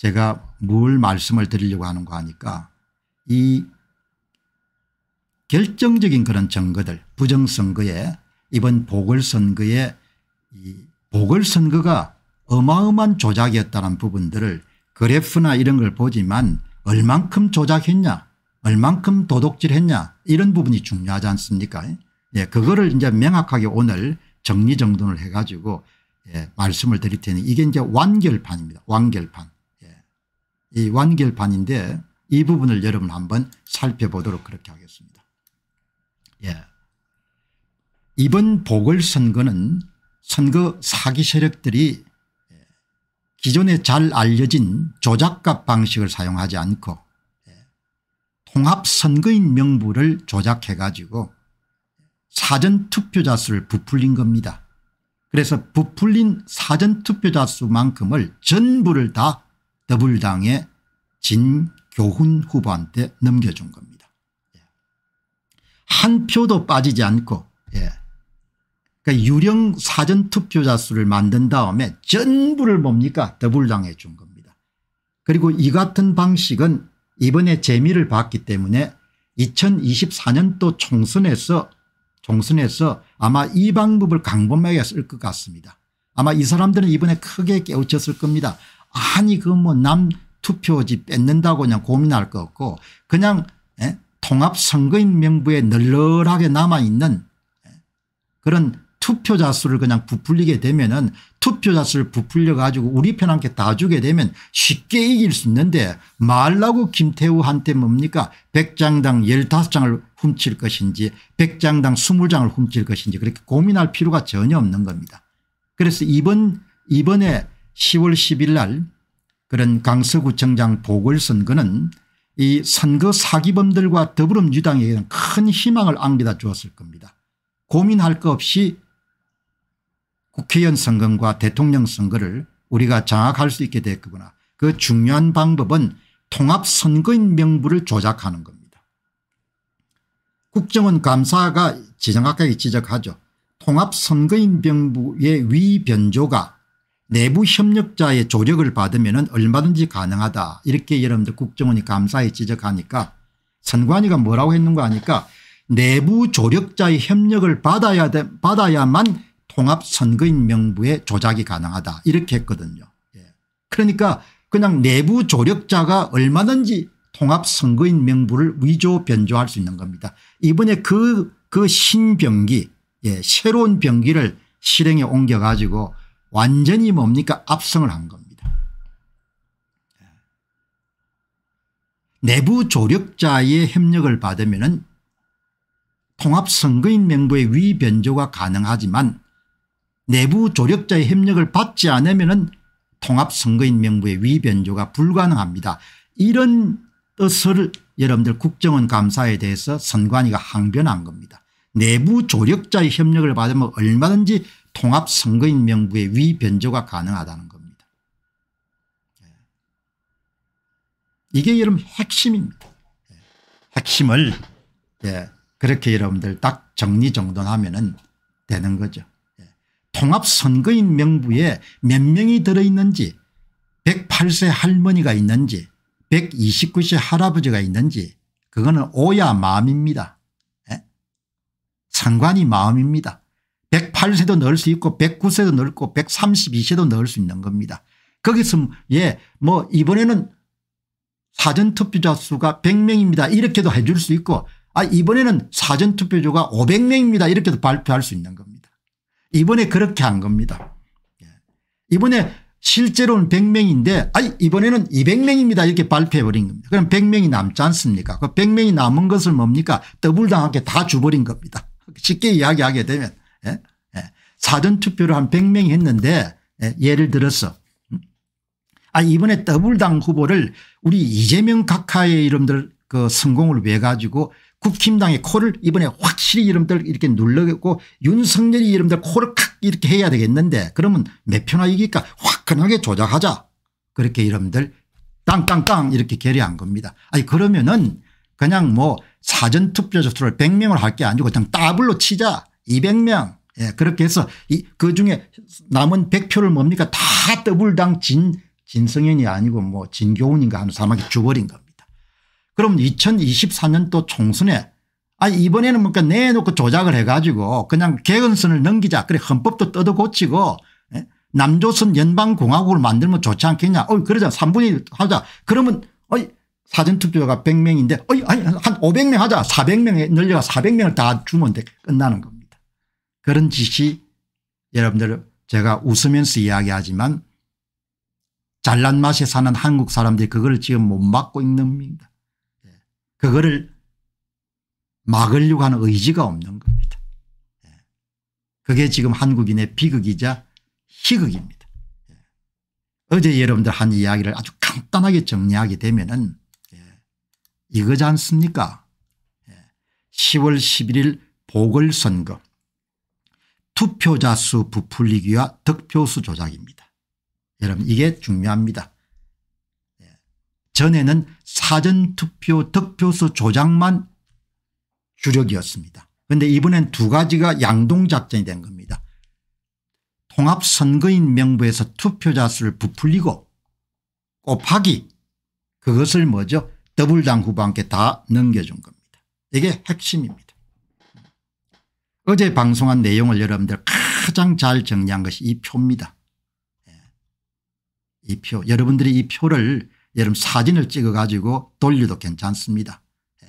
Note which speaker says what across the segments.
Speaker 1: 제가 뭘 말씀을 드리려고 하는거 하니까 이 결정적인 그런 증거들 부정선거에 이번 보궐선거에 이 보궐선거가 어마어마한 조작이었다는 부분들을 그래프나 이런 걸 보지만 얼만큼 조작했냐 얼만큼 도둑질했냐 이런 부분이 중요하지 않습니까 예, 그거를 이제 명확하게 오늘 정리정돈을 해가지고 예, 말씀을 드릴 테니 이게 이제 완결판입니다. 완결판. 이 완결판인데 이 부분을 여러분 한번 살펴보도록 그렇게 하겠습니다. 예. 이번 보궐선거는 선거 사기 세력들이 기존에 잘 알려진 조작값 방식을 사용하지 않고 통합선거인 명부를 조작해 가지고 사전투표자 수를 부풀린 겁니다. 그래서 부풀린 사전투표자 수만큼을 전부를 다 더불당의 진교훈 후보한테 넘겨준 겁니다. 예. 한 표도 빠지지 않고 예. 그러니까 유령 사전투표자 수를 만든 다음에 전부를 뭡니까 더불당해 준 겁니다. 그리고 이 같은 방식은 이번에 재미를 봤기 때문에 2024년도 총선에서 총선에서 아마 이 방법을 강범하게 쓸 것 같습니다. 아마 이 사람들은 이번에 크게 깨우쳤을 겁니다. 아니 그 뭐 남 투표지 뺏는다고 그냥 고민할 거 없고 그냥 예? 통합선거인 명부에 널널하게 남아있는 예? 그런 투표자 수를 그냥 부풀리게 되면은 투표자 수를 부풀려 가지고 우리 편한테 다 주게 되면 쉽게 이길 수 있는데 말라고 김태우한테 뭡니까 백장당 1 5 장을 훔칠 것인지 백장당 2 0 장을 훔칠 것인지 그렇게 고민할 필요가 전혀 없는 겁니다. 그래서 이번 이번에 10월 10일 날 그런 강서구청장 보궐선거는 이 선거 사기범들과 더불어민주당에게는 큰 희망을 안겨다 주었을 겁니다. 고민할 것 없이 국회의원 선거와 대통령 선거를 우리가 장악할 수 있게 됐거나그 중요한 방법은 통합선거인 명부를 조작하는 겁니다. 국정원 감사가 정확하게 지적하죠. 통합선거인 명부의 위변조가 내부 협력자의 조력을 받으면 얼마든지 가능하다 이렇게 여러분들 국정원이 감사에 지적하니까 선관위가 뭐라고 했는가 하니까 내부 조력자의 협력을 받아야 돼, 받아야만 통합선거인 명부의 조작이 가능하다 이렇게 했거든요. 예. 그러니까 그냥 내부 조력자가 얼마든지 통합선거인 명부를 위조 변조할 수 있는 겁니다. 이번에 그, 그 신병기 예, 새로운 병기를 실행에 옮겨가지고 완전히 뭡니까 압승을 한 겁니다. 내부 조력자의 협력을 받으면 통합선거인 명부의 위변조가 가능하지만 내부 조력자의 협력을 받지 않으면 통합선거인 명부의 위변조가 불가능합니다. 이런 뜻을 여러분들 국정원 감사에 대해서 선관위가 항변한 겁니다. 내부 조력자의 협력을 받으면 얼마든지 통합선거인 명부의 위변조가 가능하다는 겁니다. 예. 이게 여러분 핵심입니다. 예. 핵심을 예. 그렇게 여러분들 딱 정리정돈하면 되는 거죠. 통합선거인 명부에 몇 명이 들어있는지 108세 할머니가 있는지 129세 할아버지가 있는지 그거는 오야 마음입니다. 상관이 마음입니다. 108세도 넣을 수 있고 109세도 넣고 132세도 넣을 수 있는 겁니다. 거기서 예뭐 이번에는 사전투표자 수가 100명입니다 이렇게도 해줄 수 있고 아 이번에는 사전투표자가 500명입니다 이렇게도 발표할 수 있는 겁니다. 이번에 그렇게 한 겁니다. 예. 이번에 실제로는 100명인데 아니 이번에는 200명입니다 이렇게 발표해버린 겁니다. 그럼 100명이 남지 않습니까 그 100명이 남은 것을 뭡니까 더블당하게 다 줘버린 겁니다. 쉽게 이야기하게 되면 예? 예. 사전투표를 한 100명이 했는데 예, 예를 들어서 음? 아 이번에 더블당 후보를 우리 이재명 각하의 이름들 그 성공을 위해 가지고 국힘당의 코를 이번에 확실히 이름들 이렇게 눌러고 윤석열이 이름들 코를 칵 이렇게 해야 되겠는데 그러면 몇 표나 이길까 화끈하게 조작하자 그렇게 이름들 땅땅땅 이렇게 결의한 겁니다. 아니 그러면은 그냥 뭐 사전투표 조수를 100명을 할 게 아니고 그냥 더블로 치자 200명 예, 그렇게 해서 이, 그 중에 남은 100표를 뭡니까 다 더블당 진, 진성현이 아니고 뭐 진교훈인가 하는 사람에게 주버린 겁니다. 그럼 2024년도 총선에 아 이번에는 뭔가 내놓고 조작을 해가지고 그냥 개헌선을 넘기자 그래 헌법도 뜯어 고치고 예? 남조선 연방공화국을 만들면 좋지 않겠냐 어 그러자 3분의 1 하자 그러면 어이 사전투표가 100명인데 어이 한 500명 하자 4 0 0명 늘려가 400명을 다 주면 돼 끝나는 겁니다. 그런 짓이 여러분들 제가 웃으면서 이야기하지만 잘난 맛에 사는 한국 사람들이 그걸 지금 못 막고 있는 겁니다. 예. 그거를 막으려고 하는 의지가 없는 겁니다. 예. 그게 지금 한국인의 비극이자 희극입니다. 예. 어제 여러분들 한 이야기를 아주 간단하게 정리하게 되면은 이거지 않습니까 10월 11일 보궐선거 투표자 수 부풀리기와 득표수 조작입니다. 여러분 이게 중요합니다. 예. 전에는 사전투표 득표수 조작만 주력이었습니다. 그런데 이번엔 두 가지가 양동작전이 된 겁니다. 통합선거인 명부에서 투표자 수를 부풀리고 곱하기 그것을 뭐죠 더블당 후보한테 다 넘겨준 겁니다. 이게 핵심입니다. 어제 방송한 내용을 여러분들 가장 잘 정리한 것이 이 표입니다. 예. 이 표. 여러분들이 이 표를 여러분 사진을 찍어 가지고 돌려도 괜찮습니다. 예.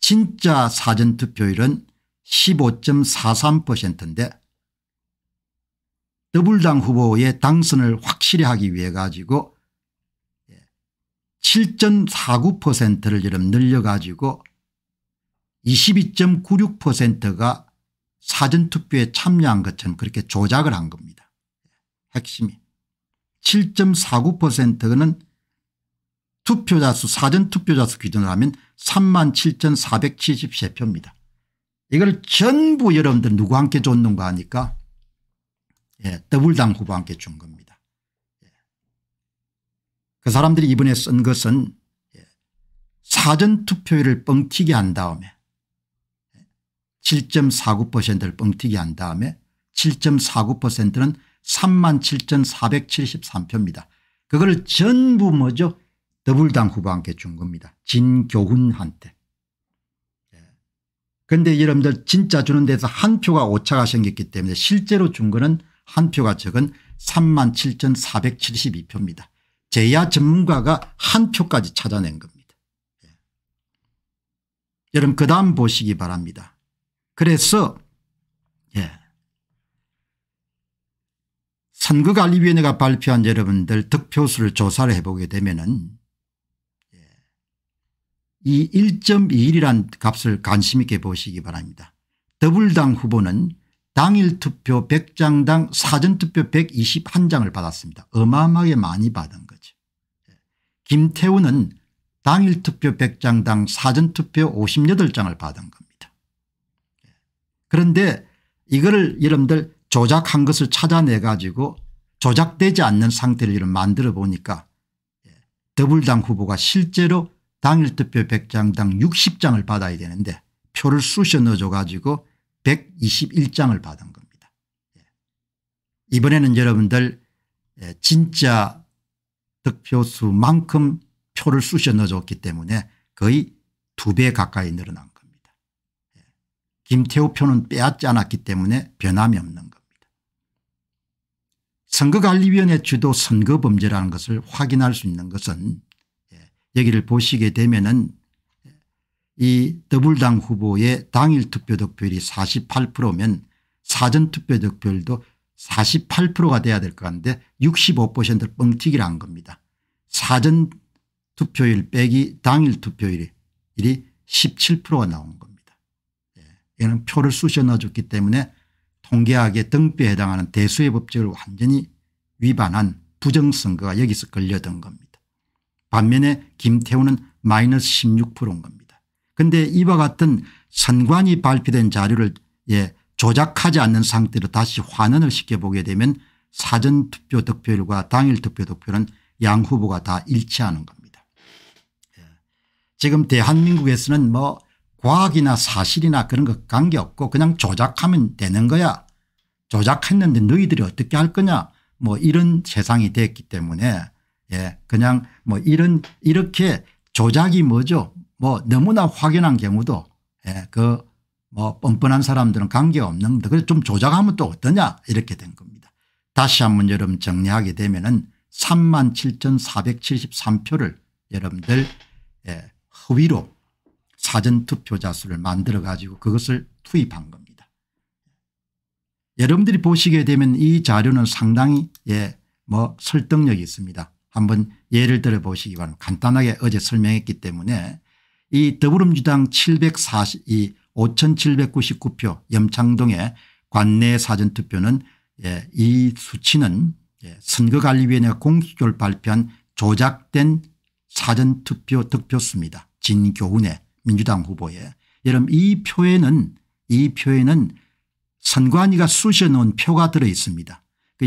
Speaker 1: 진짜 사전투표율은 15.43%인데 더불당 후보의 당선을 확실히 하기 위해 가지고 7.49%를 예. 여러분 늘려 가지고 22.96%가 사전투표에 참여한 것처럼 그렇게 조작을 한 겁니다. 핵심이 7.49%는 투표자 수 사전투표자 수 기준으로 하면 37,473표입니다. 이걸 전부 여러분들 누구 함께 줬는가 하니까 예, 더블당 후보 함께 준 겁니다. 예. 그 사람들이 이번에 쓴 것은 예, 사전투표율을 뻥튀기 한 다음에 7.49%를 뻥튀기 한 다음에 7.49%는 37,473표입니다. 그걸 전부 뭐죠 더블당 후보한테 준 겁니다. 진교훈한테. 예. 그런데 여러분들 진짜 주는 데서 한 표가 오차가 생겼기 때문에 실제로 준 거는 한 표가 적은 37,472표입니다. 제야 전문가가 한 표까지 찾아낸 겁니다. 예. 여러분 그다음 보시기 바랍니다. 그래서 예. 선거관리위원회가 발표한 여러분들 득표수를 조사를 해보게 되면은 예. 이 1.21이란 값을 관심 있게 보시기 바랍니다. 더블당 후보는 당일 투표 100장당 사전투표 121장을 받았습니다. 어마어마하게 많이 받은 거죠. 예. 김태우는 당일 투표 100장당 사전투표 58장을 받은 겁니다. 그런데 이거를 여러분들 조작한 것을 찾아내 가지고 조작되지 않는 상태를 이런 만들어 보니까 예, 더불당 후보가 실제로 당일 투표 100장당 60장을 받아야 되는데 표를 쑤셔 넣어줘 가지고 121장을 받은 겁니다. 예. 이번에는 여러분들 예, 진짜 득표수만큼 표를 쑤셔 넣어줬기 때문에 거의 두 배 가까이 늘어난 겁니다. 김태우 표는 빼앗지 않았기 때문에 변함이 없는 겁니다. 선거관리위원회 주도 선거범죄라는 것을 확인할 수 있는 것은 여기를 예, 보시게 되면은 예, 이 더불당 후보의 당일 투표 득표율이 48%면 사전 투표 득표율도 48%가 돼야 될 것 같은데 65%를 뻥튀기를 한 겁니다. 사전 투표율 빼기 당일 투표율이 17%가 나온 겁니다. 이는 표를 쑤셔 넣어줬기 때문에 통계학의 등뼈에 해당하는 대수의 법칙을 완전히 위반한 부정선거가 여기서 걸려든 겁니다. 반면에 김태우는 마이너스 16%인 겁니다. 그런데 이와 같은 선관이 발표된 자료를 예, 조작하지 않는 상태로 다시 환원을 시켜보게 되면 사전투표 득표율과 당일투표 득표는 양 후보가 다 일치하는 겁니다. 예. 지금 대한민국에서는 뭐 과학이나 사실이나 그런 거 관계없고 그냥 조작하면 되는 거야. 조작했는데 너희들이 어떻게 할 거냐 뭐 이런 세상이 됐기 때문에 예 그냥 뭐 이런 이렇게 조작이 뭐죠 뭐 너무나 확연한 경우도 예그뭐 뻔뻔한 사람들은 관계없는 그래 좀 조작하면 또 어떠냐 이렇게 된 겁니다. 다시 한 번 여러분 정리하게 되면은 37,473표를 여러분들 예, 허위로 사전 투표자 수를 만들어 가지고 그것을 투입한 겁니다. 여러분들이 보시게 되면 이 자료는 상당히 예, 뭐 설득력이 있습니다. 한번 예를 들어 보시기 바랍니다. 간단하게 어제 설명했기 때문에 이 더불어민주당 5,799표 염창동의 관내 사전투표는 예, 이 수치는 예, 선거관리위원회가 공수조를 발표한 조작된 사전투표 득표수입니다. 진교훈의 민주당 후보에. 여러분 이 표에는 이 표에는 선관위가 쑤셔 놓은 표가 들어 있습니다. 그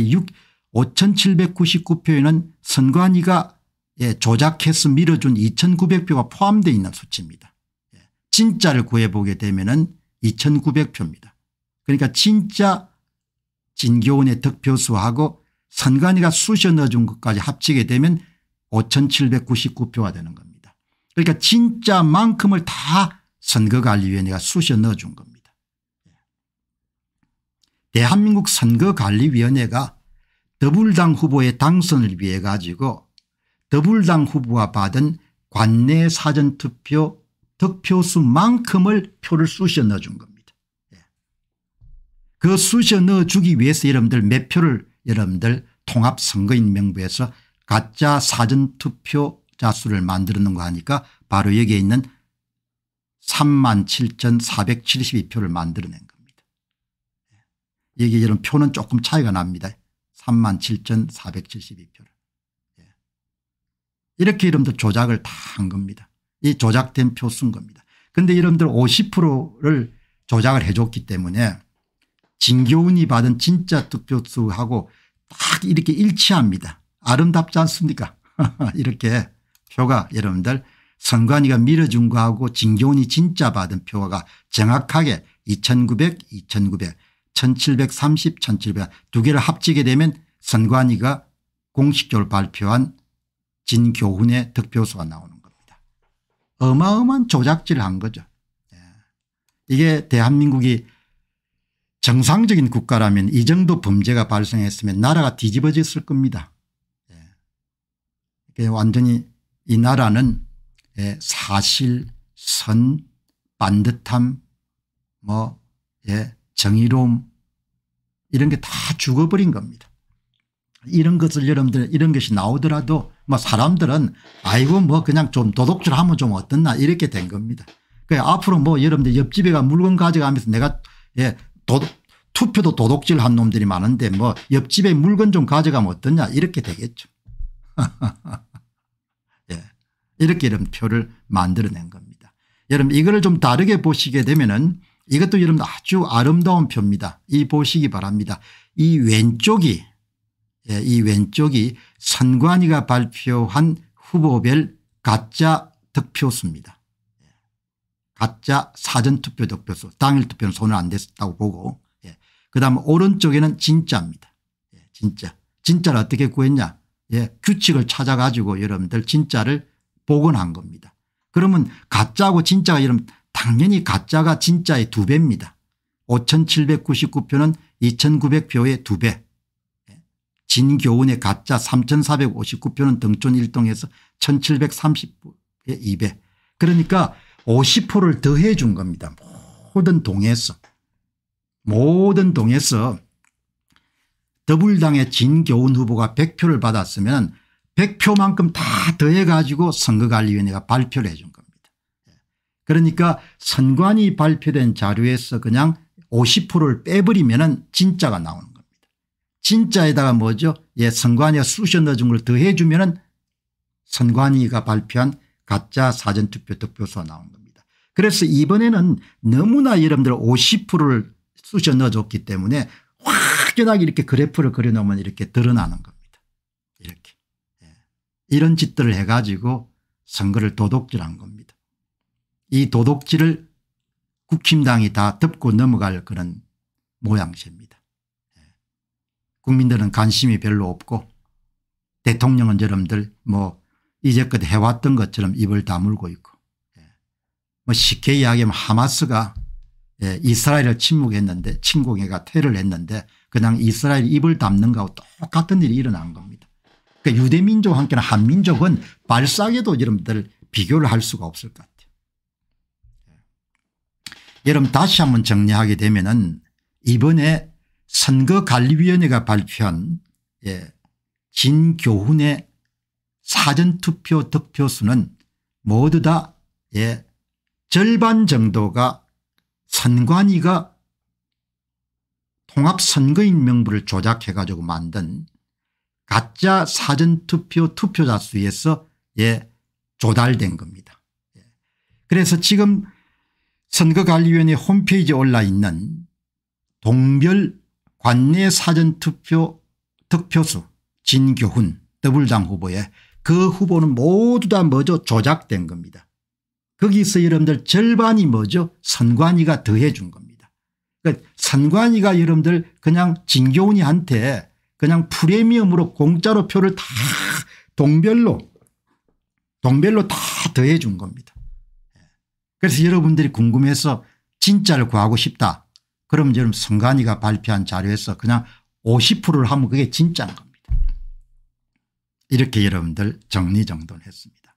Speaker 1: 5799표에는 선관위가 예, 조작해서 밀어준 2900표가 포함되어 있는 수치입니다. 예, 진짜를 구해보게 되면 은 2900표입니다. 그러니까 진짜 진교원의 득표수하고 선관위가 쑤셔 넣어준 것까지 합치게 되면 5799표가 되는 겁니다. 그러니까 진짜만큼을 다 선거관리위원회가 쑤셔 넣어준 겁니다. 대한민국 선거관리위원회가 더불당 후보의 당선을 위해 가지고 더불당 후보가 받은 관내 사전투표 득표수만큼을 표를 쑤셔 넣어준 겁니다. 그 쑤셔 넣어주기 위해서 여러분들 몇 표를 여러분들 통합선거인 명부에서 가짜 사전투표 자수를 만들었는가 하니까 바로 여기에 있는 37,472표를 만들어낸 겁니다. 예. 여기 이런 표는 조금 차이가 납니다. 37,472표를. 예. 이렇게 이름들 조작을 다 한 겁니다. 이 조작된 표 쓴 겁니다. 그런데 이름들 50%를 조작을 해줬기 때문에 진교훈이 받은 진짜 투표수하고딱 이렇게 일치합니다. 아름답지 않습니까 이렇게 표가 여러분들 선관위가 밀어준 거하고 진교훈이 진짜 받은 표가 정확하게 2900 2900 1730 1700 두 개를 합치게 되면 선관위가 공식적으로 발표한 진교훈의 득표수가 나오는 겁니다. 어마어마한 조작질을 한 거죠. 예. 이게 대한민국이 정상적인 국가라면 이 정도 범죄가 발생했으면 나라가 뒤집어졌을 겁니다. 예. 완전히 이 나라는 예, 사실 선 반듯함 뭐 예, 정의로움 이런 게 다 죽어버린 겁니다. 이런 것을 여러분들 이런 것이 나오더라도 뭐 사람들은 아이고 뭐 그냥 좀 도둑질하면 좀 어떻나 이렇게 된 겁니다. 그 앞으로 뭐 여러분들 옆집에가 물건 가져가면서 내가 예 도둑 투표도 도둑질한 놈들이 많은데 뭐 옆집에 물건 좀 가져가면 어떻냐 이렇게 되겠죠. 이렇게 이런 표를 만들어낸 겁니다. 여러분 이거좀 다르게 보시게 되면은 이것도 여러분 아주 아름다운 표입니다. 이 보시기 바랍니다. 이 왼쪽이 예, 이 왼쪽이 선관위가 발표한 후보별 가짜 득표수입니다. 예. 가짜 사전투표 득표수 당일 투표는 손을 안 댔다고 보고 예. 그다음 오른쪽에는 진짜입니다. 예, 진짜. 진짜를 어떻게 구했냐 예, 규칙을 찾아가지고 여러분들 진짜를 복원한 겁니다. 그러면 가짜고 진짜가 이러면 당연히 가짜가 진짜의 두 배입니다. 5799표는 2900표의 두 배. 예. 진교훈의 가짜 3459표는 등촌 1동에서 1 7 3 0의 2배. 그러니까 50%를 더해 준 겁니다. 모든 동에서. 모든 동에서 더불당의 진교훈 후보가 100표를 받았으면 100표만큼 다 더해가지고 선거관리위원회가 발표를 해준 겁니다. 그러니까 선관위 발표된 자료에서 그냥 50%를 빼버리면 은 진짜가 나오는 겁니다. 진짜에다가 뭐죠 예 선관위가 쑤셔 넣어준 걸 더해주면 은 선관위가 발표한 가짜 사전투표 득표수가 나온 겁니다. 그래서 이번에는 너무나 여러분들 50%를 쑤셔 넣어줬기 때문에 확연하게 이렇게 그래프를 그려놓으면 이렇게 드러나는 겁니다. 이런 짓들을 해가지고 선거를 도둑질한 겁니다. 이 도둑질을 국힘당이 다 덮고 넘어갈 그런 모양새입니다. 예. 국민들은 관심이 별로 없고 대통령은 여러들뭐 이제껏 해왔던 것처럼 입을 다물고 있고 예. 뭐 쉽게 이야기하면 하마스가 예, 이스라엘을 침묵했는데 침공해가 테를 했는데 그냥 이스라엘 입을 담는 거하고 똑같은 일이 일어난 겁니다. 그 유대민족과 함께는 한민족은 발상에도 여러분들 비교를 할 수가 없을 것 같아요. 예. 여러분 다시 한번 정리하게 되면 은 이번에 선거관리위원회가 발표한 예, 진교훈의 사전투표 득표수는 모두 다 예, 절반 정도가 선관위가 통합선거인 명부를 조작해 가지고 만든 가짜 사전투표 투표자 수에서 예, 조달된 겁니다. 예. 그래서 지금 선거관리위원회 홈페이지에 올라 있는 동별 관내 사전투표 득표수 진교훈 더블당 후보에 그 후보는 모두 다 뭐죠 조작된 겁니다. 거기서 여러분들 절반이 뭐죠 선관위가 더해준 겁니다. 그러니까 선관위가 여러분들 그냥 진교훈이한테 그냥 프리미엄으로 공짜로 표를 다 동별로 동별로 다 더해 준 겁니다. 예. 그래서 여러분들이 궁금해서 진짜를 구하고 싶다. 그럼 여금 성관이가 발표한 자료에서 그냥 50%를 하면 그게 진짜인 겁니다. 이렇게 여러분들 정리정돈 했습니다.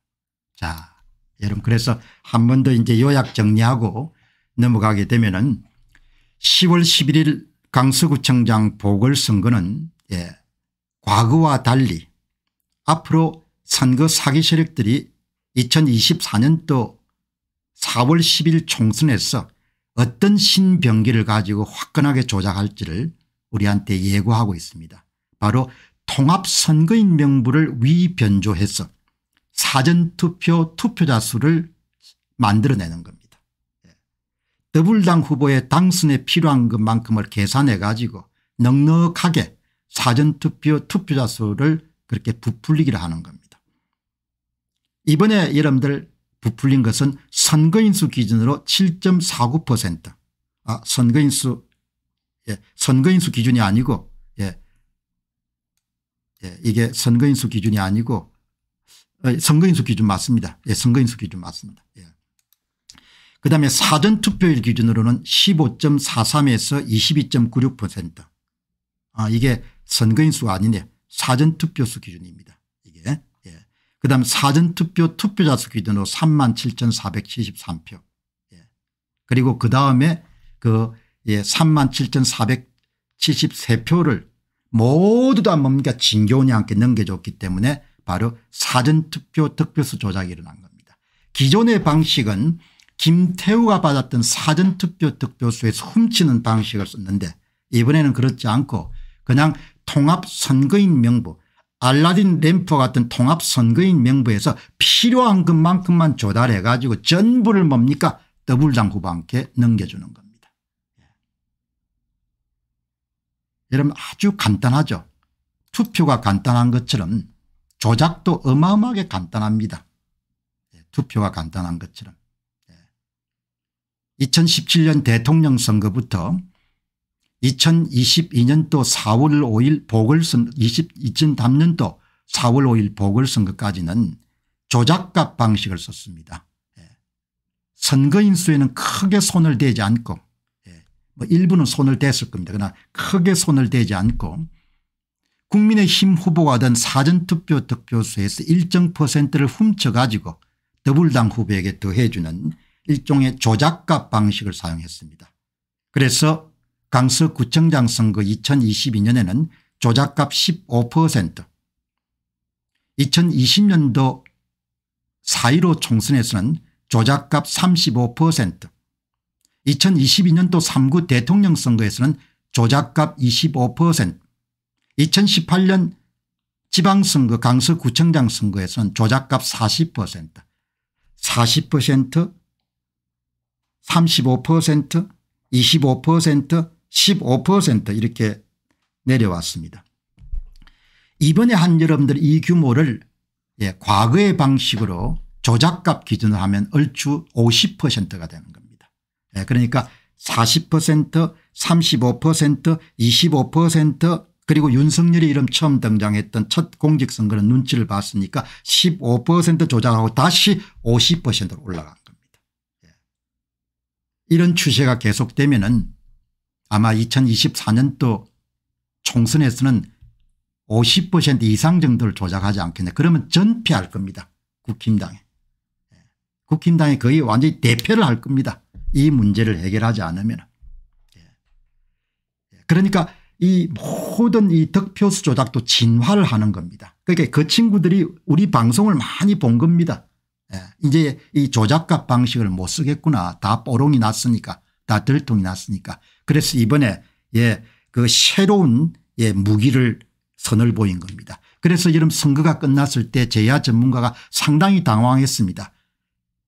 Speaker 1: 자 여러분 그래서 한 번 더 이제 요약 정리하고 넘어가게 되면은 10월 11일 강서구청장 보궐선거는 예, 과거와 달리 앞으로 선거 사기 세력들이 2024년도 4월 10일 총선에서 어떤 신병기를 가지고 화끈하게 조작할지를 우리한테 예고하고 있습니다. 바로 통합선거인 명부를 위변조해서 사전투표 투표자 수를 만들어내는 겁니다. 예. 더블당 후보의 당선에 필요한 것만큼을 계산해 가지고 넉넉하게 사전투표 투표자 수를 그렇게 부풀리기를 하는 겁니다. 이번에 여러분들 부풀린 것은 선거인수 기준으로 7.49%아 선거인수 예, 선거인수 기준이 아니고 예, 예, 이게 선거인수 기준이 아니고 어, 선거인수 기준 맞습니다. 예, 선거인수 기준 맞습니다. 예. 그다음에 사전투표일 기준으로는 15.43에서 22.96% 아, 이게 선거인 수가 아니냐 사전투표수 기준입니다. 이게 예. 그다음 사전투표 투표자 수 기준으로 3만 7,473표 예. 그리고 그다음에 그 예, 3만 7,473표를 모두 다 뭡니까 진교훈이 함께 넘겨줬기 때문에 바로 사전투표 득표수 조작이 일어난 겁니다. 기존의 방식은 김태우가 받았던 사전투표 득표수에서 훔치는 방식을 썼는데 이번에는 그렇지 않고 그냥 통합선거인 명부 알라딘 램프 같은 통합선거인 명부에서 필요한 것만큼만 조달해 가지고 전부를 뭡니까 더블당 후보한테 넘겨주는 겁니다. 예. 여러분 아주 간단하죠. 투표가 간단한 것처럼 조작도 어마어마하게 간단합니다. 예, 투표가 간단한 것처럼. 2017년 예. 대통령 선거부터 2022년도 4월 5일 보궐선 2023년도 4월 5일 보궐선거까지는 조작값 방식을 썼습니다. 예. 선거인 수에는 크게 손을 대지 않고 예. 뭐 일부는 손을 댔을 겁니다. 그러나 크게 손을 대지 않고 국민의힘 후보가 든 사전투표 득표수에서 일정 퍼센트를 훔쳐가지고 더불당 후보에게 더해주는 일종의 조작값 방식을 사용했습니다. 그래서 강서구청장 선거 2022년에는 조작값 15% 2020년도 4.15 총선에서는 조작값 35% 2022년도 3구 대통령 선거에서는 조작값 25% 2018년 지방선거 강서구청장 선거에서는 조작값 40% 40% 35% 25% 15% 이렇게 내려왔습니다. 이번에 한 여러분들 이 규모를 예, 과거의 방식으로 조작값 기준으로 하면 얼추 50%가 되는 겁니다. 예, 그러니까 40% 35% 25% 그리고 윤석열이 이름 처음 등장했던 첫 공직선거는 눈치를 봤으니까 15% 조작하고 다시 50%로 올라간 겁니다. 예. 이런 추세가 계속되면 은 아마 2024년도 총선에서는 50% 이상 정도를 조작하지 않겠냐 그러면 전폐할 겁니다. 국힘당에. 예. 국힘당이 거의 완전히 대패를 할 겁니다. 이 문제를 해결하지 않으면. 예. 예. 그러니까 이 모든 이 득표수 조작도 진화를 하는 겁니다. 그러니까 그 친구들이 우리 방송을 많이 본 겁니다. 이제 이 조작값 방식을 못 쓰겠구나. 다 뽀롱이 났으니까 다 들통이 났으니까 그래서 이번에 예, 그 새로운 예, 무기를 선을 보인 겁니다. 그래서 이런 선거가 끝났을 때 제야 전문가가 상당히 당황했습니다.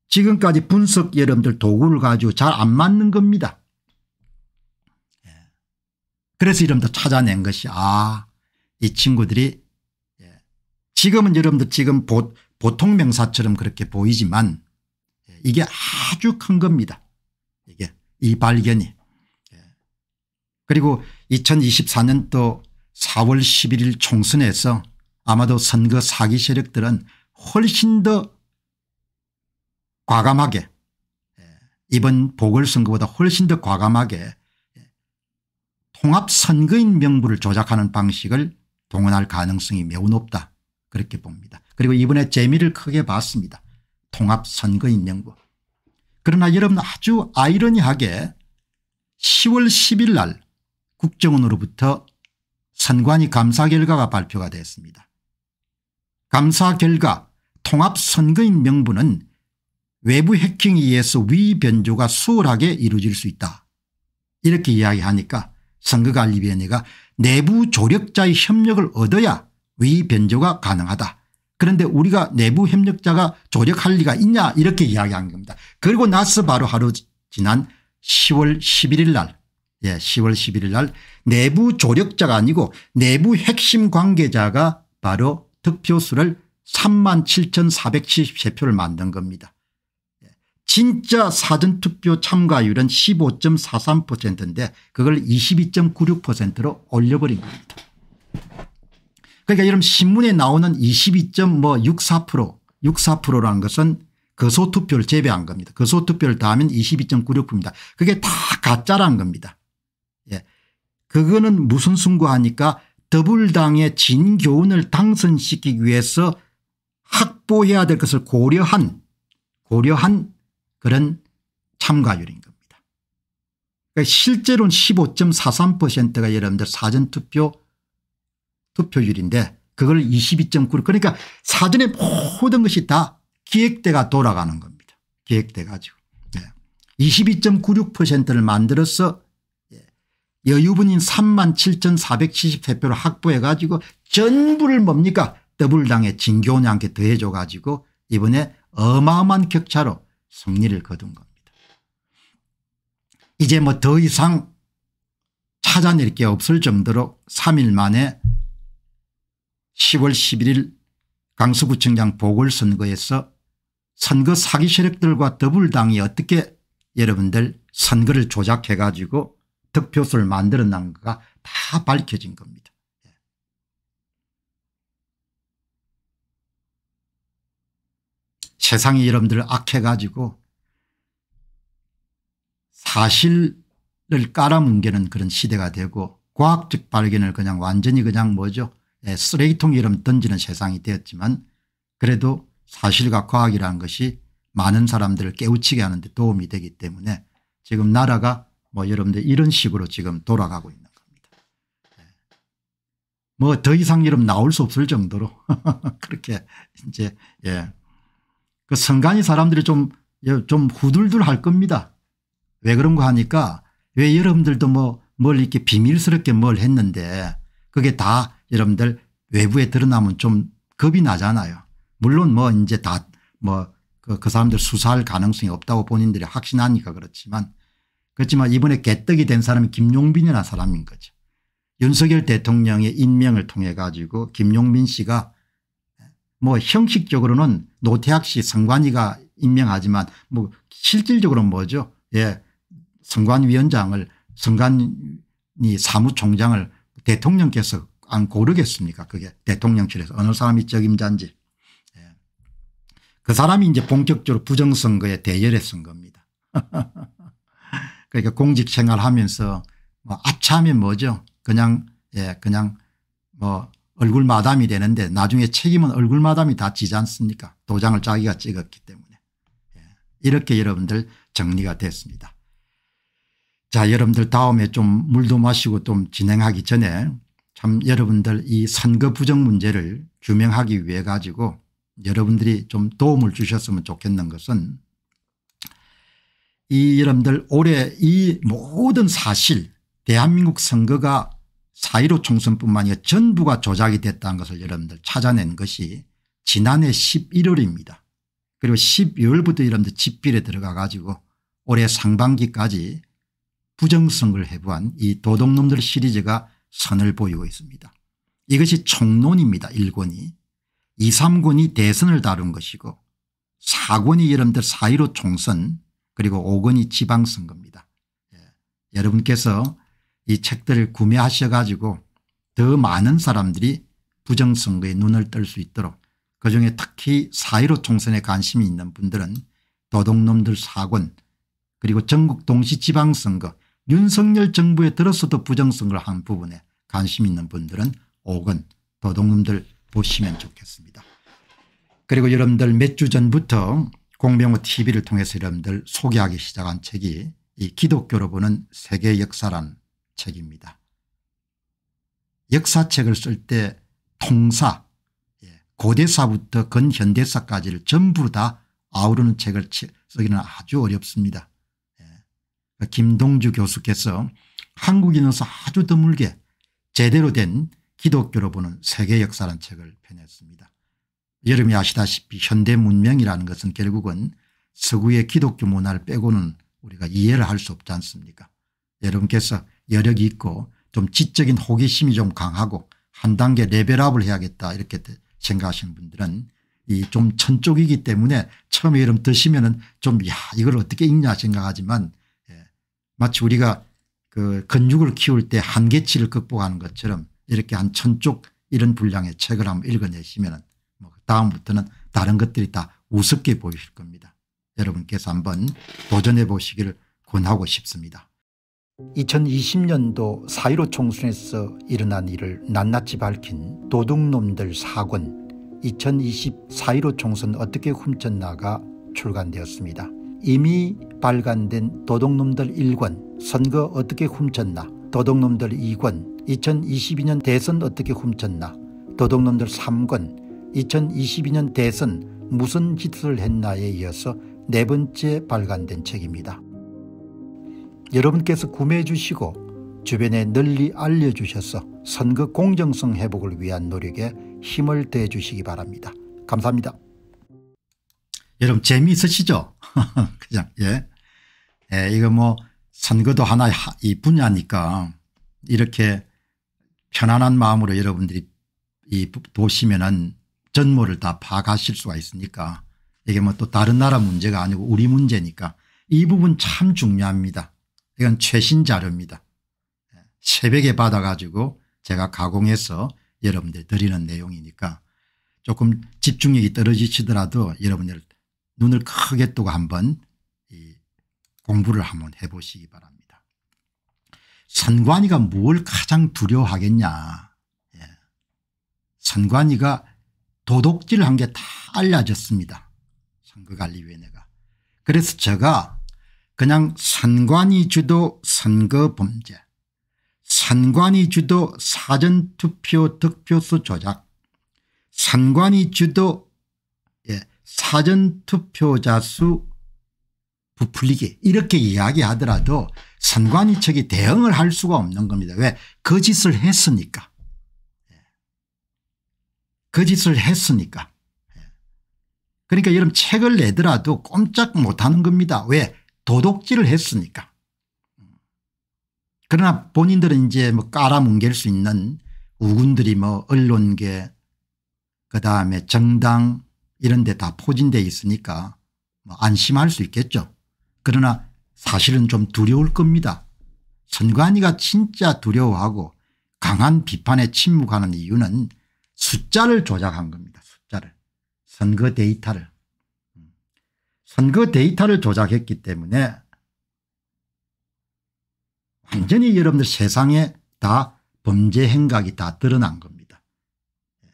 Speaker 1: 지금까지 분석 여러분들 도구를 가지고 잘 안 맞는 겁니다. 예. 그래서 여러분들 찾아낸 것이 아이 친구들이 예. 지금은 여러분들 지금 보, 보통 명사처럼 그렇게 보이지만 예, 이게 아주 큰 겁니다. 이게 이 발견이 그리고 2024년도 4월 11일 총선에서 아마도 선거 사기 세력들은 훨씬 더 과감하게 예, 이번 보궐선거보다 훨씬 더 과감하게 예, 통합선거인 명부를 조작하는 방식을 동원할 가능성이 매우 높다 그렇게 봅니다. 그리고 이번에 재미를 크게 봤습니다. 통합선거인 명부. 그러나 여러분 아주 아이러니하게 10월 10일 날 국정원으로부터 선관위 감사 결과가 발표가 되었습니다. 감사 결과 통합선거인 명분은 외부 해킹에 의해서 위변조가 수월하게 이루어질 수 있다. 이렇게 이야기하니까 선거관리위원회가 내부 조력자의 협력을 얻어야 위변조가 가능하다. 그런데 우리가 내부 협력자가 조력할 리가 있냐 이렇게 이야기한 겁니다. 그리고 나서 바로 하루 지난 10월 11일 날 예, 10월 11일 날 내부 조력자가 아니고 내부 핵심 관계자가 바로 득표수를 3만 7,473표를 만든 겁니다. 예, 진짜 사전투표 참가율은 15.43%인데 그걸 22.96%로 올려버린 겁니다. 그러니까 여러분 신문에 나오는 22.64% 64%라는 뭐 것은 거소투표를 제외한 겁니다. 거소투표를 다하면 22.96%입니다. 그게 다가짜라 겁니다. 그거는 무슨 승부하니까 더불당의 진교훈을 당선시키기 위해서 확보해야 될 것을 고려한 고려한 그런 참가율인 겁니다. 그러니까 실제로는 15.43%가 여러분들 사전투표 투표율인데 그걸 22.9 그러니까 사전에 모든 것이 다 기획대가 돌아가는 겁니다. 기획돼 가지고 네. 22.96%를 만들어서 여유분인 3 7 4 7 0대표를 확보해 가지고 전부를 뭡니까 더블당의 진교훈한께 더해줘 가지고 이번에 어마어마한 격차로 승리를 거둔 겁니다. 이제 뭐 더 이상 찾아낼 게 없을 정도로 3일 만에 10월 11일 강서구청장 보궐선거에서 선거 사기 세력들과 더블당이 어떻게 여러분들 선거를 조작해 가지고 득표수를 만들어낸 거가 다 밝혀진 겁니다. 세상이 여러분들 악해가지고 사실을 깔아뭉개는 그런 시대가 되고 과학적 발견을 그냥 완전히 그냥 뭐죠 예, 쓰레기통 이름 던지는 세상이 되었지만 그래도 사실과 과학이라는 것이 많은 사람들을 깨우치게 하는 데 도움이 되기 때문에 지금 나라가 뭐 여러분들 이런 식으로 지금 돌아가고 있는 겁니다. 네. 뭐더 이상 이름 나올 수 없을 정도로 그렇게 이제 예. 그 성간이 사람들이 좀, 예, 좀 후들들 할 겁니다. 왜 그런가 하니까 왜 여러분들도 뭐뭘 이렇게 비밀스럽게 뭘 했는데 그게 다 여러분들 외부에 드러나면 좀 겁이 나잖아요. 물론 뭐 이제 다 뭐그 그 사람들 수사할 가능성이 없다고 본인들이 확신하니까 그렇지만 그렇지만 이번에 개떡이 된 사람이 김용빈이라는 사람인 거죠. 윤석열 대통령의 임명을 통해 가지고 김용민 씨가 뭐 형식적으로는 노태학 씨 선관위가 임명하지만 뭐 실질적으로 뭐죠. 예. 선관위원장을 선관위 사무총장을 대통령께서 안 고르겠습니까 그게 대통령실에서 어느 사람이 적임자인지. 예. 그 사람이 이제 본격적으로 부정선거에 대열에 쓴 겁니다. 그러니까 공직 생활하면서 뭐 아차하면 뭐죠 그냥 예 그냥 뭐 얼굴 마담이 되는데 나중에 책임은 얼굴 마담이 다 지지 않습니까 도장을 자기가 찍었기 때문에 예. 이렇게 여러분들 정리가 됐습니다. 자 여러분들 다음에 좀 물도 마시고 좀 진행하기 전에 참 여러분들 이 선거 부정 문제를 규명하기 위해 가지고 여러분들이 좀 도움을 주셨으면 좋겠는 것은 이 여러분들 올해 이 모든 사실 대한민국 선거가 4.15 총선뿐만 아니라 전부가 조작이 됐다는 것을 여러분들 찾아낸 것이 지난해 11월입니다. 그리고 12월부터 여러분들 집필에 들어가 가지고 올해 상반기까지 부정선거를 해부한 이 도둑놈들 시리즈가 선을 보이고 있습니다. 이것이 총론입니다. 1권이. 2, 3권이 대선을 다룬 것이고 4권이 여러분들 4.15 총선 그리고 5건이 지방선거입니다. 예. 여러분께서 이 책들을 구매하셔 가지고 더 많은 사람들이 부정선거에 눈을 뜰 수 있도록 그중에 특히 사1로 총선에 관심이 있는 분들은 도둑놈들 사권 그리고 전국 동시 지방선거 윤석열 정부에 들어서도 부정선거를 한 부분에 관심 있는 분들은 오건 도둑놈들 보시면 좋겠습니다. 그리고 여러분들 몇 주 전부터 공병호 tv를 통해서 여러분들 소개하기 시작한 책이 이 기독교로 보는 세계 역사란 책입니다. 역사책을 쓸 때 통사 예, 고대사부터 근현대사까지를 전부 다 아우르는 책을 쓰기는 아주 어렵습니다. 예, 그 김동주 교수께서 한국인으로서 아주 드물게 제대로 된 기독교로 보는 세계 역사란 책을 펴냈습니다. 여러분이 아시다시피 현대 문명이라는 것은 결국은 서구의 기독교 문화를 빼고는 우리가 이해를 할 수 없지 않습니까 여러분께서 여력이 있고 좀 지적인 호기심이 좀 강하고 한 단계 레벨업을 해야겠다 이렇게 생각하시는 분들은 이 좀 천쪽이기 때문에 처음에 이름 드시면은 좀 야 이걸 어떻게 읽냐 생각하지만 예. 마치 우리가 그 근육을 키울 때 한계치를 극복하는 것처럼 이렇게 한 천쪽 이런 분량의 책을 한번 읽어내시면은 다음부터는 다른 것들이 다 우습게 보이실 겁니다. 여러분께서 한번 도전해 보시기를 권하고 싶습니다. 2020년도 4.15 총선에서 일어난 일을 낱낱이 밝힌 도둑놈들 사권 2020 4.15 총선 어떻게 훔쳤나가 출간되었습니다. 이미 발간된 도둑놈들 1권 선거 어떻게 훔쳤나 도둑놈들 2권 2022년 대선 어떻게 훔쳤나 도둑놈들 3권 2022년 대선 무슨 짓을 했나에 이어서 네 번째 발간된 책입니다. 여러분께서 구매해 주시고 주변에 널리 알려주셔서 선거 공정성 회복을 위한 노력에 힘을 더해 주시기 바랍니다. 감사합니다. 여러분 재미있으시죠? 그냥 예. 예, 이거 뭐 선거도 하나의 이 분야니까 이렇게 편안한 마음으로 여러분들이 이 보시면은 전모를 다파악하실 수가 있으니까 이게 뭐 또 다른 나라 문제가 아니고 우리 문제니까 이 부분 참 중요합니다. 이건 최신 자료입니다. 새벽에 받아가지고 제가 가공해서 여러분들 드리는 내용이니까 조금 집중력이 떨어지시더라도 여러분들 눈을 크게 뜨고 한번 이 공부를 한번 해보시기 바랍니다. 선관위가 뭘 가장 두려워하겠냐. 예. 선관위가 도둑질 을한게 다 알려졌습니다. 선거관리위원회가. 그래서 제가 그냥 선관위 주도 선거범죄 선관위 주도 사전투표 득표수 조작 선관위 주도 예, 사전투표자 수 부풀리기 이렇게 이야기하더라도 선관위 측이 대응을 할 수가 없는 겁니다. 왜? 거짓을 그 했으니까. 거짓을 그 했으니까. 그러니까 여러분 책을 내더라도 꼼짝 못하는 겁니다. 왜도덕질을 했으니까. 그러나 본인들은 이제 뭐 깔아뭉갤 수 있는 우군들이 뭐 언론계 그다음에 정당 이런 데 다포진되어 있으니까 뭐 안심할 수 있겠죠. 그러나 사실은 좀 두려울 겁니다. 선관위가 진짜 두려워하고 강한 비판에 침묵하는 이유는 숫자를 조작한 겁니다. 숫자를. 선거 데이터를. 음. 선거 데이터를 조작했기 때문에 완전히 여러분들 세상에 다 범죄 행각이 다 드러난 겁니다. 예.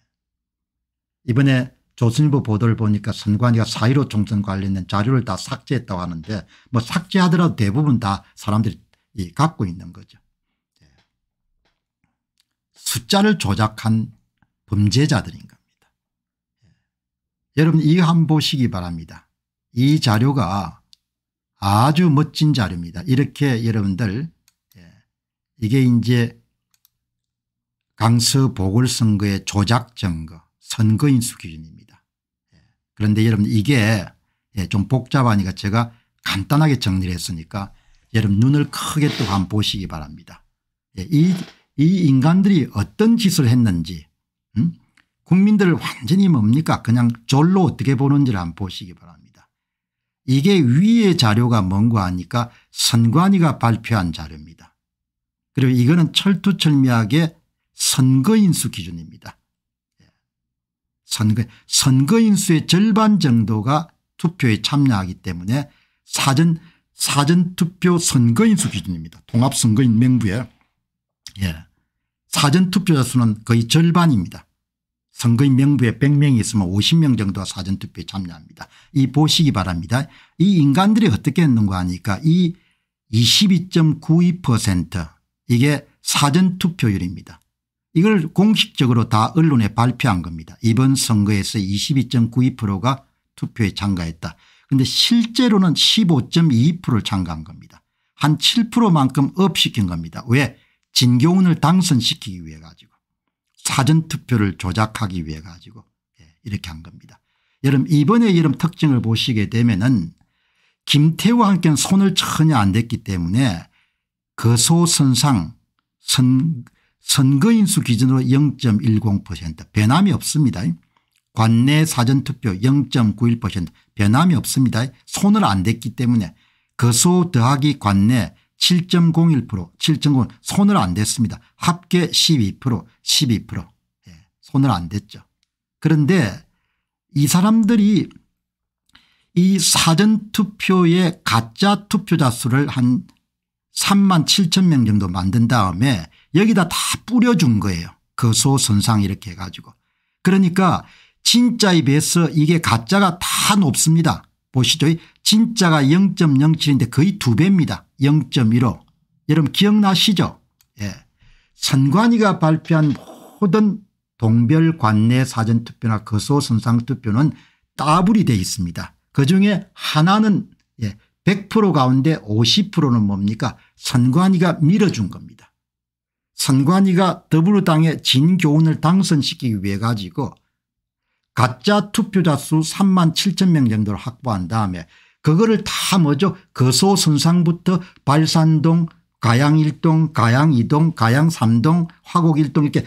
Speaker 1: 이번에 조선일보 보도를 보니까 선관위가 4.15 총선 관련된 자료를 다 삭제했다고 하는데 뭐 삭제하더라도 대부분 다 사람들이 갖고 있는 거죠. 예. 숫자를 조작한 범죄자들인 겁니다. 예. 여러분 이 한 보시기 바랍니다. 이 자료가 아주 멋진 자료입니다. 이렇게 여러분들 예. 이게 이제 강서 보궐선거의 조작 증거 선거 인수 기준입니다. 예. 그런데 여러분 이게 좀 복잡하니까 제가 간단하게 정리를 했으니까 여러분 눈을 크게 또 한번 보시기 바랍니다. 이, 이 인간들이 어떤 짓을 했는지 음? 국민들을 완전히 뭡니까 그냥 졸로 어떻게 보는지를 한번 보시기 바랍니다. 이게 위의 자료가 뭔가 하니까 선관위가 발표한 자료입니다. 그리고 이거는 철두철미하게 선거인수 기준입니다. 예. 선거, 선거인수의 절반 정도가 투표에 참여하기 때문에 사전 사전투표 선거인수 기준입니다. 통합선거인 명부에. 예. 사전투표자 수는 거의 절반입니다. 선거인 명부에 100명이 있으면 50명 정도가 사전투표에 참여합니다. 이 보시기 바랍니다. 이 인간들이 어떻게 했는가 하니까 이 22.92% 이게 사전투표율입니다. 이걸 공식적으로 다 언론에 발표한 겁니다. 이번 선거에서 22.92%가 투표에 참가했다. 그런데 실제로는 15.2%를 참가한 겁니다. 한 7%만큼 업시킨 겁니다. 왜 진교훈을 당선시키기 위해 가지고 사전투표를 조작하기 위해 가지고 예, 이렇게 한 겁니다. 여러분 이번에 여름 특징을 보시게 되면 은 김태우와 함께는 손을 전혀 안 댔기 때문에 거소선상 그 선, 선거인수 기준으로 0.10% 변함이 없습니다. 관내 사전투표 0.91% 변함이 없습니다. 손을 안 댔기 때문에 거소 그 더하기 관내 7.01% 7.01 손을 안 댔습니다. 합계 12% 12% 예, 손을 안 댔죠. 그런데 이 사람들이 이사전투표에 가짜 투표자 수를 한 3만 7천 명 정도 만든 다음에 여기다 다 뿌려준 거예요. 거소선상 이렇게 해가지고. 그러니까 진짜에 비해서 이게 가짜가 다 높습니다. 보시죠. 진짜가 0.07인데 거의 두 배입니다. 0.15. 여러분 기억나시죠? 예. 선관위가 발표한 모든 동별 관내 사전투표나 거소 선상투표는 따블이 되어 있습니다. 그중에 하나는 예, 100% 가운데 50%는 뭡니까 선관위가 밀어준 겁니다. 선관위가 더불어당의 진교훈을 당선시키기 위해 가지고 가짜 투표자 수 3만 7천 명 정도를 확보한 다음에 그거를 다 뭐죠 거소선상부터 발산동 가양1동가양2동가양3동화곡1동 이렇게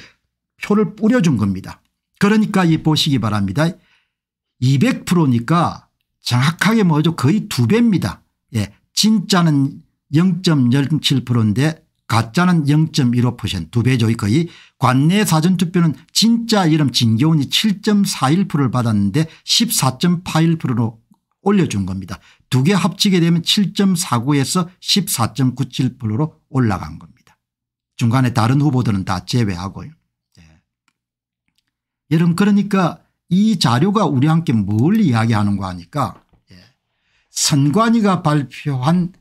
Speaker 1: 표를 뿌려준 겁니다. 그러니까 이 보시기 바랍니다. 200%니까 정확하게 뭐죠 거의 두 배입니다. 예, 진짜는 0.07%인데 가짜는 0.15%두배죠거의 관내 사전투표는 진짜 이름 진교훈이 7.41%를 받았는데 14.81%로 올려준 겁니다. 두 개 합치게 되면 7.49에서 14.97%로 올라간 겁니다. 중간에 다른 후보들은 다 제외하고요. 예. 여러분 그러니까 이 자료가 우리한테 뭘 이야기하는 거 하니까 예. 선관위가 발표한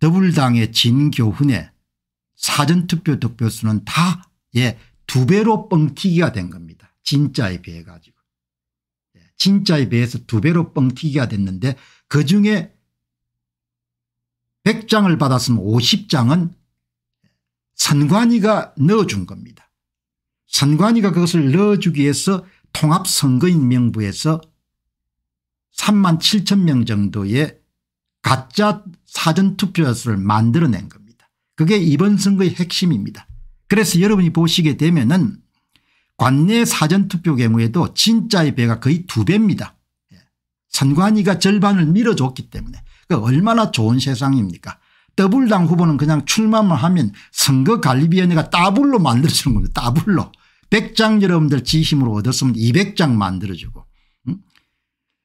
Speaker 1: 더불당의 진교훈에 사전투표 득표수는 다의 예, 두 배로 뻥튀기가 된 겁니다. 진짜에 비해 가지고. 예, 진짜에 비해서 두 배로 뻥튀기가 됐는데 그중에 100장을 받았으면 50장은 선관위가 넣어준 겁니다. 선관위가 그것을 넣어주기 위해서 통합선거인 명부에서 3만 7천 명 정도의 가짜 사전투표자수를 만들어낸 겁니다. 그게 이번 선거의 핵심입니다. 그래서 여러분이 보시게 되면 은 관내 사전투표 경우에도 진짜의 배가 거의 두 배입니다. 예. 선관위가 절반을 밀어줬기 때문에 그 얼마나 좋은 세상입니까 더블당 후보는 그냥 출마만 하면 선거관리위원회가 따블로 만들어주는 겁니다. 따블로. 100장 여러분들 지심으로 얻었으면 200장 만들어주고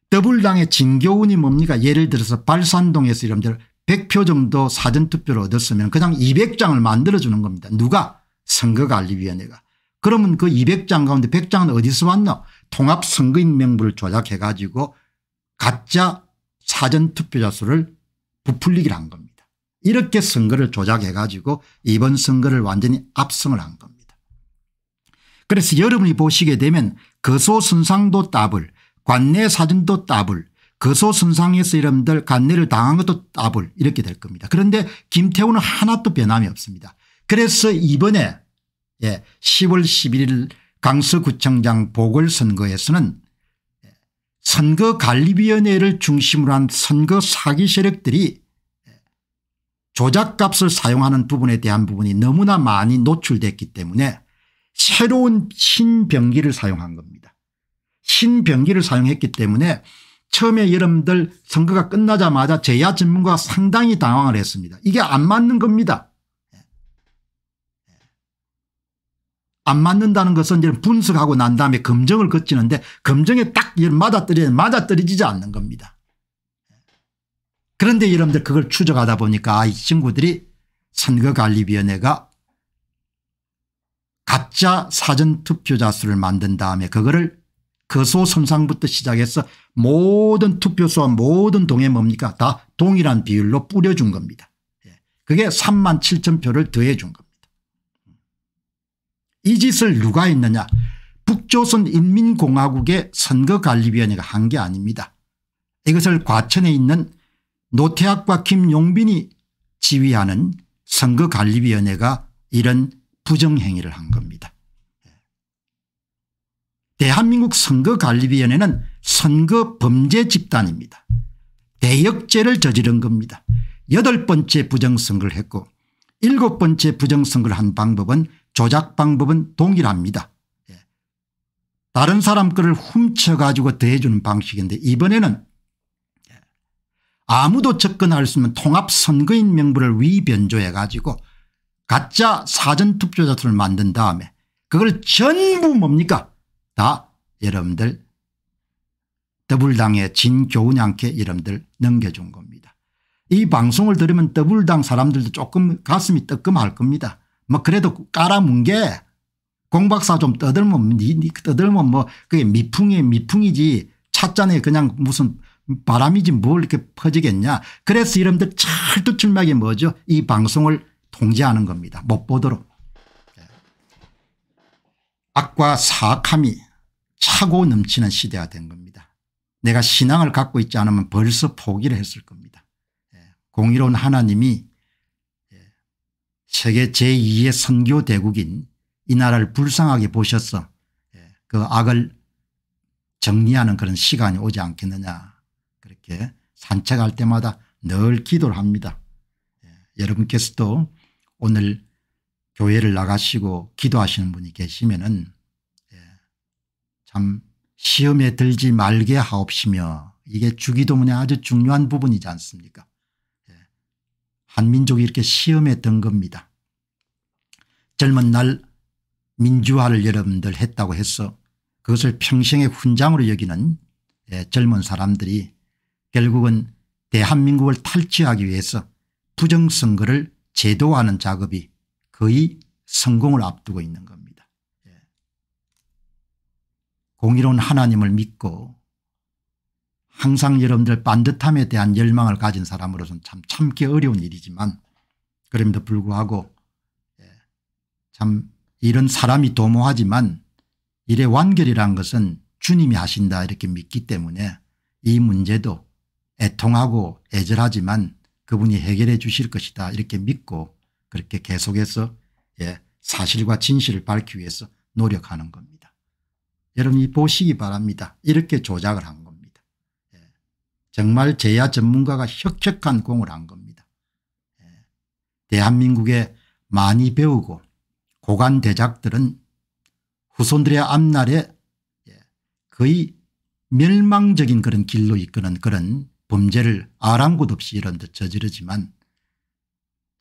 Speaker 1: 더불당의 진교훈이 뭡니까 예를 들어서 발산동에서 이런대로 100표 정도 사전투표를 얻었으면 그냥 200장을 만들어주는 겁니다. 누가 선거관리위원회가. 그러면 그 200장 가운데 100장은 어디서 왔나 통합선거인 명부를 조작해 가지고 가짜 사전투표자 수를 부풀리기를 한 겁니다. 이렇게 선거를 조작해 가지고 이번 선거를 완전히 압승을 한 겁니다. 그래서 여러분이 보시게 되면 거소선상도 답을 관내 사진도 따블 거소선상에서 여러분들 관내를 당한 것도 따블 이렇게 될 겁니다. 그런데 김태우는 하나도 변함이 없습니다. 그래서 이번에 예, 10월 11일 강서구청장 보궐선거에서는 예, 선거관리위원회를 중심으로 한 선거 사기 세력들이 예, 조작값을 사용하는 부분에 대한 부분이 너무나 많이 노출됐기 때문에 새로운 신병기를 사용한 겁니다. 신병기를 사용했기 때문에 처음에 여러분들 선거가 끝나자마자 제야 전문가가 상당히 당황을 했습니다. 이게 안 맞는 겁니다. 예. 안 맞는다는 것은 이제 분석하고 난 다음에 검증을 거치는데 검증에 딱 맞아떨어지, 맞아떨어지지 않는 겁니다. 예. 그런데 여러분들 그걸 추적하다 보니까 아, 이 친구들이 선거관리위원회가 가짜 사전투표자 수를 만든 다음에 그거를 거소 그 손상부터 시작해서 모든 투표소와 모든 동에 뭡니까 다 동일한 비율로 뿌려준 겁니다. 예. 그게 3만 7천 표를 더해 준 겁니다. 이 짓을 누가 했느냐 북조선인민공화국의 선거관리위원회가 한 게 아닙니다. 이것을 과천에 있는 노태학과 김용빈이 지휘하는 선거관리위원회가 이런 부정행위를 한 겁니다. 대한민국 선거관리위원회는 선거 범죄 집단입니다. 대역죄를 저지른 겁니다. 여덟 번째 부정선거를 했고 일곱 번째 부정선거를 한 방법은 조작 방법은 동일합니다. 예. 다른 사람 거를 훔쳐가지고 대해주는 방식인데 이번에는 예. 아무도 접근할 수 없는 통합선거인 명부를 위변조해 가지고 가짜 사전투표자들을 만든 다음에 그걸 전부 뭡니까 다 여러분들 더불당의 진교훈양께 여러분들 넘겨준 겁니다. 이 방송을 들으면 더불당 사람들도 조금 가슴이 뜨끔할 겁니다. 뭐 그래도 깔아문 게 공박사 좀 떠들면 니, 니 떠들면 뭐 그게 미풍이 미풍이지 찻잔에 그냥 무슨 바람이지 뭘 이렇게 퍼지겠냐. 그래서 여러분들 철두철미하게 뭐죠 이 방송을 통제하는 겁니다. 못 보도록. 악과 사악함이 차고 넘치는 시대가 된 겁니다. 내가 신앙을 갖고 있지 않으면 벌써 포기를 했을 겁니다. 예, 공의로운 하나님이 예, 세계 제2의 선교 대국인 이 나라를 불쌍하게 보셔서 예, 그 악을 정리하는 그런 시간이 오지 않겠느냐 그렇게 산책할 때마다 늘 기도를 합니다. 여러분께서도 오늘 교회를 나가시고 기도하시는 분이 계시면은 예, 참 시험에 들지 말게 하옵시며 이게 주기도문의 아주 중요한 부분이지 않습니까 예, 한민족이 이렇게 시험에 든 겁니다. 젊은 날 민주화를 여러분들 했다고 해서 그것을 평생의 훈장으로 여기는 예, 젊은 사람들이 결국은 대한민국을 탈취하기 위해서 부정선거를 제도화하는 작업이 거의 성공을 앞두고 있는 겁니다. 예. 공의로운 하나님을 믿고 항상 여러분들 반듯함에 대한 열망을 가진 사람으로서는 참 참기 어려운 일이지만 그럼에도 불구하고 예, 참 이런 사람이 도모하지만 일의 완결이란 것은 주님이 하신다 이렇게 믿기 때문에 이 문제도 애통하고 애절하지만 그분이 해결해 주실 것이다 이렇게 믿고 그렇게 계속해서 예, 사실과 진실을 밝히기 위해서 노력하는 겁니다. 여러분이 보시기 바랍니다. 이렇게 조작을 한 겁니다. 예, 정말 제야 전문가가 혁혁한 공을 한 겁니다. 예, 대한민국에 많이 배우고 고관 대작들은 후손들의 앞날에 예, 거의 멸망적인 그런 길로 이끄는 그런 범죄를 아랑곳 없이 이런 듯 저지르지만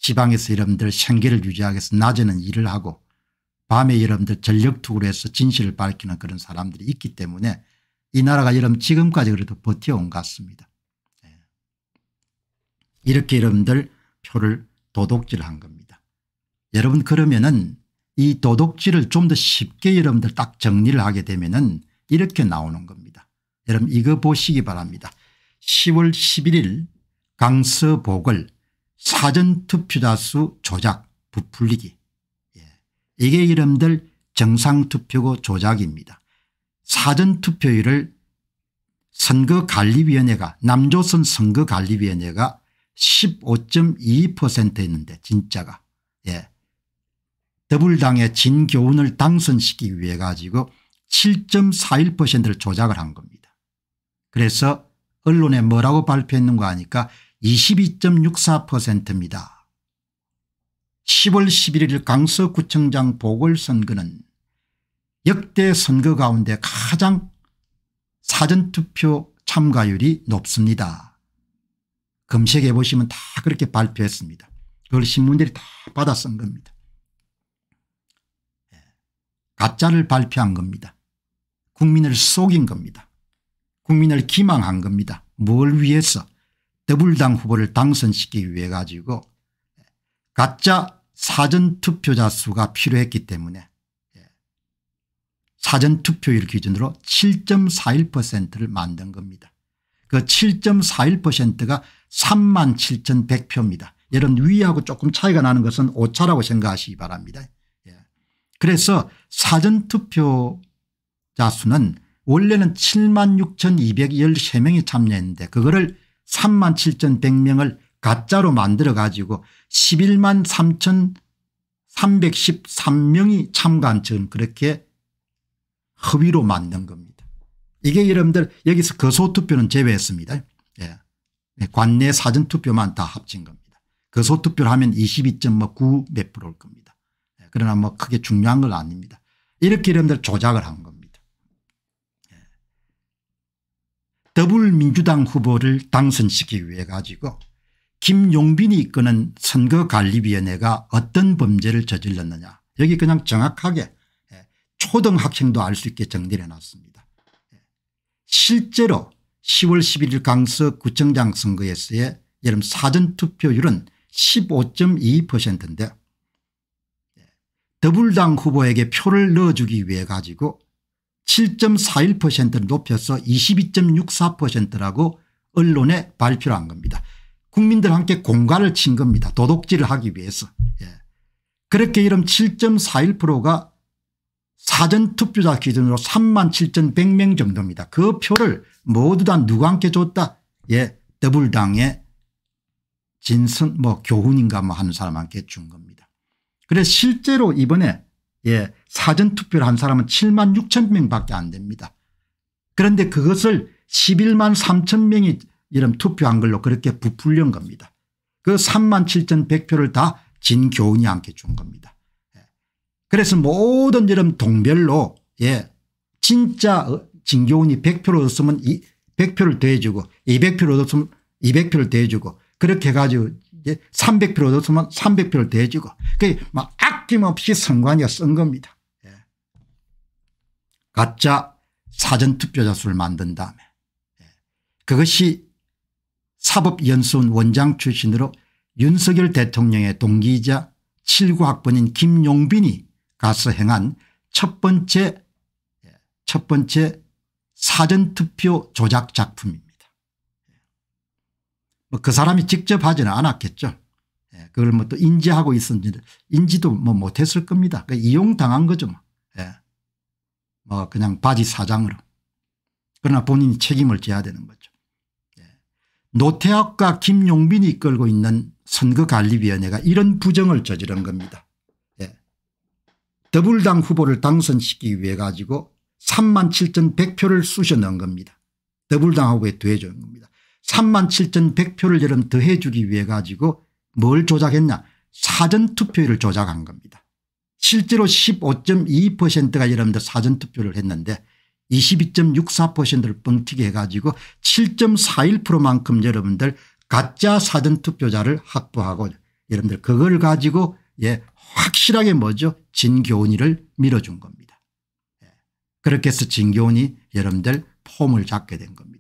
Speaker 1: 지방에서 여러분들 생계를 유지하기 위해서 낮에는 일을 하고 밤에 여러분들 전력투구를 해서 진실을 밝히는 그런 사람들이 있기 때문에 이 나라가 여러분 지금까지 그래도 버텨온 것 같습니다. 예. 이렇게 여러분들 표를 도둑질한 겁니다. 여러분 그러면은 이 도둑질을 좀 더 쉽게 여러분들 딱 정리를 하게 되면은 이렇게 나오는 겁니다. 여러분 이거 보시기 바랍니다. 10월 11일 강서복을 사전투표자 수 조작 부풀리기 예. 이게 이름들 정상투표고 조작입니다. 사전투표율을 선거관리위원회가 남조선 선거관리위원회가 15.2%였는데 진짜가 예. 더불당의 진교훈을 당선시키기 위해 가지고 7.41%를 조작을 한 겁니다. 그래서 언론에 뭐라고 발표했는가 하니까 22.64%입니다. 10월 11일 강서구청장 보궐선거는 역대 선거 가운데 가장 사전투표 참가율이 높습니다. 검색해 보시면 다 그렇게 발표했습니다. 그걸 신문들이 다 받아 쓴 겁니다. 예, 가짜를 발표한 겁니다. 국민을 속인 겁니다. 국민을 기망한 겁니다. 뭘 위해서 더불당 후보를 당선시키기 위해 가지고 가짜 사전투표자 수가 필요했기 때문에 사전투표율 기준으로 7.41%를 만든 겁니다. 그 7.41%가 3만 7,100표입니다. 여러분 위하고 조금 차이가 나는 것은 오차라고 생각하시기 바랍니다. 예. 그래서 사전투표자 수는 원래는 7만 6,213명이 참여했는데 그거를 3만 7 100명을 가짜로 만들어 가지고 11만 3 313명이 참가한 처럼 그렇게 허위로 만든 겁니다. 이게 여러분들 여기서 거소투표는 제외했습니다. 예. 예 관내 사전투표만 다 합친 겁니다. 거소투표를 하면 22.9 몇 프로일 뭐 겁니다. 예, 그러나 뭐 크게 중요한 건 아닙니다. 이렇게 여러분들 조작을 한 겁니다. 더불민주당 후보를 당선시키기 위해 가지고 김용빈이 이끄는 선거관리위원회가 어떤 범죄를 저질렀느냐 여기 그냥 정확하게 예, 초등학생도 알 수 있게 정리를 해놨습니다. 예, 실제로 10월 11일 강서 구청장 선거에서의 여름 사전투표율은 15.2%인데 예, 더불당 후보에게 표를 넣어주기 위해 가지고 7.41%를 높여서 22.64%라고 언론에 발표를 한 겁니다. 국민들 함께 공갈을 친 겁니다. 도둑질을 하기 위해서. 예. 그렇게 이름 7.41%가 사전투표자 기준으로 3만 7,100명 정도입니다. 그 표를 모두 다 누가 함께 줬다. 예, 더블당의 진선 뭐 교훈인가 뭐 하는 사람한테 준 겁니다. 그래서 실제로 이번에 예, 사전투표를 한 사람은 7만 6천 명밖에 안 됩니다. 그런데 그것을 11만 3천 명이 이런 투표한 걸로 그렇게 부풀린 겁니다. 그 3만 7천 100표를 다 진교훈이 함께 준 겁니다. 예. 그래서 모든 이런 동별로 예, 진짜 진교훈이 100표를 얻으면 었 100표를 더해주고 200표를 얻으면 었 200표를 더해주고 그렇게 해가지고 이 300표를 얻었으면 300표를 대주고 그막 아낌없이 선관위가 쓴 겁니다. 예. 가짜 사전투표자 수를 만든 다음에 예. 그것이 사법연수원 원장 출신으로 윤석열 대통령의 동기이자 7 9 학번인 김용빈이 가서 행한 첫 번째 예, 첫 번째 사전투표 조작 작품입니다. 뭐 그 사람이 직접 하지는 않았겠죠. 예, 그걸 뭐 또 인지하고 있었는지 인지도 뭐 못했을 겁니다. 그 이용당한 거죠. 뭐. 예. 뭐 그냥 바지 사장으로. 그러나 본인이 책임을 져야 되는 거죠. 예. 노태학과 김용빈이 이끌고 있는 선거관리위원회가 이런 부정을 저지른 겁니다. 예. 더불당 후보를 당선시키기 위해 가지고 3 7,100표를 쑤셔 넣은 겁니다. 더불당 후보에 더해준 겁니다. 3만 7 100표를 여름 더해 주기 위해 가지고 뭘 조작했냐 사전투표율을 조작한 겁니다. 실제로 15.2%가 여러분들 사전투표를 했는데 22.64%를 뻥튀기 해가지고 7.41%만큼 여러분들 가짜 사전투표자를 확보하고 여러분들 그걸 가지고 예 확실하게 뭐죠 진교훈이를 밀어준 겁니다. 예. 그렇게 해서 진교훈이 여러분들 폼을 잡게 된 겁니다.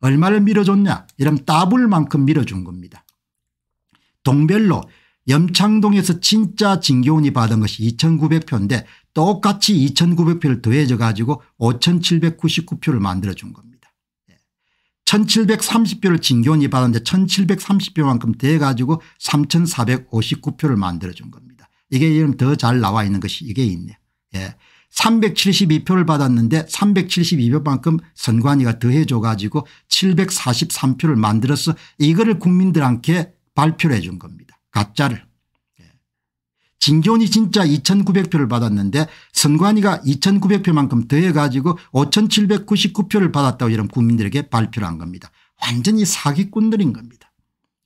Speaker 1: 얼마를 밀어줬냐 이러면 따블만큼 밀어준 겁니다. 동별로 염창동에서 진짜 진교훈이 받은 것이 2900표인데 똑같이 2900표를 더해져 가지고 5799표를 만들어준 겁니다. 1730표를 예. 진교훈이 받았는데 1730표만큼 더해 가지고 3459표를 만들어준 겁니다. 이게 이름 더잘 나와 있는 것이 이게 있네요. 예. 372표를 받았는데 372표만큼 선관위가 더해줘 가지고 743표를 만들어서 이거를 국민들한테 발표를 해준 겁니다. 가짜를. 예. 진교원이 진짜 2900표를 받았는데 선관위가 2900표만큼 더해 가지고 5799표를 받았다고 이런 국민들에게 발표를 한 겁니다. 완전히 사기꾼들인 겁니다.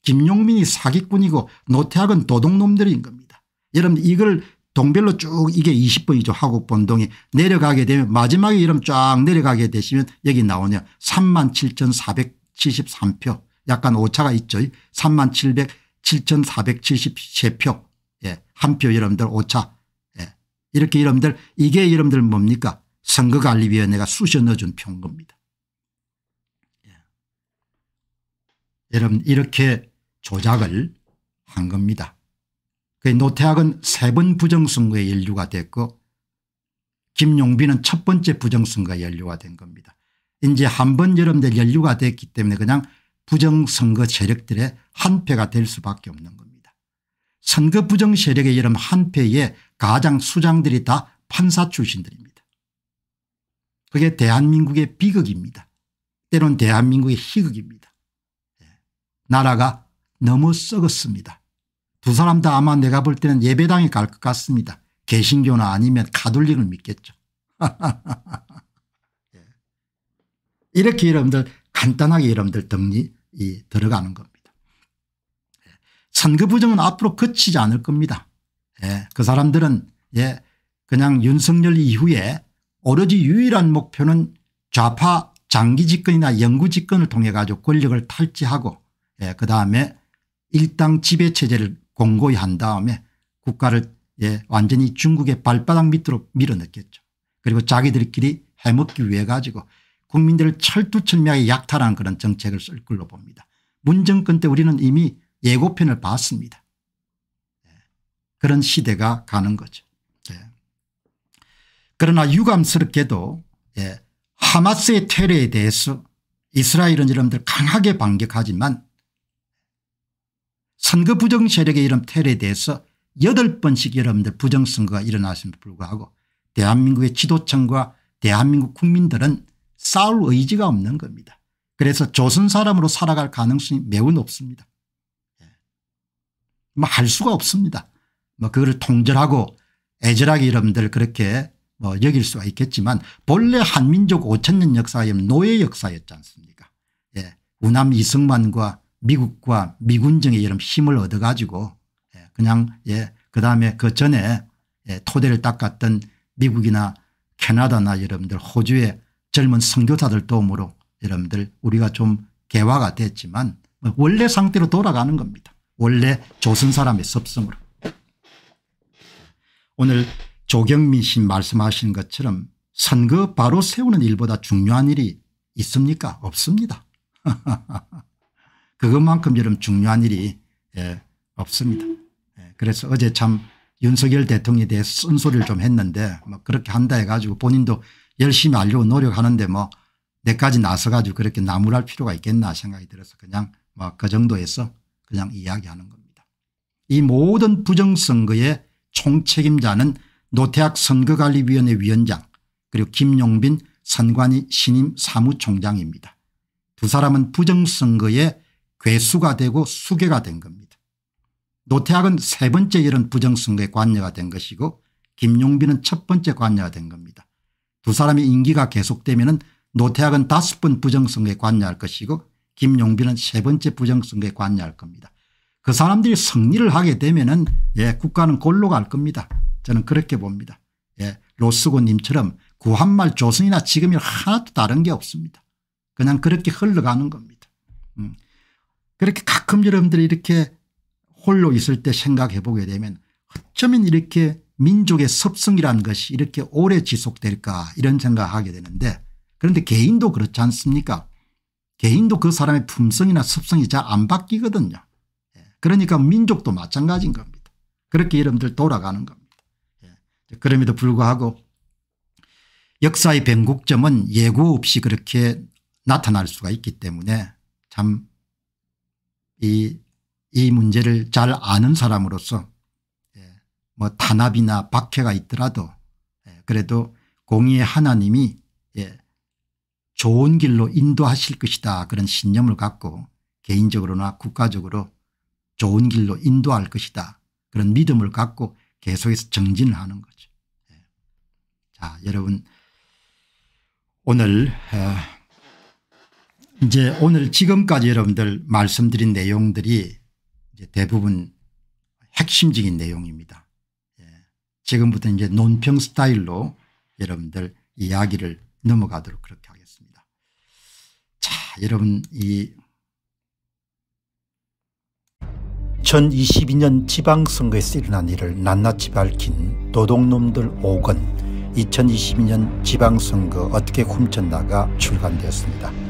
Speaker 1: 김용민이 사기꾼이고 노태학은 도둑놈들인 겁니다. 여러분 이걸 동별로 쭉 이게 20번이죠. 하곡본동이 내려가게 되면 마지막에 이름 쫙 내려가게 되시면 여기 나오냐 37,473표 약간 오차가 있죠. 37,473표 예. 한 표 여러분들 오차 예. 이렇게 여러분들 이게 여러분들 뭡니까 선거관리위원회가 수셔 넣어준 표인 겁니다. 예. 여러분 이렇게 조작을 한 겁니다. 그 노태학은 세 번 부정선거에 연류가 됐고 김용빈은 첫 번째 부정선거에 연류가된 겁니다. 이제 한 번 여러분들 연류가 됐기 때문에 그냥 부정선거 세력들의 한패가 될 수밖에 없는 겁니다. 선거 부정 세력의 여름 한패에 가장 수장들이 다 판사 출신들입니다. 그게 대한민국의 비극입니다. 때론 대한민국의 희극입니다. 예. 나라가 너무 썩었습니다. 두 사람 다 아마 내가 볼 때는 예배당에 갈 것 같습니다. 개신교나 아니면 가톨릭을 믿겠죠. 예. 이렇게 여러분들 간단하게 여러분들 덕리 들어가는 겁니다. 예. 선거 부정은 앞으로 그치지 않을 겁니다. 예, 그 사람들은 예, 그냥 윤석열 이후에 오로지 유일한 목표는 좌파 장기 집권이나 영구 집권을 통해 가지고 권력을 탈취하고 예, 그다음에 일당 지배 체제를 공고히 한 다음에 국가를 예, 완전히 중국의 발바닥 밑으로 밀어넣겠죠. 그리고 자기들끼리 해먹기 위해 가지고 국민들을 철두철미하게 약탈하는 그런 정책을 쓸 걸로 봅니다. 문정권 때 우리는 이미 예고편을 봤습니다. 예, 그런 시대가 가는 거죠. 예. 그러나 유감스럽게도 예, 하마스의 테러에 대해서 이스라엘은 여러분들 강하게 반격하지만 선거 부정 세력의 이런 테러에 대해서 여덟 번씩 여러분들 부정선거가 일어났음에도 불구하고 대한민국의 지도층과 대한민국 국민들은 싸울 의지가 없는 겁니다. 그래서 조선 사람으로 살아갈 가능성이 매우 높습니다. 예. 뭐할 수가 없습니다. 뭐 그거를 통절하고 애절하게 여러분들 그렇게 뭐 여길 수가 있겠지만 본래 한민족 5천년 역사의 노예 역사였지 않습니까 예. 우남 이승만과 미국과 미군정의 이런 힘을 얻어 가지고 예, 그냥 예 그다음에 그 전에 예 토대를 닦았던 미국이나 캐나다나 여러분들 호주의 젊은 선교사들 도움으로 여러분들 우리가 좀 개화가 됐지만 원래 상태로 돌아가는 겁니다. 원래 조선 사람의 섭성으로 오늘 조경민 씨 말씀하신 것처럼 선거 바로 세우는 일보다 중요한 일이 있습니까? 없습니다. 그것만큼 여러 중요한 일이 예, 없습니다. 예, 그래서 어제 참 윤석열 대통령에 대해서 쓴소리를 좀 했는데 뭐 그렇게 한다 해가지고 본인도 열심히 알려고 노력하는데 뭐 내까지 나서 가지고 그렇게 나무랄 필요가 있겠나 생각이 들어서 그냥 뭐그 정도에서 그냥 이야기하는 겁니다. 이 모든 부정선거의 총책임자는 노태학 선거관리위원회 위원장 그리고 김용빈 선관위 신임 사무총장입니다. 두 사람은 부정선거의 괴수가 되고 수괴가 된 겁니다. 노태학은 세 번째 이런 부정선거에 관여가 된 것이고 김용빈은 첫 번째 관여가 된 겁니다. 두 사람의 인기가 계속되면 노태학은 다섯 번 부정선거에 관여할 것이고 김용빈은 세 번째 부정선거에 관여할 겁니다. 그 사람들이 승리를 하게 되면 예, 국가는 골로 갈 겁니다. 저는 그렇게 봅니다. 예, 로스고님처럼 구한말 조선이나 지금이 하나도 다른 게 없습니다. 그냥 그렇게 흘러가는 겁니다. 음. 그렇게 가끔 여러분들이 이렇게 홀로 있을 때 생각해 보게 되면 어쩌면 이렇게 민족의 섭성이라는 것이 이렇게 오래 지속될까 이런 생각하게 되는데 그런데 개인도 그렇지 않습니까 개인도 그 사람의 품성이나 습성이 잘 안 바뀌거든요. 예, 그러니까 민족도 마찬가지인 겁니다. 그렇게 여러분들 돌아가는 겁니다. 예, 그럼에도 불구하고 역사의 변곡점은 예고 없이 그렇게 나타날 수가 있기 때문에 참 이, 이 문제를 잘 아는 사람으로서 예, 뭐 탄압이나 박해가 있더라도 예, 그래도 공의의 하나님이 예, 좋은 길로 인도하실 것이다 그런 신념을 갖고 개인적으로나 국가적으로 좋은 길로 인도할 것이다 그런 믿음을 갖고 계속해서 정진을 하는 거죠. 자 여러분 오늘 어, 이제 오늘 지금까지 여러분들 말씀드린 내용들이 이제 대부분 핵심적인 내용입니다. 예. 지금부터 이제 논평 스타일로 여러분들 이야기를 넘어가도록 그렇게 하겠습니다. 자, 여러분 이 2022년 지방선거에서 일어난 일을 낱낱이 밝힌 도둑놈들 5권 2022년 지방선거 어떻게 훔쳤나가 출간되었습니다.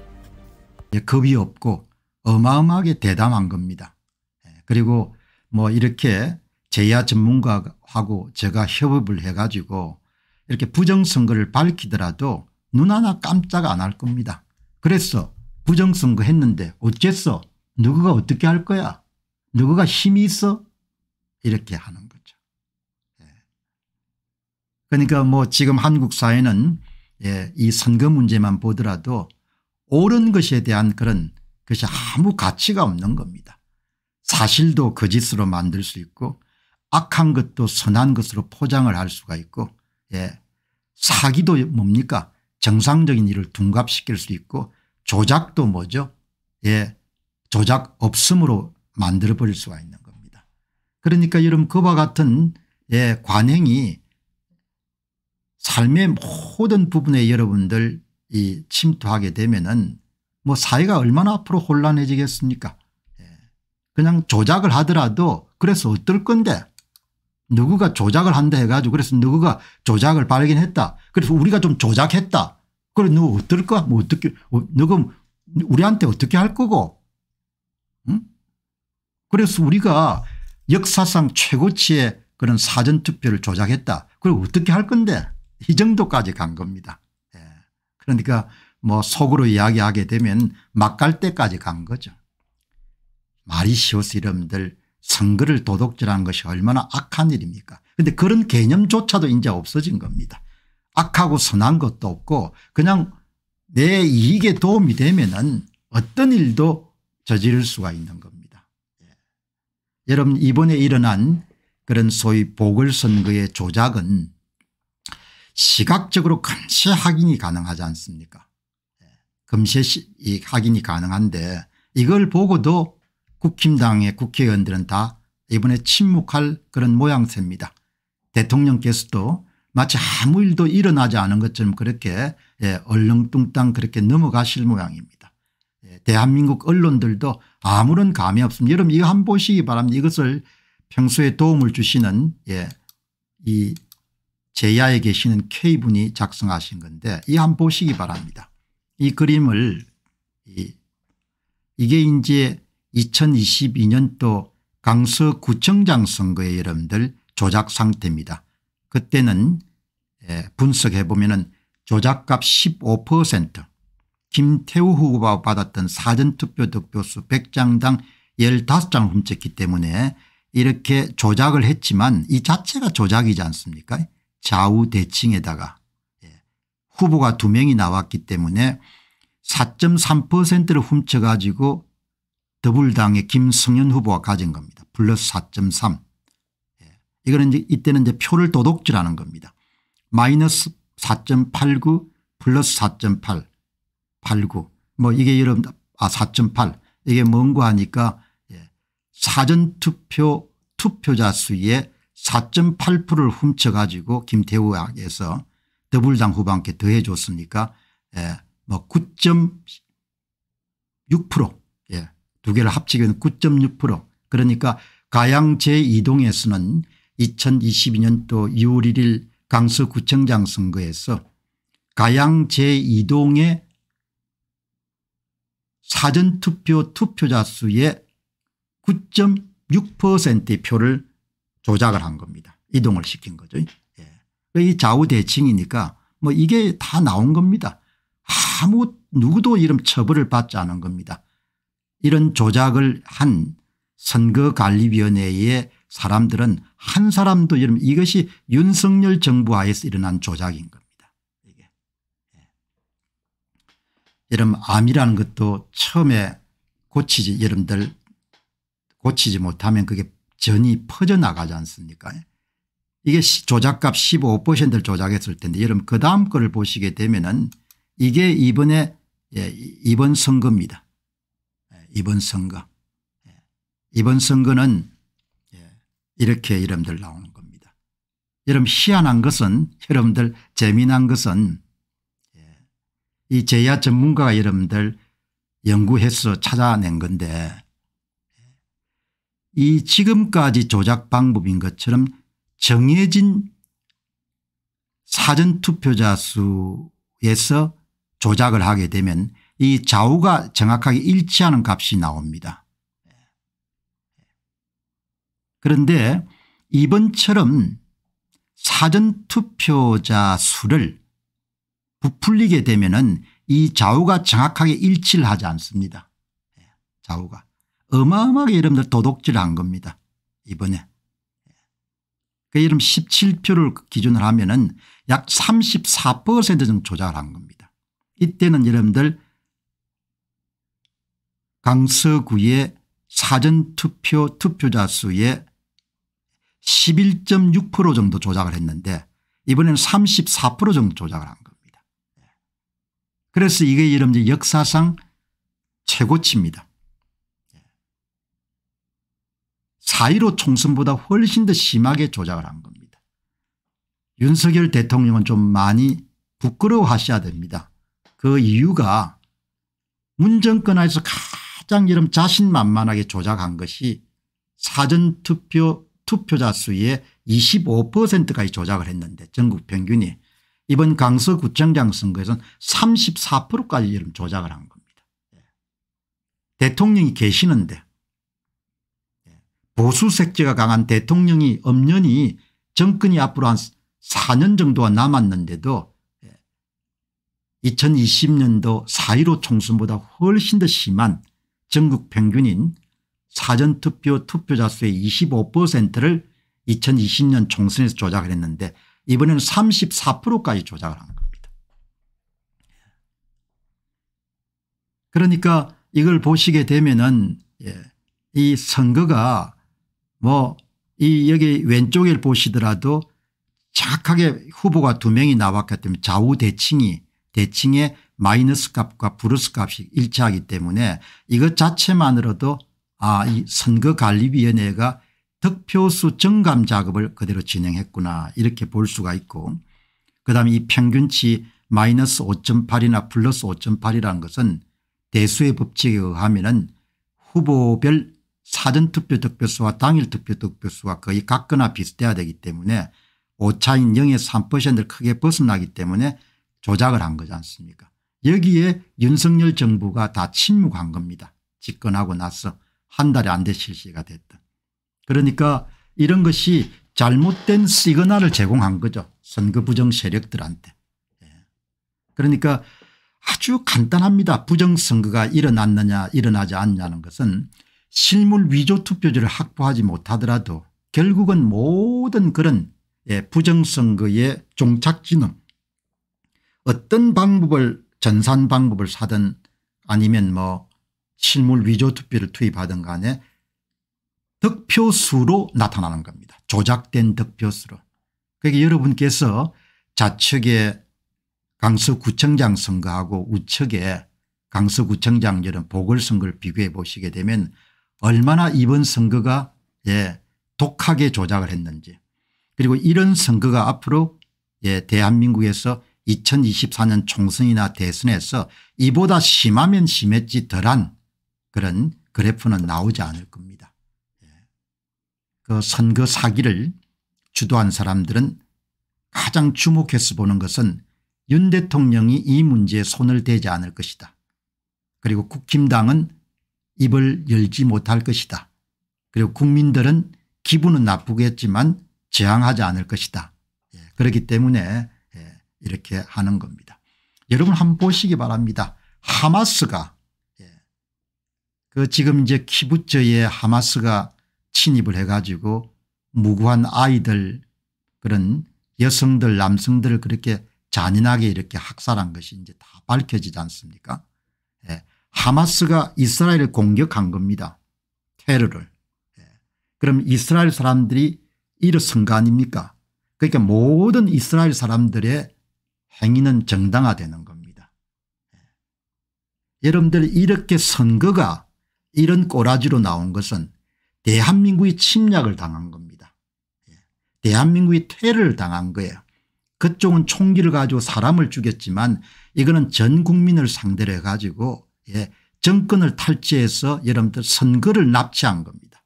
Speaker 1: 겁이 없고 어마어마하게 대담한 겁니다. 예, 그리고 뭐 이렇게 제야 전문가하고 제가 협업을 해가지고 이렇게 부정선거를 밝히더라도 눈 하나 깜짝 안 할 겁니다. 그래서 부정선거 했는데 어째서 누구가 어떻게 할 거야 누구가 힘이 있어 이렇게 하는 거죠. 예. 그러니까 뭐 지금 한국 사회는 예, 이 선거 문제만 보더라도 옳은 것에 대한 그런 것이 아무 가치가 없는 겁니다. 사실도 거짓으로 만들 수 있고 악한 것도 선한 것으로 포장을 할 수가 있고 예. 사기도 뭡니까 정상적인 일을 둔갑시킬 수 있고 조작도 뭐죠 예. 조작 없음으로 만들어버릴 수가 있는 겁니다. 그러니까 여러분 그와 같은 예, 관행이 삶의 모든 부분에 여러분들 이 침투하게 되면은 뭐 사회가 얼마나 앞으로 혼란해지겠습니까? 예. 그냥 조작을 하더라도 그래서 어떨 건데 누구가 조작을 한다 해가지고 그래서 누구가 조작을 발견했다. 그래서 우리가 좀 조작했다. 그래 누 어떨 거야? 뭐 어떻게 어, 누구 우리한테 어떻게 할 거고? 응? 그래서 우리가 역사상 최고치의 그런 사전투표를 조작했다. 그리 어떻게 할 건데 이 정도까지 간 겁니다. 그러니까 뭐 속으로 이야기하게 되면 막 갈 때까지 간 거죠. 말이 쉬워서 여러들 선거를 도둑질한 것이 얼마나 악한 일입니까 그런데 그런 개념조차도 이제 없어진 겁니다. 악하고 선한 것도 없고 그냥 내 이익에 도움이 되면 은 어떤 일도 저지를 수가 있는 겁니다. 예. 여러분 이번에 일어난 그런 소위 보궐선거의 조작은 시각적으로 금세 확인이 가능하지 않습니까 예, 금 시, 확인이 가능한데 이걸 보고도 국힘당의 국회의원들은 다 이번에 침묵할 그런 모양새입니다. 대통령께서도 마치 아무 일도 일어나지 않은 것처럼 그렇게 예, 얼렁뚱땅 그렇게 넘어가실 모양입니다. 예, 대한민국 언론들도 아무런 감이 없습니다. 여러분 이거 한번 보시기 바랍니다. 이것을 평소에 도움을 주시는 예, 이 제야에 계시는 K분이 작성하신 건데 이 한 보시기 바랍니다. 이 그림을 이 이게 이제 2022년도 강서구청장 선거의 여러분들 조작 상태입니다. 그때는 예, 분석해 보면은 조작값 15% 김태우 후보가 받았던 사전투표 득표수 100장당 15장 훔쳤기 때문에 이렇게 조작을 했지만 이 자체가 조작이지 않습니까 좌우 대칭에다가 예, 후보가 두 명이 나왔기 때문에 4.3%를 훔쳐가지고 더불당의 김승현 후보가 가진 겁니다. 플러스 4.3. 예, 이거는 이제 이때는 이제 표를 도둑질하는 겁니다. 마이너스 4.89 플러스 4.8 9뭐 이게 여러분 아 4.8 이게 뭔고 하니까 예, 사전투표 투표자 수의 4.8%를 훔쳐가지고 김태우에서 더불당 후반께 더해줬으니까 예, 뭐9.6% 예, 두 개를 합치는9.6% 그러니까 가양 제2동에서는 2022년도 2월 1일 강서구청장 선거에서 가양 제2동의 사전투표 투표자 수의 9.6%의 표를 조작을 한 겁니다. 이동을 시킨 거죠. 예. 이 좌우대칭이니까 뭐 이게 다 나온 겁니다. 아무 누구도 이름 처벌을 받지 않은 겁니다. 이런 조작을 한 선거관리위원회의 사람들은 한 사람도 이름 이것이 윤석열 정부 하에서 일어난 조작인 겁니다. 이게. 예. 이런 암이라는 것도 처음에 고치지 여러분들 고치지 못하면 그게 전이 퍼져나가지 않습니까 이게 조작값 15%를 조작했을 텐데 여러분 그 다음 거를 보시게 되면 은 이게 이번에 예, 이번 선거입니다. 예, 이번 선거. 예, 이번 선거는 예, 이렇게 여러분들 나오는 겁니다. 여러분 희한한 것은 여러분들 재미난 것은 이 제야 전문가가 여러분들 연구해서 찾아낸 건데 이 지금까지 조작 방법인 것처럼 정해진 사전투표자 수에서 조작을 하게 되면 이 좌우가 정확하게 일치하는 값이 나옵니다. 그런데 이번처럼 사전투표자 수를 부풀리게 되면 이 좌우가 정확하게 일치를 하지 않습니다. 예, 좌우가. 어마어마하게 여러분들 도둑질한 겁니다. 이번에. 그 이름 17표를 기준으로 하면은 약 34% 정도 조작한 겁니다. 이때는 여러분들 강서구의 사전투표 투표자 수의 11.6% 정도 조작을 했는데 이번에는 34% 정도 조작을 한 겁니다. 예. 그래서 이게 여러분 역사상 최고치입니다. 4.15 총선보다 훨씬 더 심하게 조작을 한 겁니다. 윤석열 대통령은 좀 많이 부끄러워하셔야 됩니다. 그 이유가 문정권 에서 가장 이름 자신만만하게 조작한 것이 사전투표 투표자 수의 25%까지 조작을 했는데 전국 평균이 이번 강서구청장 선거에서는 34%까지 조작을 한 겁니다. 예. 대통령이 계시는데 보수 색채가 강한 대통령이 엄연히 정권이 앞으로 한 4년 정도가 남았는데도 2020년도 예, 4.15 총선보다 훨씬 더 심한 전국 평균인 사전투표 투표자 수의 25%를 2020년 총선에서 조작을 했는데 이번에는 34%까지 조작을 한 겁니다. 그러니까 이걸 보시게 되면 은이 예, 선거가 뭐이 여기 왼쪽에 보시더라도 착하게 후보가 두 명이 나왔기 때문에 좌우 대칭이 대칭의 마이너스 값과 브루스 값이 일치하기 때문에 이것 자체만으로도 아 이 선거관리위원회가 득표수 증감 작업을 그대로 진행했구나 이렇게 볼 수가 있고 그다음에 이 평균치 마이너스 5.8이나 플러스 5.8이라는 것은 대수의 법칙에 의하면 은 후보별 사전투표 득표수와 당일 투표 득표수와 거의 같거나 비슷해야 되기 때문에 오차인 0에 3%를 크게 벗어나기 때문에 조작을 한 거지 않습니까 여기에 윤석열 정부가 다 침묵한 겁니다. 집권하고 나서 한 달이 안돼 실시가 됐던. 그러니까 이런 것이 잘못된 시그널을 제공한 거죠. 선거 부정 세력들한테. 예. 그러니까 아주 간단합니다. 부정선거가 일어났느냐 일어나지 않냐는 것은 실물 위조 투표지를 확보하지 못하더라도 결국은 모든 그런 예, 부정선거의 종착지는 어떤 방법을 전산 방법을 사든 아니면 뭐 실물 위조 투표를 투입하든 간에 득표수로 나타나는 겁니다. 조작된 득표수로. 그게 그러니까 여러분께서 좌측에 강서구청장 선거하고 우측에 강서구청장 이런 보궐선거를 비교해 보시게 되면 얼마나 이번 선거가 예, 독하게 조작을 했는지 그리고 이런 선거가 앞으로 예, 대한민국에서 2024년 총선이나 대선에서 이보다 심하면 심했지 덜한 그런 그래프는 나오지 않을 겁니다. 예. 그 선거 사기를 주도한 사람들은 가장 주목해서 보는 것은 윤 대통령이 이 문제에 손을 대지 않을 것이다. 그리고 국힘당은 입을 열지 못할 것이다. 그리고 국민들은 기분은 나쁘겠지만 저항하지 않을 것이다. 예, 그렇기 때문에 예, 이렇게 하는 겁니다. 여러분 한 번 보시기 바랍니다. 하마스가 예, 그 지금 이제 키부츠에 하마스가 침입을 해가지고 무고한 아이들 그런 여성들 남성들을 그렇게 잔인하게 이렇게 학살한 것이 이제 다 밝혀지지 않습니까? 예. 하마스가 이스라엘을 공격한 겁니다. 테러를. 예. 그럼 이스라엘 사람들이 일어선 거 아닙니까 그러니까 모든 이스라엘 사람들의 행위는 정당화되는 겁니다. 예. 여러분들 이렇게 선거가 이런 꼬라지로 나온 것은 대한민국이 침략을 당한 겁니다. 예. 대한민국이 테러를 당한 거예요. 그쪽은 총기를 가지고 사람을 죽였지만 이거는 전 국민을 상대로 해가지고 예, 정권을 탈취해서 여러분들 선거를 납치한 겁니다.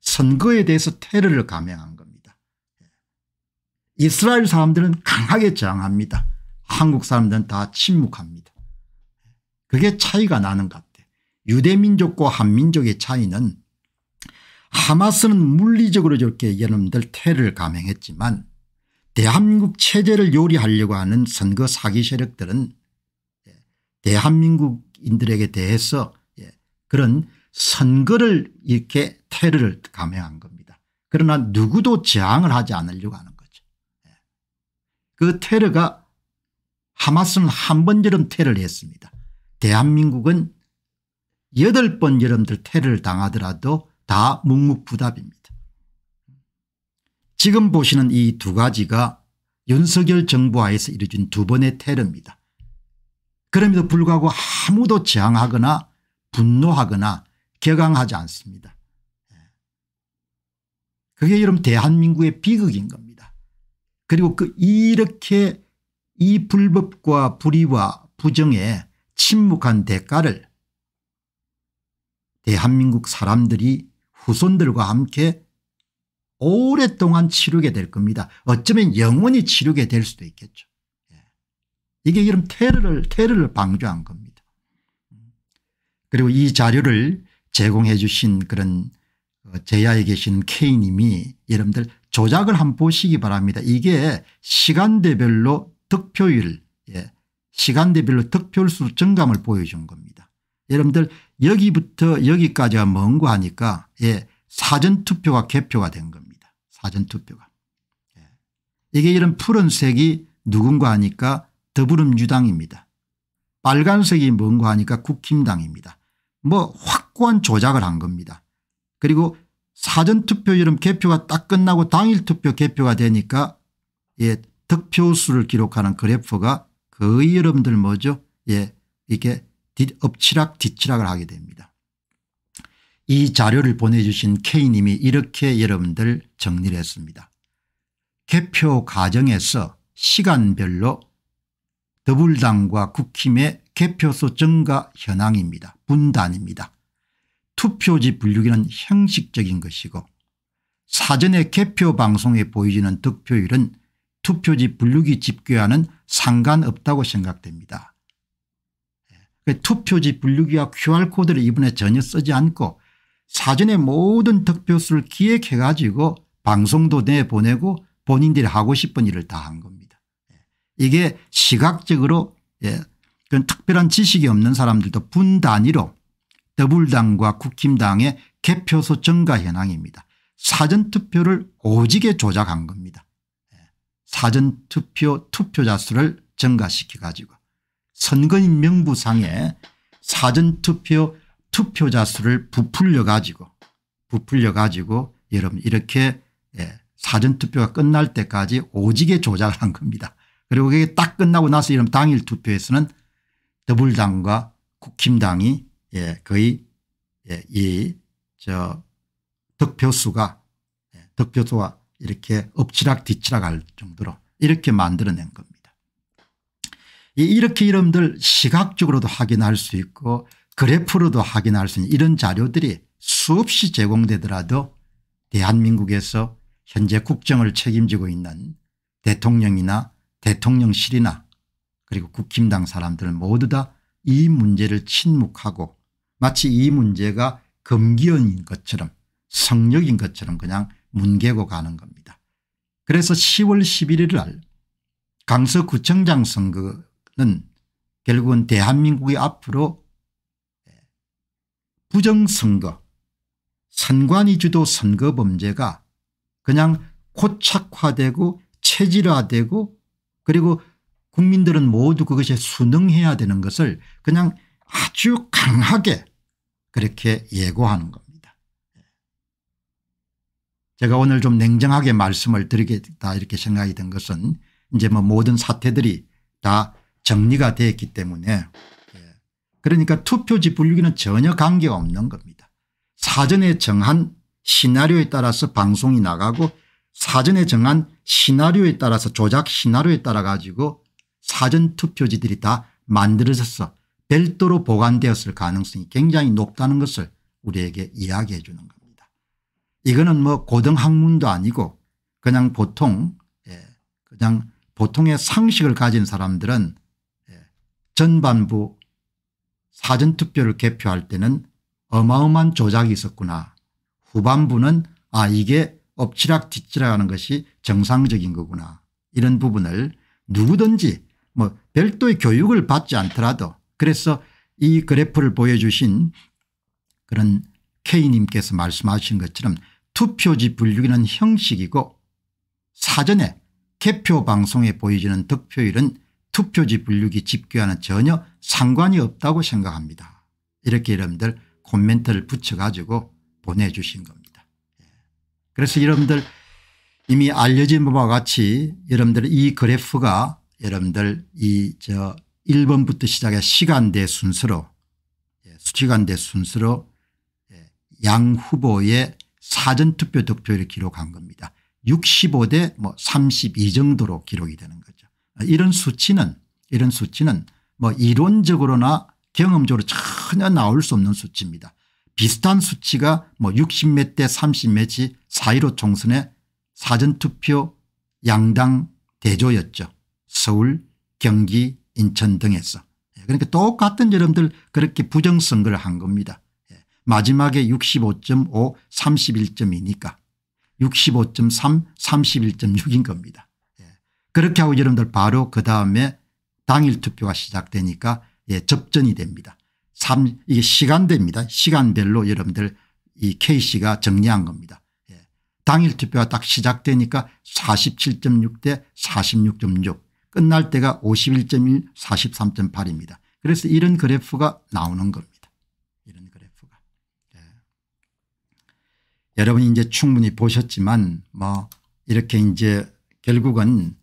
Speaker 1: 선거에 대해서 테러를 감행한 겁니다. 예. 이스라엘 사람들은 강하게 저항합니다. 한국 사람들은 다 침묵합니다. 그게 차이가 나는 것 같아요. 유대민족과 한민족의 차이는 하마스는 물리적으로 저렇게 여러분들 테러를 감행했지만 대한민국 체제를 요리하려고 하는 선거 사기 세력들은 예, 대한민국 인들에게 대해서 예, 그런 선거를 이렇게 테러를 감행한 겁니다. 그러나 누구도 저항을 하지 않으려고 하는 거죠. 예. 그 테러가 하마스는 한 번여름 테러를 했습니다. 대한민국은 여덟 번여러들 테러를 당하더라도 다 묵묵부답입니다. 지금 보시는 이 두 가지가 윤석열 정부 하에서 이루어진 두 번의 테러입니다. 그럼에도 불구하고 아무도 저항하거나 분노하거나 격앙하지 않습니다. 예. 그게 여러분 대한민국의 비극인 겁니다. 그리고 그 이렇게 이 불법과 불의와 부정에 침묵한 대가를 대한민국 사람들이 후손들과 함께 오랫동안 치르게 될 겁니다. 어쩌면 영원히 치르게 될 수도 있겠죠. 이게 이런 테러를 테러를 방조한 겁니다. 그리고 이 자료를 제공해 주신 그런 어, 제야에 계신 케이님이 여러분들 조작을 한번 보시기 바랍니다. 이게 시간대별로 득표율 예. 시간대별로 득표율수 증감을 보여준 겁니다. 여러분들 여기부터 여기까지가 먼 거 하니까 예. 사전투표가 개표가 된 겁니다. 사전투표가. 예. 이게 이런 푸른색이 누군가 하니까 더불어민주당입니다. 빨간색이 뭔가 하니까 국힘당입니다. 뭐 확고한 조작을 한 겁니다. 그리고 사전투표 이름 개표가 딱 끝나고 당일투표 개표가 되니까 예 득표수를 기록하는 그래프가 거의 여러분들 뭐죠 예 이게 렇뒷 엎치락 뒤치락을 하게 됩니다. 이 자료를 보내주신 K님이 이렇게 여러분들 정리를 했습니다. 개표 과정에서 시간별로 더불당과 국힘의 개표소 증가 현황입니다. 분단입니다. 투표지 분류기는 형식적인 것이고 사전에 개표 방송에 보여지는 득표율은 투표지 분류기 집계와는 상관없다고 생각됩니다. 예, 투표지 분류기와 QR코드를 이번에 전혀 쓰지 않고 사전에 모든 득표수를 기획해 가지고 방송도 내보내고 본인들이 하고 싶은 일을 다 한 겁니다. 이게 시각적으로 예, 그런 특별한 지식이 없는 사람들도 분 단위로 더불당과 국힘당의 개표소 증가 현황입니다. 사전투표를 오지게 조작한 겁니다. 예, 사전투표 투표자 수를 증가시켜 가지고 선거인 명부상에 사전투표 투표자 수를 부풀려 가지고 부풀려 가지고 여러분 이렇게 예, 사전투표가 끝날 때까지 오지게 조작한 겁니다. 그리고 그게 딱 끝나고 나서 이런 당일 투표에서는 더불당과 국힘당이 예, 거의 예, 이 저 득표수가 예, 득표수와 이렇게 엎치락 뒤치락 할 정도로 이렇게 만들어낸 겁니다. 이 이렇게 이름들 시각적으로도 확인할 수 있고 그래프로도 확인할 수 있는 이런 자료들이 수없이 제공되더라도 대한민국에서 현재 국정을 책임지고 있는 대통령이나 대통령실이나 그리고 국힘당 사람들 은 모두 다 이 문제를 침묵하고 마치 이 문제가 금기현인 것처럼 성역인 것처럼 그냥 문개고 가는 겁니다. 그래서 10월 11일 날 강서구청장 선거는 결국은 대한민국이 앞으로 부정선거 선관위 주도 선거 범죄가 그냥 고착화되고 체질화되고 그리고 국민들은 모두 그것에 순응해야 되는 것을 그냥 아주 강하게 그렇게 예고하는 겁니다. 제가 오늘 좀 냉정하게 말씀을 드리겠다 이렇게 생각이 든 것은 이제 뭐 모든 사태들이 다 정리가 되었기 때문에 예. 그러니까 투표지 분류기는 전혀 관계없는 겁니다. 사전에 정한 시나리오에 따라서 방송이 나가고 사전에 정한 시나리오에 따라서 조작 시나리오에 따라 가지고 사전 투표지들이 다 만들어져서 별도로 보관되었을 가능성이 굉장히 높다는 것을 우리에게 이야기해 주는 겁니다. 이거는 뭐 고등학문도 아니고 그냥 보통 예, 그냥 보통의 상식을 가진 사람들은 예, 전반부 사전투표를 개표할 때는 어마어마한 조작이 있었구나 후반부는 아 이게 엎치락 뒤치락하는 것이 정상적인 거구나 이런 부분을 누구든지 뭐 별도의 교육을 받지 않더라도 그래서 이 그래프를 보여주신 그런 K님께서 말씀하신 것처럼 투표지 분류기는 형식이고 사전에 개표 방송에 보여지는 득표율은 투표지 분류기 집계와는 전혀 상관이 없다고 생각합니다. 이렇게 여러분들 코멘트를 붙여가지고 보내주신 겁니다. 그래서 여러분들 이미 알려진 바와 같이 여러분들 이 그래프가 여러분들 이 저 1번부터 시작해 시간대 순서로 예, 수치간대 순서로 예, 양 후보의 사전투표 득표율을 기록한 겁니다. 65대 뭐 32 정도로 기록이 되는 거죠. 이런 수치는 이런 수치는 뭐 이론적으로나 경험적으로 전혀 나올 수 없는 수치입니다. 비슷한 수치가 뭐 60몇 대 30몇이 4.15총선에 사전투표 양당 대조였죠. 서울 경기 인천 등에서. 예, 그러니까 똑같은 여러분들 그렇게 부정선거를 한 겁니다. 예, 마지막에 65.5 3 1점니까65.3 31.6인 겁니다. 예, 그렇게 하고 여러분들 바로 그 다음에 당일 투표가 시작되니까 접전이 됩니다. 3 이게 시간대입니다. 시간별로 여러분들 이 K씨가 정리한 겁니다. 예. 당일 투표가 딱 시작되니까 47.6 대46.6 끝날 때가 51.1 43.8입니다. 그래서 이런 그래프가 나오는 겁니다. 이런 그래프가. 예. 여러분이 이제 충분히 보셨지만 뭐 이렇게 이제 결국은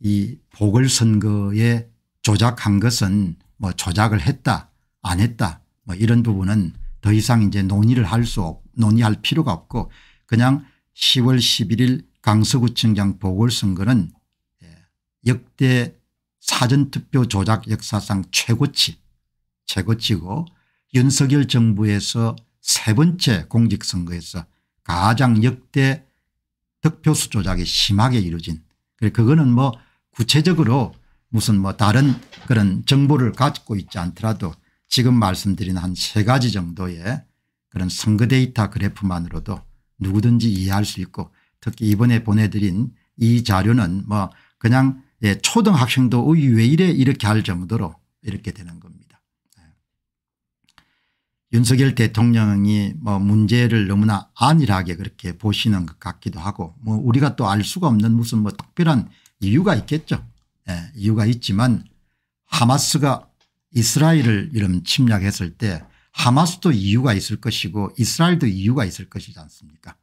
Speaker 1: 이 보궐선거에 조작한 것은 뭐 조작을 했다 안 했다 뭐 이런 부분은 더 이상 이제 논의를 할 수 없, 논의할 필요가 없고 그냥 10월 11일 강서구청장 보궐선거는 예, 역대 사전투표 조작 역사상 최고치 최고치고 윤석열 정부에서 세 번째 공직선거에서 가장 역대 득표수 조작이 심하게 이루어진 그거는 뭐 구체적으로 무슨 뭐 다른 그런 정보를 갖고 있지 않더라도 지금 말씀드린 한 세 가지 정도의 그런 선거 데이터 그래프만으로도 누구든지 이해할 수 있고 특히 이번에 보내드린 이 자료는 뭐 그냥 예, 초등학생도 왜 이래 이렇게 할 정도로 이렇게 되는 겁니다. 예. 윤석열 대통령이 뭐 문제를 너무나 안일하게 그렇게 보시는 것 같기도 하고 뭐 우리가 또 알 수가 없는 무슨 뭐 특별한 이유가 있겠죠. 예, 이유가 있지만 하마스가 이스라엘을 이런 침략했을 때 하마스도 이유가 있을 것이고 이스라엘도 이유가 있을 것이지 않습니까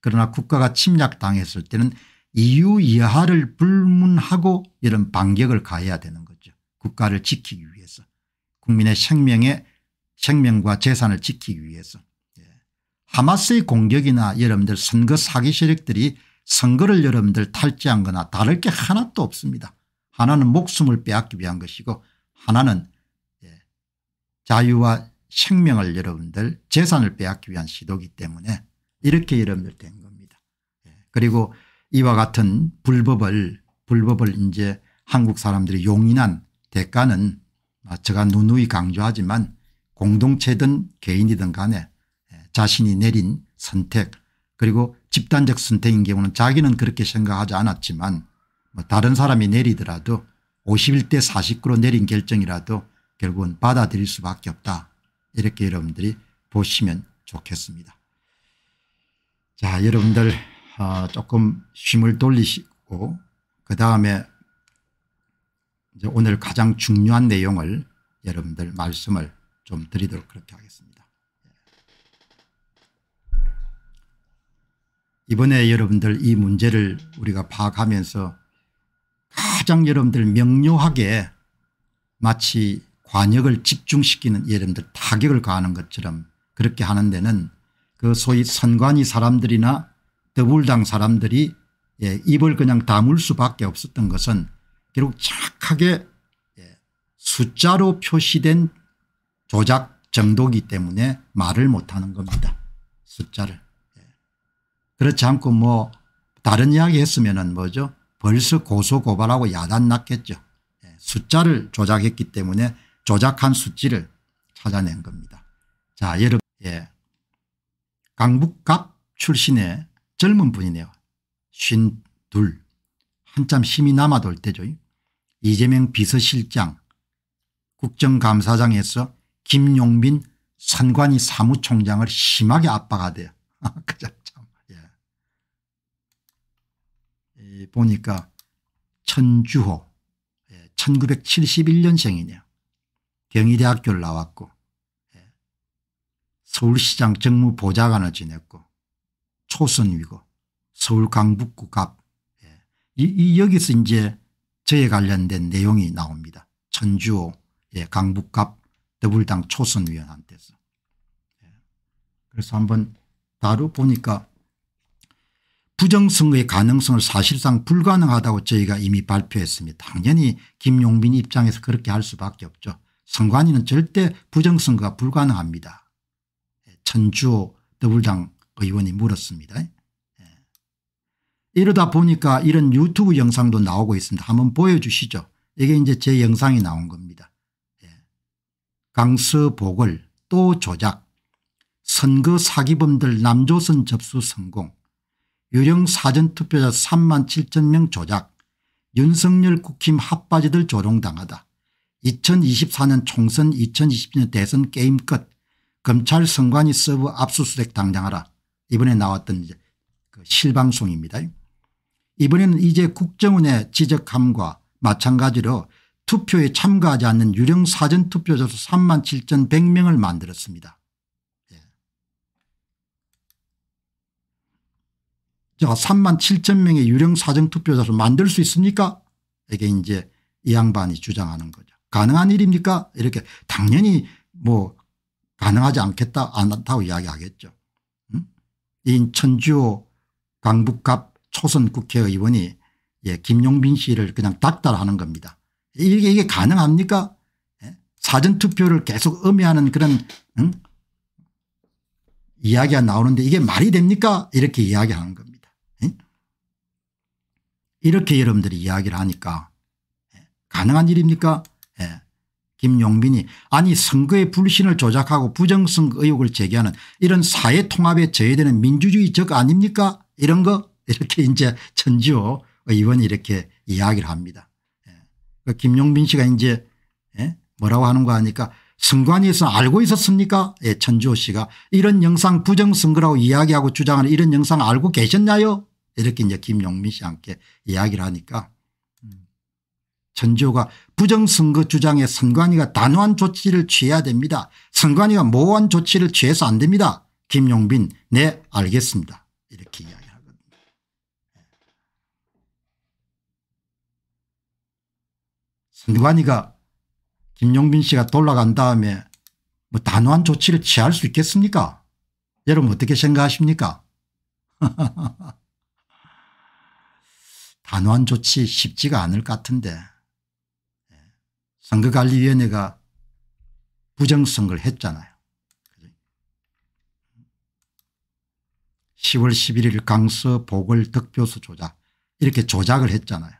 Speaker 1: 그러나 국가가 침략당했을 때는 이유 이하를 불문하고 이런 반격을 가해야 되는 거죠. 국가를 지키기 위해서 국민의 생명의 생명과 재산을 지키기 위해서 예. 하마스의 공격이나 여러분들 선거 사기 세력들이 선거를 여러분들 탈취한 거나 다를 게 하나도 없습니다. 하나는 목숨을 빼앗기 위한 것이고 하나는 자유와 생명을 여러분들 재산을 빼앗기 위한 시도기 때문에 이렇게 여러분들 된 겁니다. 예, 그리고 이와 같은 불법을 불법을 이제 한국 사람들이 용인한 대가는 아, 제가 누누이 강조하지만 공동체든 개인이든 간에 예, 자신이 내린 선택 그리고 집단적 선택인 경우는 자기는 그렇게 생각하지 않았지만 뭐 다른 사람이 내리더라도 51대 49로 내린 결정이라도 결국은 받아들일 수밖에 없다. 이렇게 여러분들이 보시면 좋겠습니다. 자 여러분들 어, 조금 힘을 돌리시고 그 다음에 오늘 가장 중요한 내용을 여러분들 말씀을 좀 드리도록 그렇게 하겠습니다. 이번에 여러분들 이 문제를 우리가 파악하면서 가장 여러분들 명료하게 마치 관역을 집중시키는 예를들 타격을 가하는 것처럼 그렇게 하는 데는 그 소위 선관위 사람들이나 더불당 사람들이 예, 입을 그냥 다물 수밖에 없었던 것은 결국 착하게 예, 숫자로 표시된 조작 정도기 때문에 말을 못하는 겁니다. 숫자를. 예. 그렇지 않고 뭐 다른 이야기 했으면 은 뭐죠 벌써 고소고발하고 야단 났겠죠. 예, 숫자를 조작했기 때문에 조작한 수치를 찾아낸 겁니다. 자 여러분 예. 강북갑 출신의 젊은 분이네요. 52 한참 힘이 남아돌 때죠. 이재명 비서실장 국정감사장에서 김용민 선관위 사무총장을 심하게 압박하대요. 그자 참. 예. 보니까 천주호 예. 1971년생이네요. 경희대학교를 나왔고 예. 서울시장 정무보좌관을 지냈고 초선위고 서울 강북구 갑 예. 이, 이 여기서 이제 저에 관련된 내용이 나옵니다. 천주호 예, 강북갑 더불당 초선위원한테서. 예. 그래서 한번 다로 보니까 부정선거의 가능성을 사실상 불가능하다고 저희가 이미 발표했습니다. 당연히 김용빈 입장에서 그렇게 할 수밖에 없죠. 선관위는 절대 부정선거가 불가능합니다. 예, 천주호 더불당 의원이 물었습니다. 예. 이러다 보니까 이런 유튜브 영상도 나오고 있습니다. 한번 보여주시죠. 이게 이제 제 영상이 나온 겁니다. 예. 강스복을 또 조작 선거 사기범들 남조선 접수 성공 유령 사전투표자 3만 7천 명 조작 윤석열 국힘 핫바지들 조롱당하다 2024년 총선 2020년 대선 게임 끝 검찰 선관위 서브 압수수색 당장하라 이번에 나왔던 이제 그 실방송입니다. 이번에는 이제 국정원의 지적함과 마찬가지로 투표에 참가하지 않는 유령 사전 투표자수 3만 7,100명을 만들었습니다. 예. 자, 3만 7천 명의 유령 사전 투표자수 만들 수 있습니까? 이게 이제 이 양반이 주장하는 거죠. 가능한 일입니까 이렇게 당연히 뭐 가능하지 않겠다 안다고 이야기하겠죠. 음? 이 천주호 강북갑 초선 국회의원이 예, 김용빈 씨를 그냥 닥달하는 겁니다. 이게 이게 가능합니까 예? 사전투표를 계속 의미하는 그런 음? 이야기가 나오는데 이게 말이 됩니까 이렇게 이야기하는 겁니다. 예? 이렇게 여러분들이 이야기를 하니까 예, 가능한 일입니까 김용민이 아니 선거의 불신을 조작하고 부정선거 의혹을 제기하는 이런 사회통합에 저해되는 민주주의 적 아닙니까 이런 거 이렇게 이제 천지호 의원이 이렇게 이야기를 합니다. 예. 그 김용민 씨가 이제 예? 뭐라고 하는 거 하니까 선관위에서 알고 있었습니까 예, 천지호 씨가 이런 영상 부정선거라고 이야기하고 주장하는 이런 영상 알고 계셨나요 이렇게 이제 김용민 씨와 함께 이야기를 하니까 전주호가 부정선거 주장에 선관위가 단호한 조치를 취해야 됩니다. 선관위가 모호한 조치를 취해서 안 됩니다. 김용빈 네 알겠습니다. 이렇게 이야기하거든요. 예. 선관위가 김용빈 씨가 돌아간 다음에 뭐 단호한 조치를 취할 수 있겠습니까? 여러분 어떻게 생각하십니까? 단호한 조치 쉽지가 않을 것 같은데 선거관리위원회가 부정선거를 했잖아요. 10월 11일 강서 보궐 득표수 조작 이렇게 조작을 했잖아요.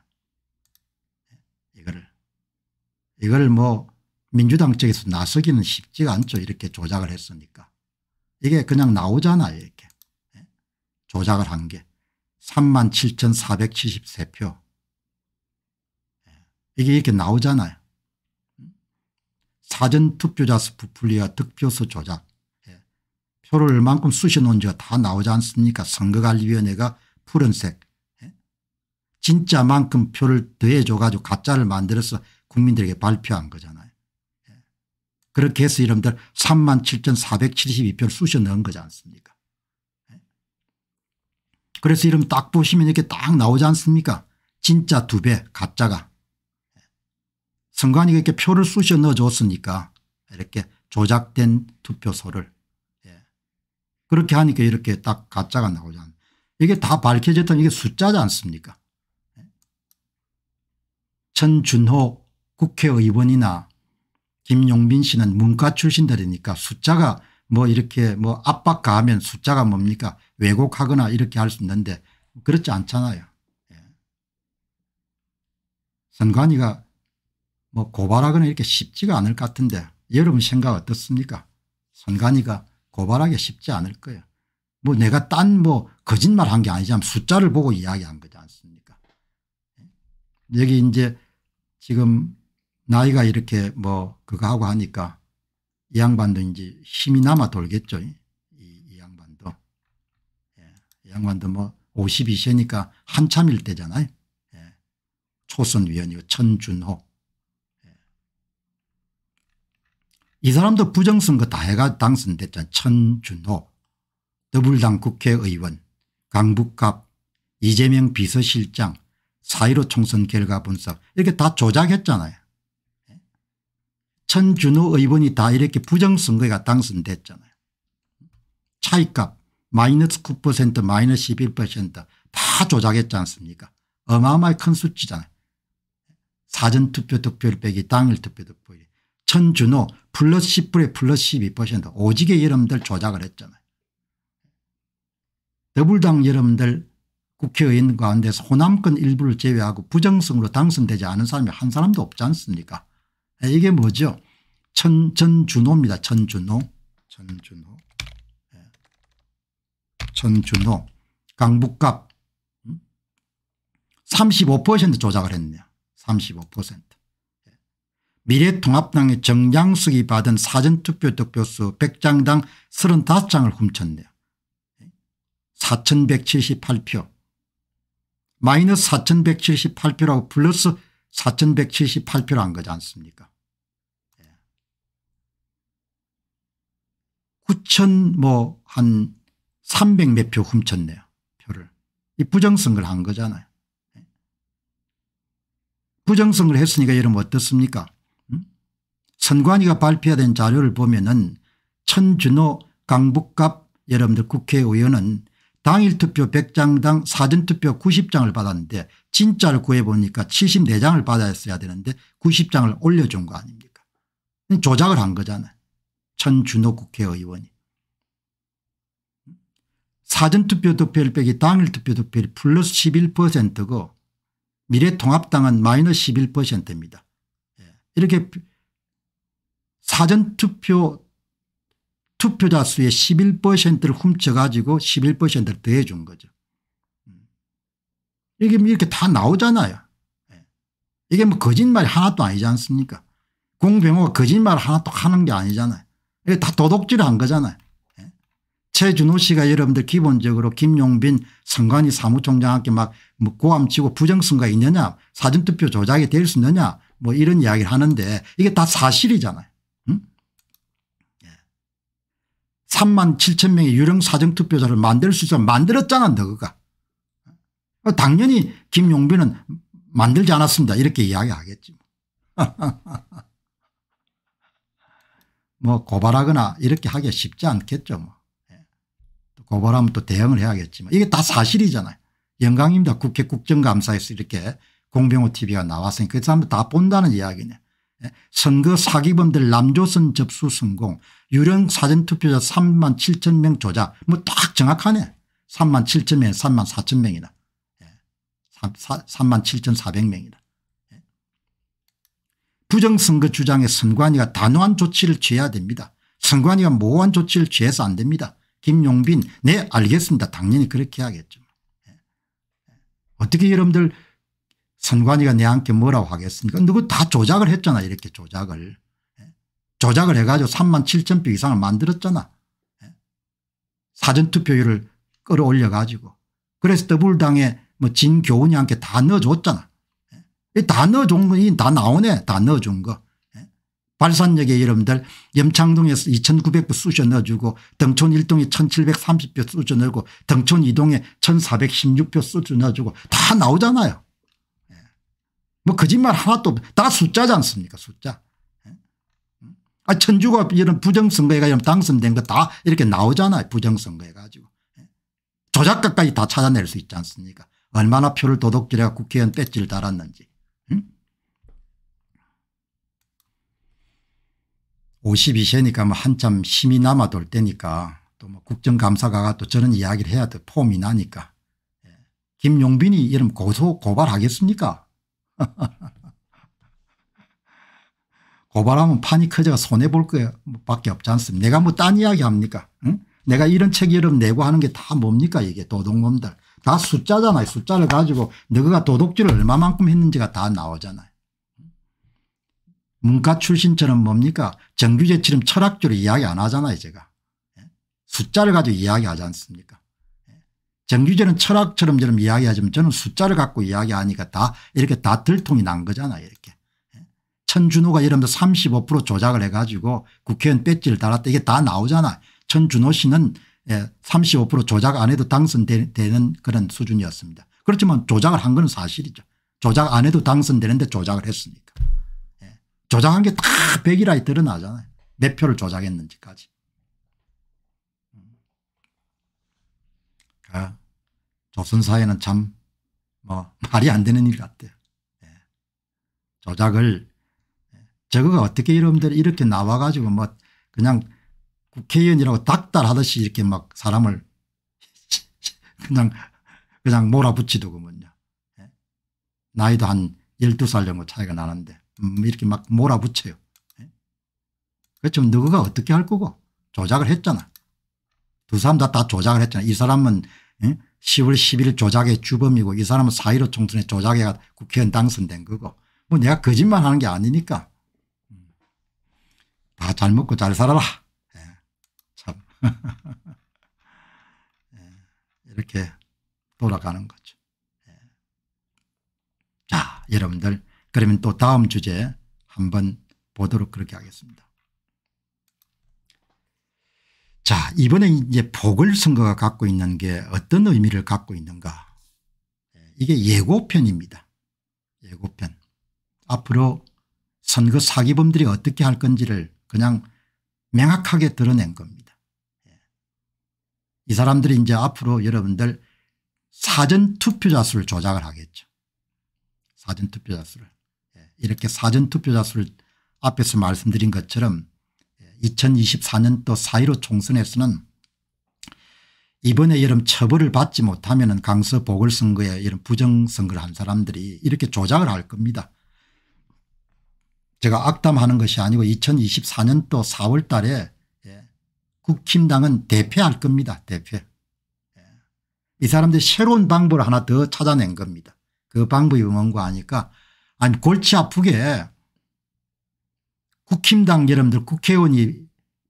Speaker 1: 이거를 이걸 뭐 민주당 쪽에서 나서기는 쉽지가 않죠. 이렇게 조작을 했으니까. 이게 그냥 나오잖아요. 이렇게 예? 조작을 한게 37,473표 예. 이게 이렇게 나오잖아요. 사전투표자 수 부풀리와 득표수 조작 예. 표를 얼만큼 쑤셔놓은지가 다 나오지 않습니까 선거관리위원회가 푸른색 예. 진짜만큼 표를 더해줘가지고 가짜를 만들어서 국민들에게 발표한 거잖아요. 예. 그렇게 해서 여러분들 3만 7,472표를 쑤셔 넣은 거지 않습니까 그래서 이름 딱 보시면 이렇게 딱 나오지 않습니까 진짜 두 배 가짜가 선관위가이렇게 표를 쑤셔 넣어줬으니까 이렇게 조작된 투표소를 예. 그렇게 하니까 이렇게 딱 가짜가 나오잖아 이게 다 밝혀졌다면 이게 숫자지 않습니까 예. 천준호 국회의원이나 김용민 씨는 문과 출신들이니까 숫자가 뭐 이렇게 뭐 압박 가하면 숫자가 뭡니까 왜곡하거나 이렇게 할 수 있는데 그렇지 않잖아요. 예. 선관위가 뭐 고발하거나 이렇게 쉽지가 않을 것 같은데 여러분 생각 어떻습니까? 선관위가 고발하기 쉽지 않을 거예요. 뭐 내가 딴 뭐 거짓말 한 게 아니지만 숫자를 보고 이야기한 거지 않습니까? 예? 여기 이제 지금 나이가 이렇게 뭐 그거 하고 하니까 이 양반도 이제 힘이 남아 돌겠죠. 이, 이 양반도. 예. 이 양반도 뭐 52세니까 한참일 때잖아요. 예. 초선위원이고 천준호. 이 사람도 부정선거 다 해가 당선됐잖아. 천준호 더불당 국회의원 강북갑 이재명 비서실장 4.15 총선 결과 분석 이렇게 다 조작했잖아요. 예? 천준호 의원이 다 이렇게 부정선거가 당선됐잖아요. 차익값 마이너스 9% 마이너스 11%다 조작했지 않습니까 어마어마하큰 수치잖아요. 사전투표 득표율 빼기 당일 투표 득표 천준호 플러스 10%에 플러스 12% 오지게 여러분들 조작을 했잖아요. 더불당 여러분들 국회의원 가운데서 호남권 일부를 제외하고 부정성으로 당선되지 않은 사람이 한 사람도 없지 않습니까 이게 뭐죠 천, 전준호입니다 천준호 천준호 예. 천준호 강북갑 35% 음? 조작을 했네요 35% 미래통합당의 정장숙이 받은 사전투표 득표수 100장당 35장을 훔쳤네요. 4178표 마이너스 4178표라고 플러스 4178표로 한 거지 않습니까 9천뭐한 예. 300몇 표 훔쳤네요. 표를. 이 부정선거를 한 거잖아요. 예. 부정선거를 했으니까 여러분 어떻습니까 선관위가 발표된 자료를 보면은 천준호 강북갑 여러분들 국회의원은 당일 투표 100장당 사전투표 90장을 받았는데 진짜를 구해보니까 74장을 받았어야 되는데 90장을 올려준 거 아닙니까 조작을 한 거잖아요 천준호 국회의원이 사전투표 투표율 빼기 당일 투표 득표율이 플러스 11%고 미래통합당은 마이너스 11%입니다. 예. 이렇게 사전투표 투표자 수의 11%를 훔쳐가지고 11%를 더해 준 거죠. 이게 뭐 이렇게 다 나오잖아요. 예. 이게 뭐 거짓말 하나도 아니지 않습니까? 공병호가 거짓말 하나도 하는 게 아니잖아요. 이게 다 도둑질 한 거잖아요. 예. 최준호 씨가 여러분들 기본적으로 김용빈 선관위 사무총장한테 막뭐 고함치고 부정선거 있느냐 사전투표 조작이 될 수 있느냐 뭐 이런 이야기를 하는데 이게 다 사실이잖아요. 3만 7천 명의 유령 사정투표자를 만들 수 있어 만들었잖아 너가. 당연히 김용빈은 만들지 않았습니다 이렇게 이야기하겠지. 뭐, 뭐 고발하거나 이렇게 하기 쉽지 않겠죠. 뭐. 예. 고발하면 또 대응을 해야겠지만 뭐. 이게 다 사실이잖아요. 영광입니다. 국회 국정감사에서 이렇게 공병호 tv가 나왔으니그 사람들 다 본다는 이야기네. 예. 선거 사기범들 남조선 접수 성공 유령 사전투표자 3만 7천 명 조작 뭐 딱 정확하네. 3만 7천 명 3만 4천 명이다. 3, 예. 만7천4백명이다 예. 부정선거 주장에 선관위가 단호한 조치를 취해야 됩니다. 선관위가 모호한 조치를 취해서 안 됩니다. 김용빈 네 알겠습니다. 당연히 그렇게 하겠죠 예. 어떻게 여러분들 선관위가 내한테 뭐라고 하겠습니까 누구 다 조작을 했잖아 이렇게 조작을. 조작을 해가지고 3만 7천 표 이상을 만들었잖아. 사전투표율을 끌어올려가지고. 그래서 더불당에 뭐 진교훈이 함께 다 넣어줬잖아. 다 넣어준 거, 다 나오네. 다 넣어준 거. 발산역에 여러분들 염창동에서 2900표 쑤셔 넣어주고 등촌 1동에 1730표 쑤셔 넣고 등촌 2동에 1416표 쑤셔 넣어주고 다 나오잖아요. 예. 뭐 거짓말 하나도 다 숫자지 않습니까 숫자. 아, 천주가 이런 부정선거에 가 당선된 거 다 이렇게 나오잖아요. 부정선거에 가지고. 예. 조작가까지 다 찾아낼 수 있지 않습니까? 얼마나 표를 도둑질해 국회의원 뺏질 달았는지. 응? 52세니까 뭐 한참 힘이 남아 돌 때니까 또 뭐 국정감사가가 또 저런 이야기를 해야 돼. 폼이 나니까. 예. 김용빈이 이름 고소, 고발하겠습니까? 고발하면 파니커제가 손해볼 거밖에 뭐 없지 않습니까 내가 뭐 딴 이야기 합니까 응? 내가 이런 책 이름 내고 하는 게 다 뭡니까 이게 도둑놈들 다 숫자잖아요 숫자를 가지고 너가 도둑질을 얼마만큼 했는지가 다 나오잖아요 문과 출신처럼 뭡니까 정규제처럼 철학적으로 이야기 안 하잖아요 제가 예? 숫자를 가지고 이야기하지 않습니까 예? 정규제는 철학처럼 저런 이야기하지만 저는 숫자를 갖고 이야기하니까 다 이렇게 다 들통이 난 거잖아요 천준호가 예를 들어 35% 조작을 해 가지고 국회의원 배지를 달았다 이게 다 나오잖아. 천준호 씨는 35% 예, 조작 안 해도 당선되는 그런 수준이었습니다. 그렇지만 조작을 한 건 사실이죠. 조작 안 해도 당선되는데 조작을 했으니까. 예. 조작한 게다 백일하에 드러나잖아요. 몇 표를 조작했는지까지. 음. 아, 조선사회는 참 뭐 말이 안 되는 일 같아요. 예. 조작을 저거가 어떻게 여러분들이 이렇게 나와가지고 뭐 그냥 국회의원이라고 닥달하듯이 이렇게 막 사람을 그냥 그냥 몰아붙이더군요. 예? 나이도 한 12살 정도 차이가 나는데 음 이렇게 막 몰아붙여요. 예? 그렇지만 누가 어떻게 할 거고 조작을 했잖아. 두 사람 다, 다 조작을 했잖아. 이 사람은 10월 예? 11일 조작의 주범이고 이 사람은 4.15 총선에 조작해가 국회의원 당선된 거고 뭐 내가 거짓말하는 게 아니니까 다잘 먹고 잘 살아라. 예. 참. 예. 이렇게 돌아가는 거죠. 예. 자, 여러분들 그러면 또 다음 주제 한번 보도록 그렇게 하겠습니다. 자, 이번에 이제 보궐선거가 갖고 있는 게 어떤 의미를 갖고 있는가. 예, 이게 예고편입니다. 예고편. 앞으로 선거 사기범들이 어떻게 할 건지를 그냥 명확하게 드러낸 겁니다. 예. 이 사람들이 이제 앞으로 여러분들 사전투표자 수를 조작을 하겠죠. 사전투표자 수를. 예. 이렇게 사전투표자 수를 앞에서 말씀드린 것처럼 2024년도 예, 4.15 총선에서는 이번에 여름 처벌을 받지 못하면 강서 보궐선거에 이런 부정선거를 한 사람들이 이렇게 조작을 할 겁니다. 제가 악담하는 것이 아니고 2024년도 4월 달에 예, 국힘당은 대패할 겁니다. 대패. 예. 이 사람들이 새로운 방법을 하나 더 찾아낸 겁니다. 그 방법이 뭔가 하니까 아니 골치 아프게 국힘당 여러분들 국회의원이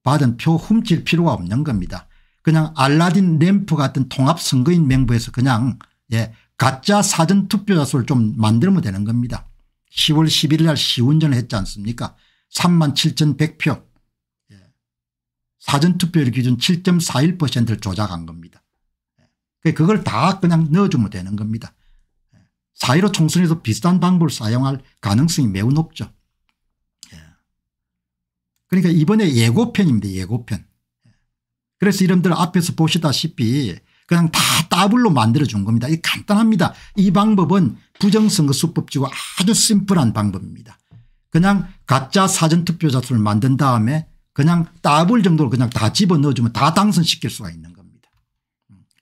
Speaker 1: 받은 표 훔칠 필요가 없는 겁니다. 그냥 알라딘 램프 같은 통합선거인 명부에서 그냥 예 가짜 사전투표자 수를 좀 만들면 되는 겁니다. 10월 11일 날 시운전을 했지 않습니까 3만 7,100표 예. 사전투표율 기준 7.41%를 조작한 겁니다. 예. 그걸 다 그냥 넣어주면 되는 겁니다. 4.15 예. 총선에서 비슷한 방법을 사용할 가능성이 매우 높죠. 그러니까 이번에 예고편입니다. 예고편. 그래서 여러분들 앞에서 보시다시피 그냥 다 따블로 만들어준 겁니다. 간단합니다. 이 방법은 부정선거 수법지고 아주 심플한 방법입니다. 그냥 가짜 사전투표자 수를 만든 다음에 그냥 따블 정도로 그냥 다 집어넣어주면 다 당선시킬 수가 있는 겁니다.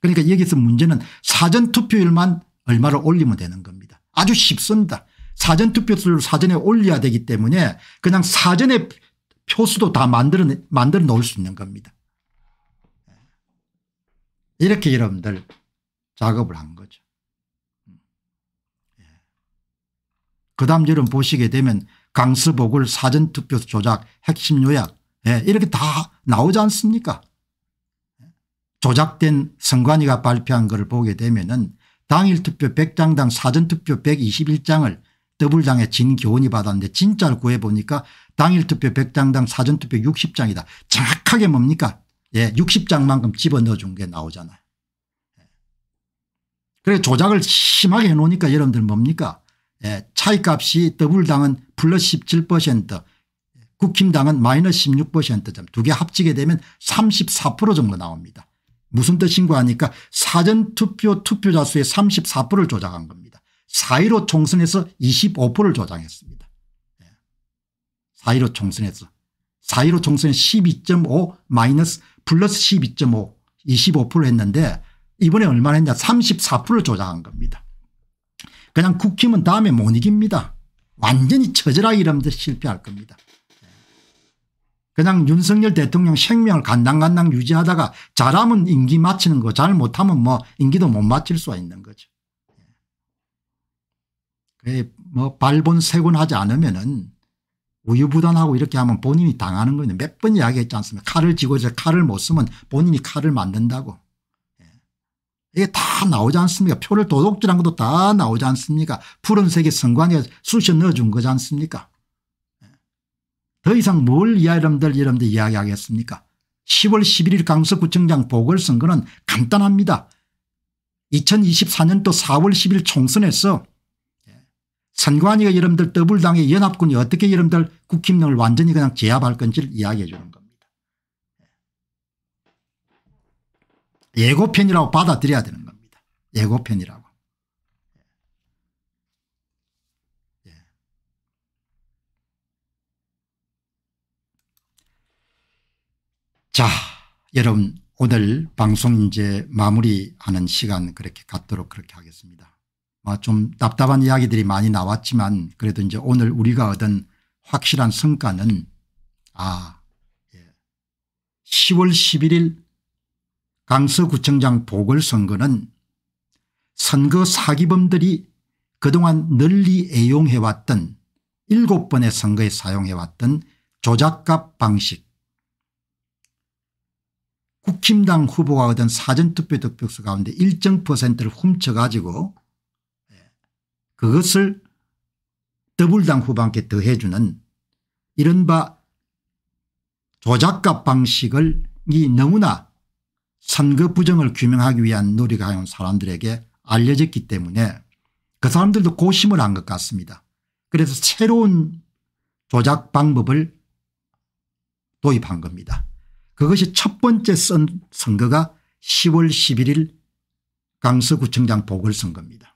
Speaker 1: 그러니까 여기서 문제는 사전투표율만 얼마를 올리면 되는 겁니다. 아주 쉽습니다. 사전투표수를 사전에 올려야 되기 때문에 그냥 사전에 표수도 다 만들어, 만들어 놓을 수 있는 겁니다. 이렇게 여러분들 작업을 한 거죠. 예. 그 다음 여름 보시게 되면 강스복을 사전투표 조작 핵심 요약 예, 이렇게 다 나오지 않습니까 조작된 선관위가 발표한 것 보게 되면 은 당일 투표 100장당 사전투표 121장을 더블장에 진교원이 받았는데 진짜를 구해보니까 당일 투표 100장당 사전투표 60장이다. 정확하게 뭡니까 예, 60장만큼 집어넣어준 게 나오잖아요. 예. 그래 조작을 심하게 해놓으니까 여러분들 뭡니까 예, 차이값이 더블당은 플러스 17% 국힘당은 마이너스 1 6두개 합치게 되면 34% 정도 나옵니다. 무슨 뜻인가 하니까 사전투표 투표자 수의 34%를 조작한 겁니다. 4.15 총선에서 25%를 조작했습니다. 4.15 예. 총선에서. 4.15 총선에 12.5 마이너스 플러스 12.5 25% 했는데 이번에 얼마나 했냐 34%를 조장한 겁니다. 그냥 국힘은 다음에 못 이깁니다. 완전히 처절하게 이러면 실패할 겁니다. 그냥 윤석열 대통령 생명을 간당간당 유지하다가 잘하면 임기 마치는 거 잘 못하면 뭐 임기도 못 마칠 수가 있는 거죠. 예. 뭐 발본 세곤 하지 않으면은 우유부단하고 이렇게 하면 본인이 당하는 거예요. 몇 번 이야기했지 않습니까 칼을 쥐고 있어 칼을 못 쓰면 본인이 칼을 만든다고. 예. 이게 다 나오지 않습니까 표를 도둑질한 것도 다 나오지 않습니까 푸른색의 선관위가 쑤셔 넣어준 거지 않습니까 예. 더 이상 뭘 여러분들 여러분들 이야기하겠습니까 10월 11일 강서구청장 보궐선거는 간단합니다. 2024년도 4월 10일 총선에서 선관위가 여러분들 더블당의 연합군이 어떻게 여러분들 국힘령을 완전히 그냥 제압할 건지를 이야기해 주는 겁니다. 예. 예고편이라고 받아들여야 되는 겁니다. 예고편이라고. 예. 자 여러분 오늘 방송 이제 마무리하는 시간 그렇게 갖도록 그렇게 하겠습니다. 어, 좀 답답한 이야기들이 많이 나왔지만 그래도 이제 오늘 우리가 얻은 확실한 성과는 아 10월 예. 11일 강서구청장 보궐선거는 선거 사기범들이 그동안 널리 애용해왔던 7번의 선거에 사용해왔던 조작값 방식 국힘당 후보가 얻은 사전투표 득표수 가운데 일정 퍼센트를 훔쳐가지고 그것을 더불당 후반께 더해주는 이른바 조작값 방식을 이 너무나 선거 부정을 규명하기 위한 노력을 하는 사람들에게 알려졌기 때문에 그 사람들도 고심을 한 것 같습니다. 그래서 새로운 조작 방법을 도입한 겁니다. 그것이 첫 번째 선거가 10월 11일 강서구청장 보궐선거입니다.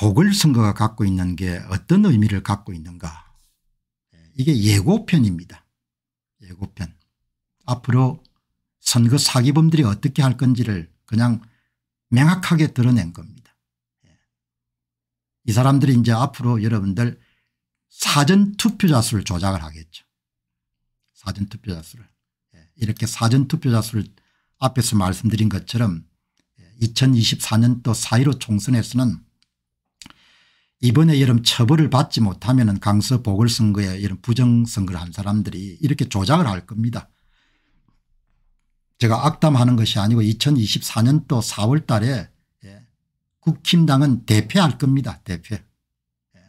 Speaker 1: 보을선거가 갖고 있는 게 어떤 의미를 갖고 있는가 이게 예고편입니다. 예고편. 앞으로 선거 사기범들이 어떻게 할 건지를 그냥 명확하게 드러낸 겁니다. 이 사람들이 이제 앞으로 여러분들 사전투표자 수를 조작을 하겠죠. 사전투표자 수를. 이렇게 사전투표자 수를 앞에서 말씀드린 것처럼 2024년도 4.15 총선에서는 이번에 여름 처벌을 받지 못하면 강서 보궐선거에 이런 부정선거를 한 사람들이 이렇게 조작을 할 겁니다. 제가 악담하는 것이 아니고 2024년도 4월 달에 예, 국힘당은 대패할 겁니다. 대패. 예.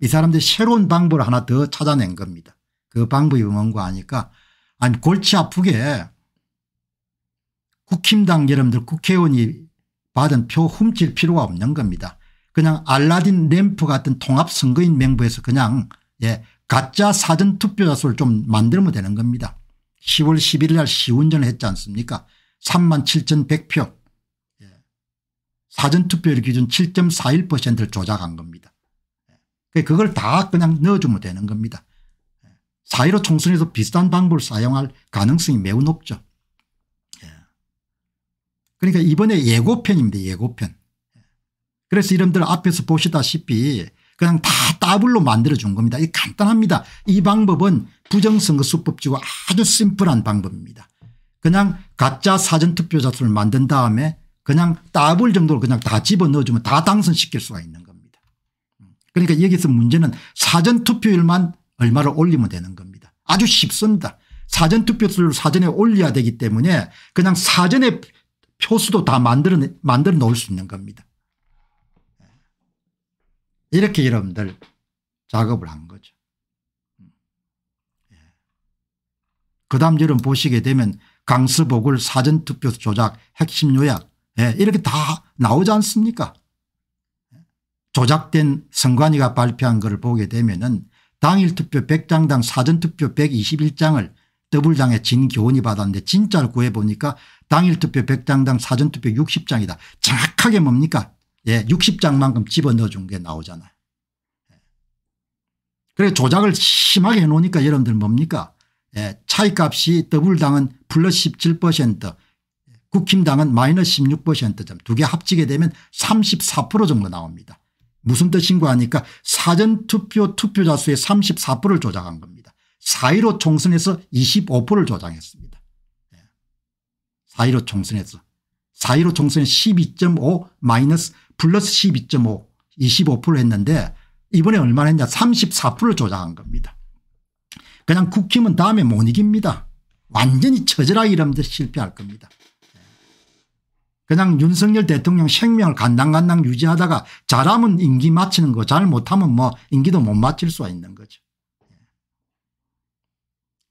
Speaker 1: 이 사람들이 새로운 방법을 하나 더 찾아낸 겁니다. 그 방법이 뭔가 하니까 아니 골치 아프게 국힘당 여러분들 국회의원이 받은 표 훔칠 필요가 없는 겁니다. 그냥 알라딘 램프 같은 통합선거인 명부에서 그냥 예 가짜 사전투표자수를 좀 만들면 되는 겁니다. 10월 11일 날 시운전을 했지 않습니까 3 7,100표 예. 사전투표율 기준 7.41%를 조작한 겁니다. 예. 그, 그걸 다 그냥 넣어주면 되는 겁니다. 4 1 5 총선에서 비슷한 방법을 사용할 가능성이 매우 높죠. 예. 그러니까 이번에 예고편입니다. 예고편. 그래서 이름들 앞에서 보시다시피 그냥 다 따블로 만들어준 겁니다. 이 간단합니다. 이 방법은 부정선거 수법지고 아주 심플한 방법입니다. 그냥 가짜 사전투표자 수를 만든 다음에 그냥 따블 정도로 그냥 다 집어넣어주면 다 당선시킬 수가 있는 겁니다. 그러니까 여기서 문제는 사전투표율만 얼마를 올리면 되는 겁니다. 아주 쉽습니다. 사전투표수를 사전에 올려야 되기 때문에 그냥 사전에 표수도 다 만들어 놓을 수 있는 겁니다. 이렇게 여러분들 작업을 한 거죠. 예. 그 다음 여름 보시게 되면 강스복을 사전투표 조작 핵심 요약 예, 이렇게 다 나오지 않습니까 조작된 선관위가 발표한 것 보게 되면 은 당일 투표 100장당 사전투표 121장을 더블장에 진교원이 받았는데 진짜를 구해보니까 당일 투표 100장당 사전투표 60장이다. 정확하게 뭡니까 예, 60장만큼 집어넣어 준 게 나오잖아요. 예. 그래 조작을 심하게 해놓으니까 여러분들 뭡니까 예, 차이값이 더블당은 플러스 17% 국힘당은 마이너스 1 6두개 합치게 되면 34% 정도 나옵니다. 무슨 뜻인가 하니까 사전투표 투표자 수의 34%를 조작한 겁니다. 4.15 총선에서 25%를 조작했습니다. 4.15 총선에서. 4.15 총선에 12.5 마이너스 플러스 12.5 25% 했는데 이번에 얼마나 했냐 34%를 조장한 겁니다. 그냥 국힘은 다음에 못 이깁니다. 완전히 처절하게 이러면 실패할 겁니다. 네. 그냥 윤석열 대통령 생명을 간당간당 유지하다가 잘하면 임기 마치는 거 잘 못하면 뭐 임기도 못 마칠 수가 있는 거죠.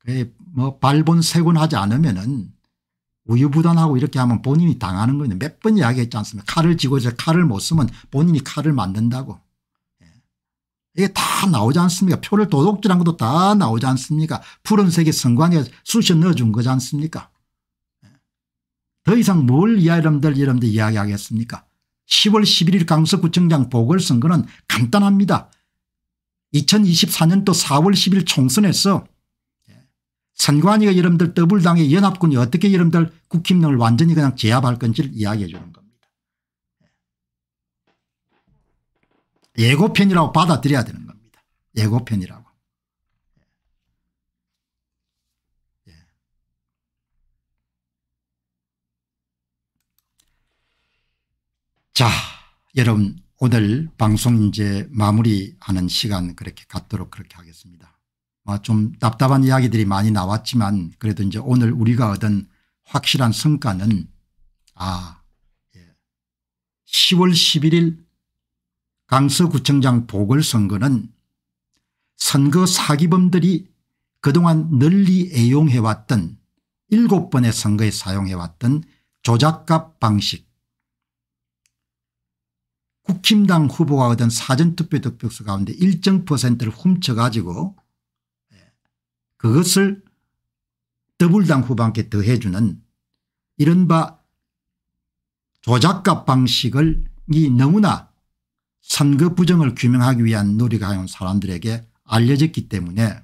Speaker 1: 네. 그뭐 발본 세곤하지 않으면은 우유부단하고 이렇게 하면 본인이 당하는 거예요. 몇번 이야기했지 않습니까 칼을 쥐고 저 칼을 못 쓰면 본인이 칼을 만든다고. 예. 이게 다 나오지 않습니까 표를 도둑질한 것도 다 나오지 않습니까 푸른색의 선관위가 쑤셔 넣어준 거지 않습니까 예. 더 이상 뭘 여러분들 여러분들 이야기하겠습니까 10월 11일 강서구청장 보궐선거는 간단합니다. 2024년도 4월 10일 총선에서 선관위가 여러분들 더블당의 연합군이 어떻게 여러분들 국힘령을 완전히 그냥 제압할 건지를 이야기해 주는 겁니다. 예. 예고편이라고 받아들여야 되는 겁니다. 예고편이라고. 예. 자 여러분 오늘 방송 이제 마무리하는 시간 그렇게 갖도록 그렇게 하겠습니다. 뭐 좀 답답한 이야기들이 많이 나왔지만 그래도 이제 오늘 우리가 얻은 확실한 성과는 아 10월 예. 11일 강서구청장 보궐선거는 선거 사기범들이 그동안 널리 애용해왔던 7번의 선거에 사용해왔던 조작값 방식 국힘당 후보가 얻은 사전투표 득표수 가운데 일정 퍼센트를 훔쳐가지고 그것을 더불당 후반께 더해주는 이른바 조작가 방식을 이 너무나 선거 부정을 규명하기 위한 노력을 하는 사람들에게 알려졌기 때문에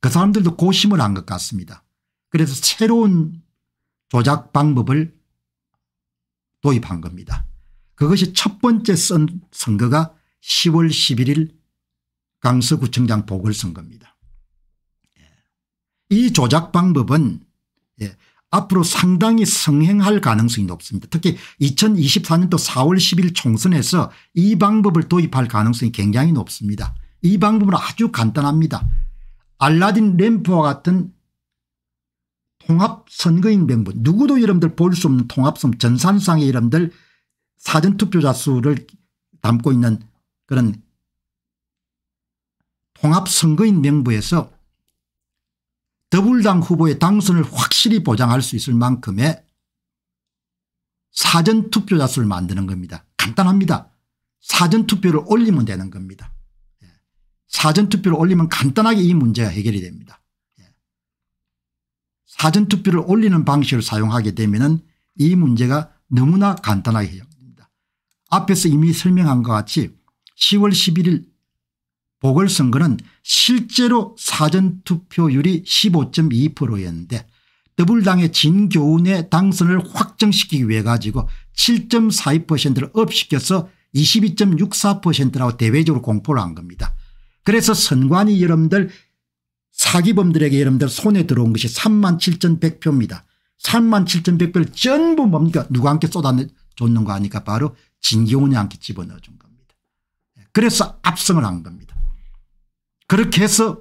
Speaker 1: 그 사람들도 고심을 한 것 같습니다. 그래서 새로운 조작 방법을 도입한 겁니다. 그것이 첫 번째 선거가 10월 11일 강서구청장 보궐선거입니다. 이 조작 방법은 예, 앞으로 상당히 성행할 가능성이 높습니다. 특히 2024년도 4월 10일 총선에서 이 방법을 도입할 가능성이 굉장히 높습니다. 이 방법은 아주 간단합니다. 알라딘 램프와 같은 통합선거인 명분 누구도 여러분들 볼 수 없는 통합성 전산상의 여러분들 사전투표자 수를 담고 있는 그런 통합선거인 명부에서 더불당 후보의 당선을 확실히 보장할 수 있을 만큼의 사전투표자 수를 만드는 겁니다. 간단합니다. 사전투표를 올리면 되는 겁니다. 예. 사전투표를 올리면 간단하게 이 문제가 해결이 됩니다. 예. 사전투표를 올리는 방식을 사용하게 되면 이 문제가 너무나 간단하게 해결됩니다. 앞에서 이미 설명한 것 같이 10월 11일 보궐선거는 실제로 사전투표율이 15.2%였는데 더불당의 진교훈의 당선을 확정시키기 위해 가지고 7.42%를 업시켜서 22.64%라고 대외적으로 공포를 한 겁니다. 그래서 선관위 여러분들 사기범들에게 여러분들 손에 들어온 것이 37,100표입니다. 37,100표를 전부 뭡니까 누가 함께 쏟아줬는가 하니까 바로 진경훈이 함께 집어넣어준 겁니다. 그래서 압승을 한 겁니다. 그렇게 해서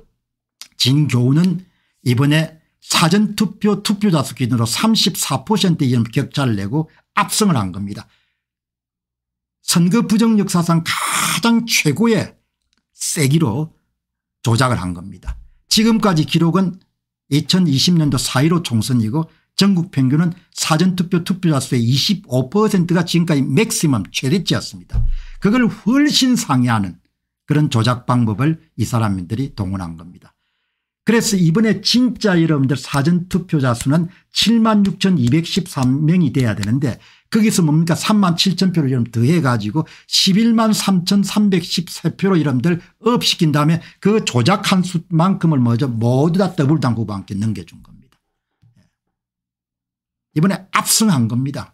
Speaker 1: 진교우는 이번에 사전투표 투표자수 기준으로 34%의 격차를 내고 압승을 한 겁니다. 선거 부정 역사상 가장 최고의 세기로 조작을 한 겁니다. 지금까지 기록은 2020년도 4.15 총선이고 전국 평균은 사전투표 투표자 수의 25%가 지금까지 맥시멈 최대치였습니다. 그걸 훨씬 상회하는 그런 조작 방법을 이 사람들이 동원한 겁니다. 그래서 이번에 진짜 여러분들 사전투표자 수는 7만 6,213명이 돼야 되는데 거기서 뭡니까 3만 7천 표를 여러분 더해 가지고 11만 3,313표로 여러분들 업 시킨 다음에 그 조작한 수만큼을 먼저 모두 다 더블당 후보한 넘겨준 겁니다. 예. 이번에 압승한 겁니다.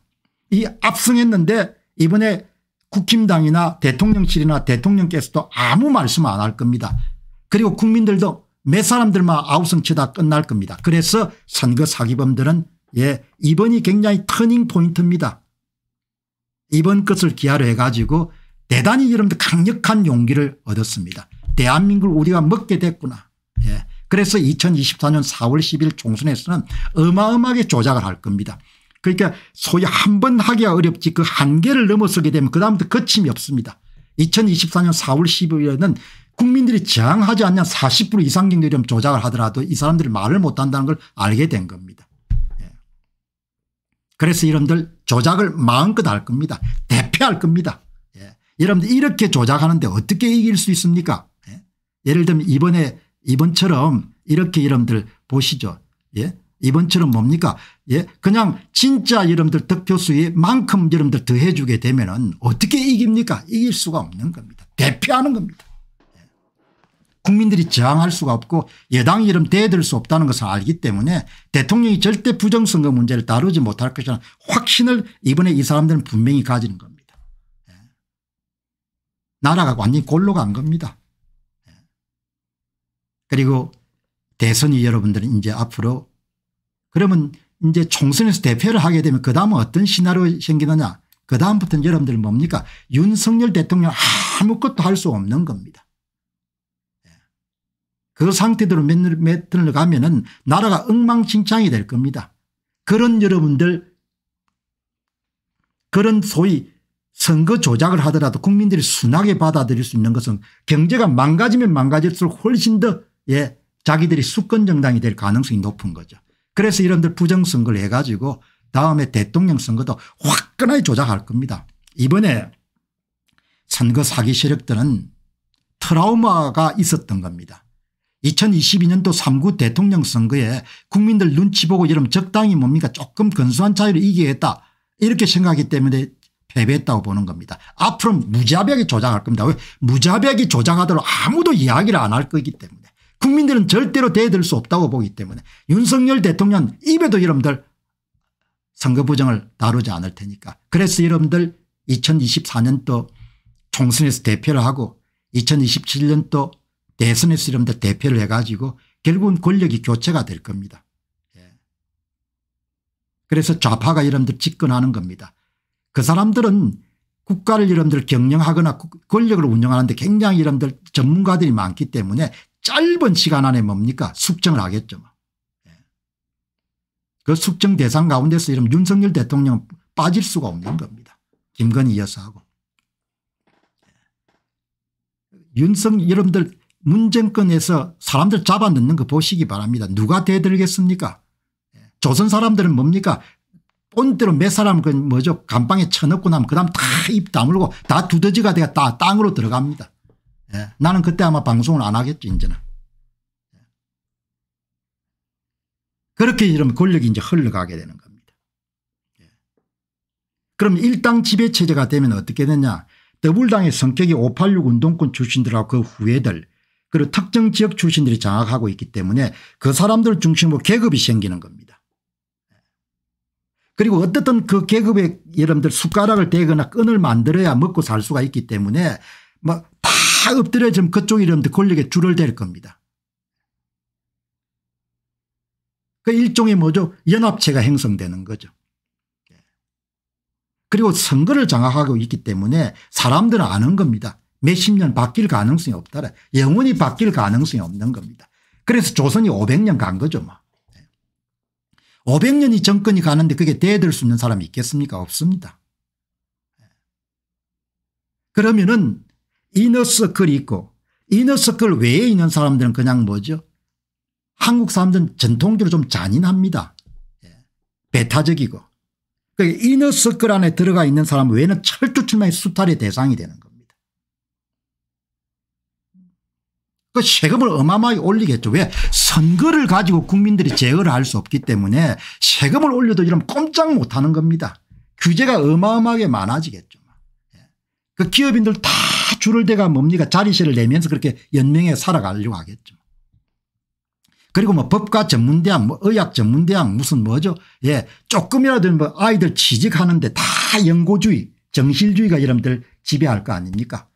Speaker 1: 이 압승했는데 이번에 국힘당이나 대통령실이나 대통령께서도 아무 말씀 안 할 겁니다. 그리고 국민들도 몇 사람들만 아우성치다 끝날 겁니다. 그래서 선거 사기범들은 예 이번이 굉장히 터닝 포인트입니다. 이번 것을 기하로 해가지고 대단히 여러분들 강력한 용기를 얻었습니다. 대한민국을 우리가 먹게 됐구나. 예. 그래서 2024년 4월 10일 총선에서는 어마어마하게 조작을 할 겁니다. 그러니까 소위 한 번 하기가 어렵지 그 한계를 넘어서게 되면 그다음부터 거침이 없습니다. 2024년 4월 15일에는 국민들이 저항하지 않냐 40% 이상 정도 좀 조작을 하더라도 이 사람들이 말을 못한다는 걸 알게 된 겁니다. 예. 그래서 여러분들 조작을 마음껏 할 겁니다. 대패할 겁니다. 예. 여러분들 이렇게 조작하는데 어떻게 이길 수 있습니까? 예. 예를 들면 이번에 이번처럼 이렇게 여러분들 보시죠. 예? 이번처럼 뭡니까 예 그냥 진짜 여러분들 득표수의 만큼 여러분들 더해 주게 되면 은 어떻게 이깁니까 이길 수가 없는 겁니다 대표하는 겁니다 예. 국민들이 저항할 수가 없고 여당이 름 대들 수 없다는 것을 알기 때문에 대통령이 절대 부정선거 문제를 다루지 못할 것이라는 확신을 이번에 이 사람들은 분명히 가지는 겁니다. 예. 나라가 완전히 골로 간 겁니다. 예. 그리고 대선이 여러분들은 이제 앞으로 그러면 이제 총선에서 대표를 하게 되면 그 다음은 어떤 시나리오 생기느냐 그 다음부터는 여러분들 뭡니까 윤석열 대통령 아무것도 할 수 없는 겁니다. 예. 그 상태대로 몇 년을 가면 은 나라가 엉망진창이 될 겁니다. 그런 여러분들 그런 소위 선거 조작을 하더라도 국민들이 순하게 받아들일 수 있는 것은 경제가 망가지면 망가질수록 훨씬 더 예, 자기들이 수권 정당이 될 가능성이 높은 거죠. 그래서 이런들 부정선거를 해가지고 다음에 대통령 선거도 화끈하게 조작할 겁니다. 이번에 선거 사기 세력들은 트라우마가 있었던 겁니다. 2022년도 3구 대통령 선거에 국민들 눈치 보고 이러면 적당히 뭡니까 조금 근소한 차이로 이기겠다 이렇게 생각하기 때문에 패배했다고 보는 겁니다. 앞으로 무자비하게 조작할 겁니다. 왜 무자비하게 조작하도록 아무도 이야기를 안 할 거기 때문에. 국민들은 절대로 대들 수 없다고 보기 때문에 윤석열 대통령 입에도 여러분들 선거 부정을 다루지 않을 테니까 그래서 여러분들 2024년도 총선에서 대표를 하고 2027년도 대선에서 여러분들 대표를 해가지고 결국은 권력이 교체가 될 겁니다. 예. 그래서 좌파가 여러분들 집권하는 겁니다. 그 사람들은 국가를 여러분들 경영하거나 권력을 운영하는데 굉장히 여러분들 전문가들이 많기 때문에 짧은 시간 안에 뭡니까 숙정을 하겠죠. 뭐. 예. 그 숙정 대상 가운데서 이런 윤석열 대통령 빠질 수가 없는 겁니다. 김건희 여사하고. 예. 윤석 여러분들 문정권에서 사람들 잡아넣는 거 보시기 바랍니다. 누가 대들겠습니까 예. 조선 사람들은 뭡니까 본대로 몇 사람 그 뭐죠 감방에 쳐넣고 나면 그 다음 다 입 다물고 다 두더지가 돼가 다 땅으로 들어갑니다. 예. 나는 그때 아마 방송을 안 하겠죠 이제는. 그렇게 이러면 권력이 이제 흘러가게 되는 겁니다. 예. 그럼 일당 지배체제가 되면 어떻게 되냐 더불당의 성격이 586 운동권 출신들하고 그 후예들 그리고 특정 지역 출신들이 장악하고 있기 때문에 그 사람들 중심으로 계급이 생기는 겁니다. 예. 그리고 어떻든 그 계급의 여러분들 숟가락을 대거나 끈을 만들어야 먹고 살 수가 있기 때문에 막다 뭐 엎드려지면 그쪽 이름도 권력에 줄을 댈 겁니다. 그 일종의 뭐죠 연합체가 형성되는 거죠. 예. 그리고 선거를 장악하고 있기 때문에 사람들은 아는 겁니다. 몇 십 년 바뀔 가능성이 없다라 영원히 바뀔 가능성이 없는 겁니다. 그래서 조선이 500년 간 거죠. 뭐. 500년이 예. 정권이 가는데 그게 대들 수 있는 사람이 있겠습니까 없습니다. 예. 그러면은 이너서클이 있고 이너서클 외에 있는 사람들은 그냥 뭐죠 한국 사람들은 전통적으로 좀 잔인합니다. 예. 배타적이고 그러니까 이너서클 안에 들어가 있는 사람 외에는 철두철미하게 수탈의 대상이 되는 겁니다. 그 세금을 어마어마하게 올리겠죠. 왜 선거를 가지고 국민들이 제어를 할 수 없기 때문에 세금을 올려도 이러면 꼼짝 못하는 겁니다. 규제가 어마어마하게 많아지겠죠. 예. 그 기업인들 다 줄을 대가 뭡니까 자리세를 내면서 그렇게 연명에 살아가려고 하겠죠. 그리고 뭐 법과 전문대학 뭐 의학 전문대학 무슨 뭐죠 예 조금이라도 뭐 아이들 취직하는데 다 연고주의 정실주의가 여러분들 지배할 거 아닙니까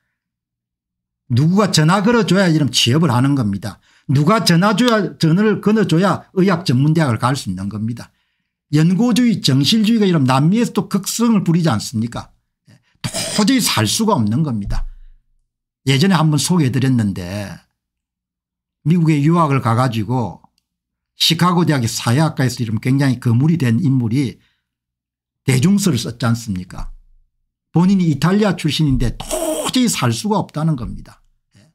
Speaker 1: 누구가 전화 걸어줘야 이런 취업을 하는 겁니다. 누가 전화줘야 전화를 건어줘야 의학 전문대학을 갈 수 있는 겁니다. 연고주의 정실주의가 이런 남미에서도 극성을 부리지 않습니까 예, 도저히 살 수가 없는 겁니다. 예전에 한번 소개해 드렸는데 미국에 유학을 가 가지고 시카고 대학의 사회학과에서 이름 굉장히 거물이 된 인물이 대중서를 썼지 않습니까 본인이 이탈리아 출신인데 도저히 살 수가 없다는 겁니다. 예.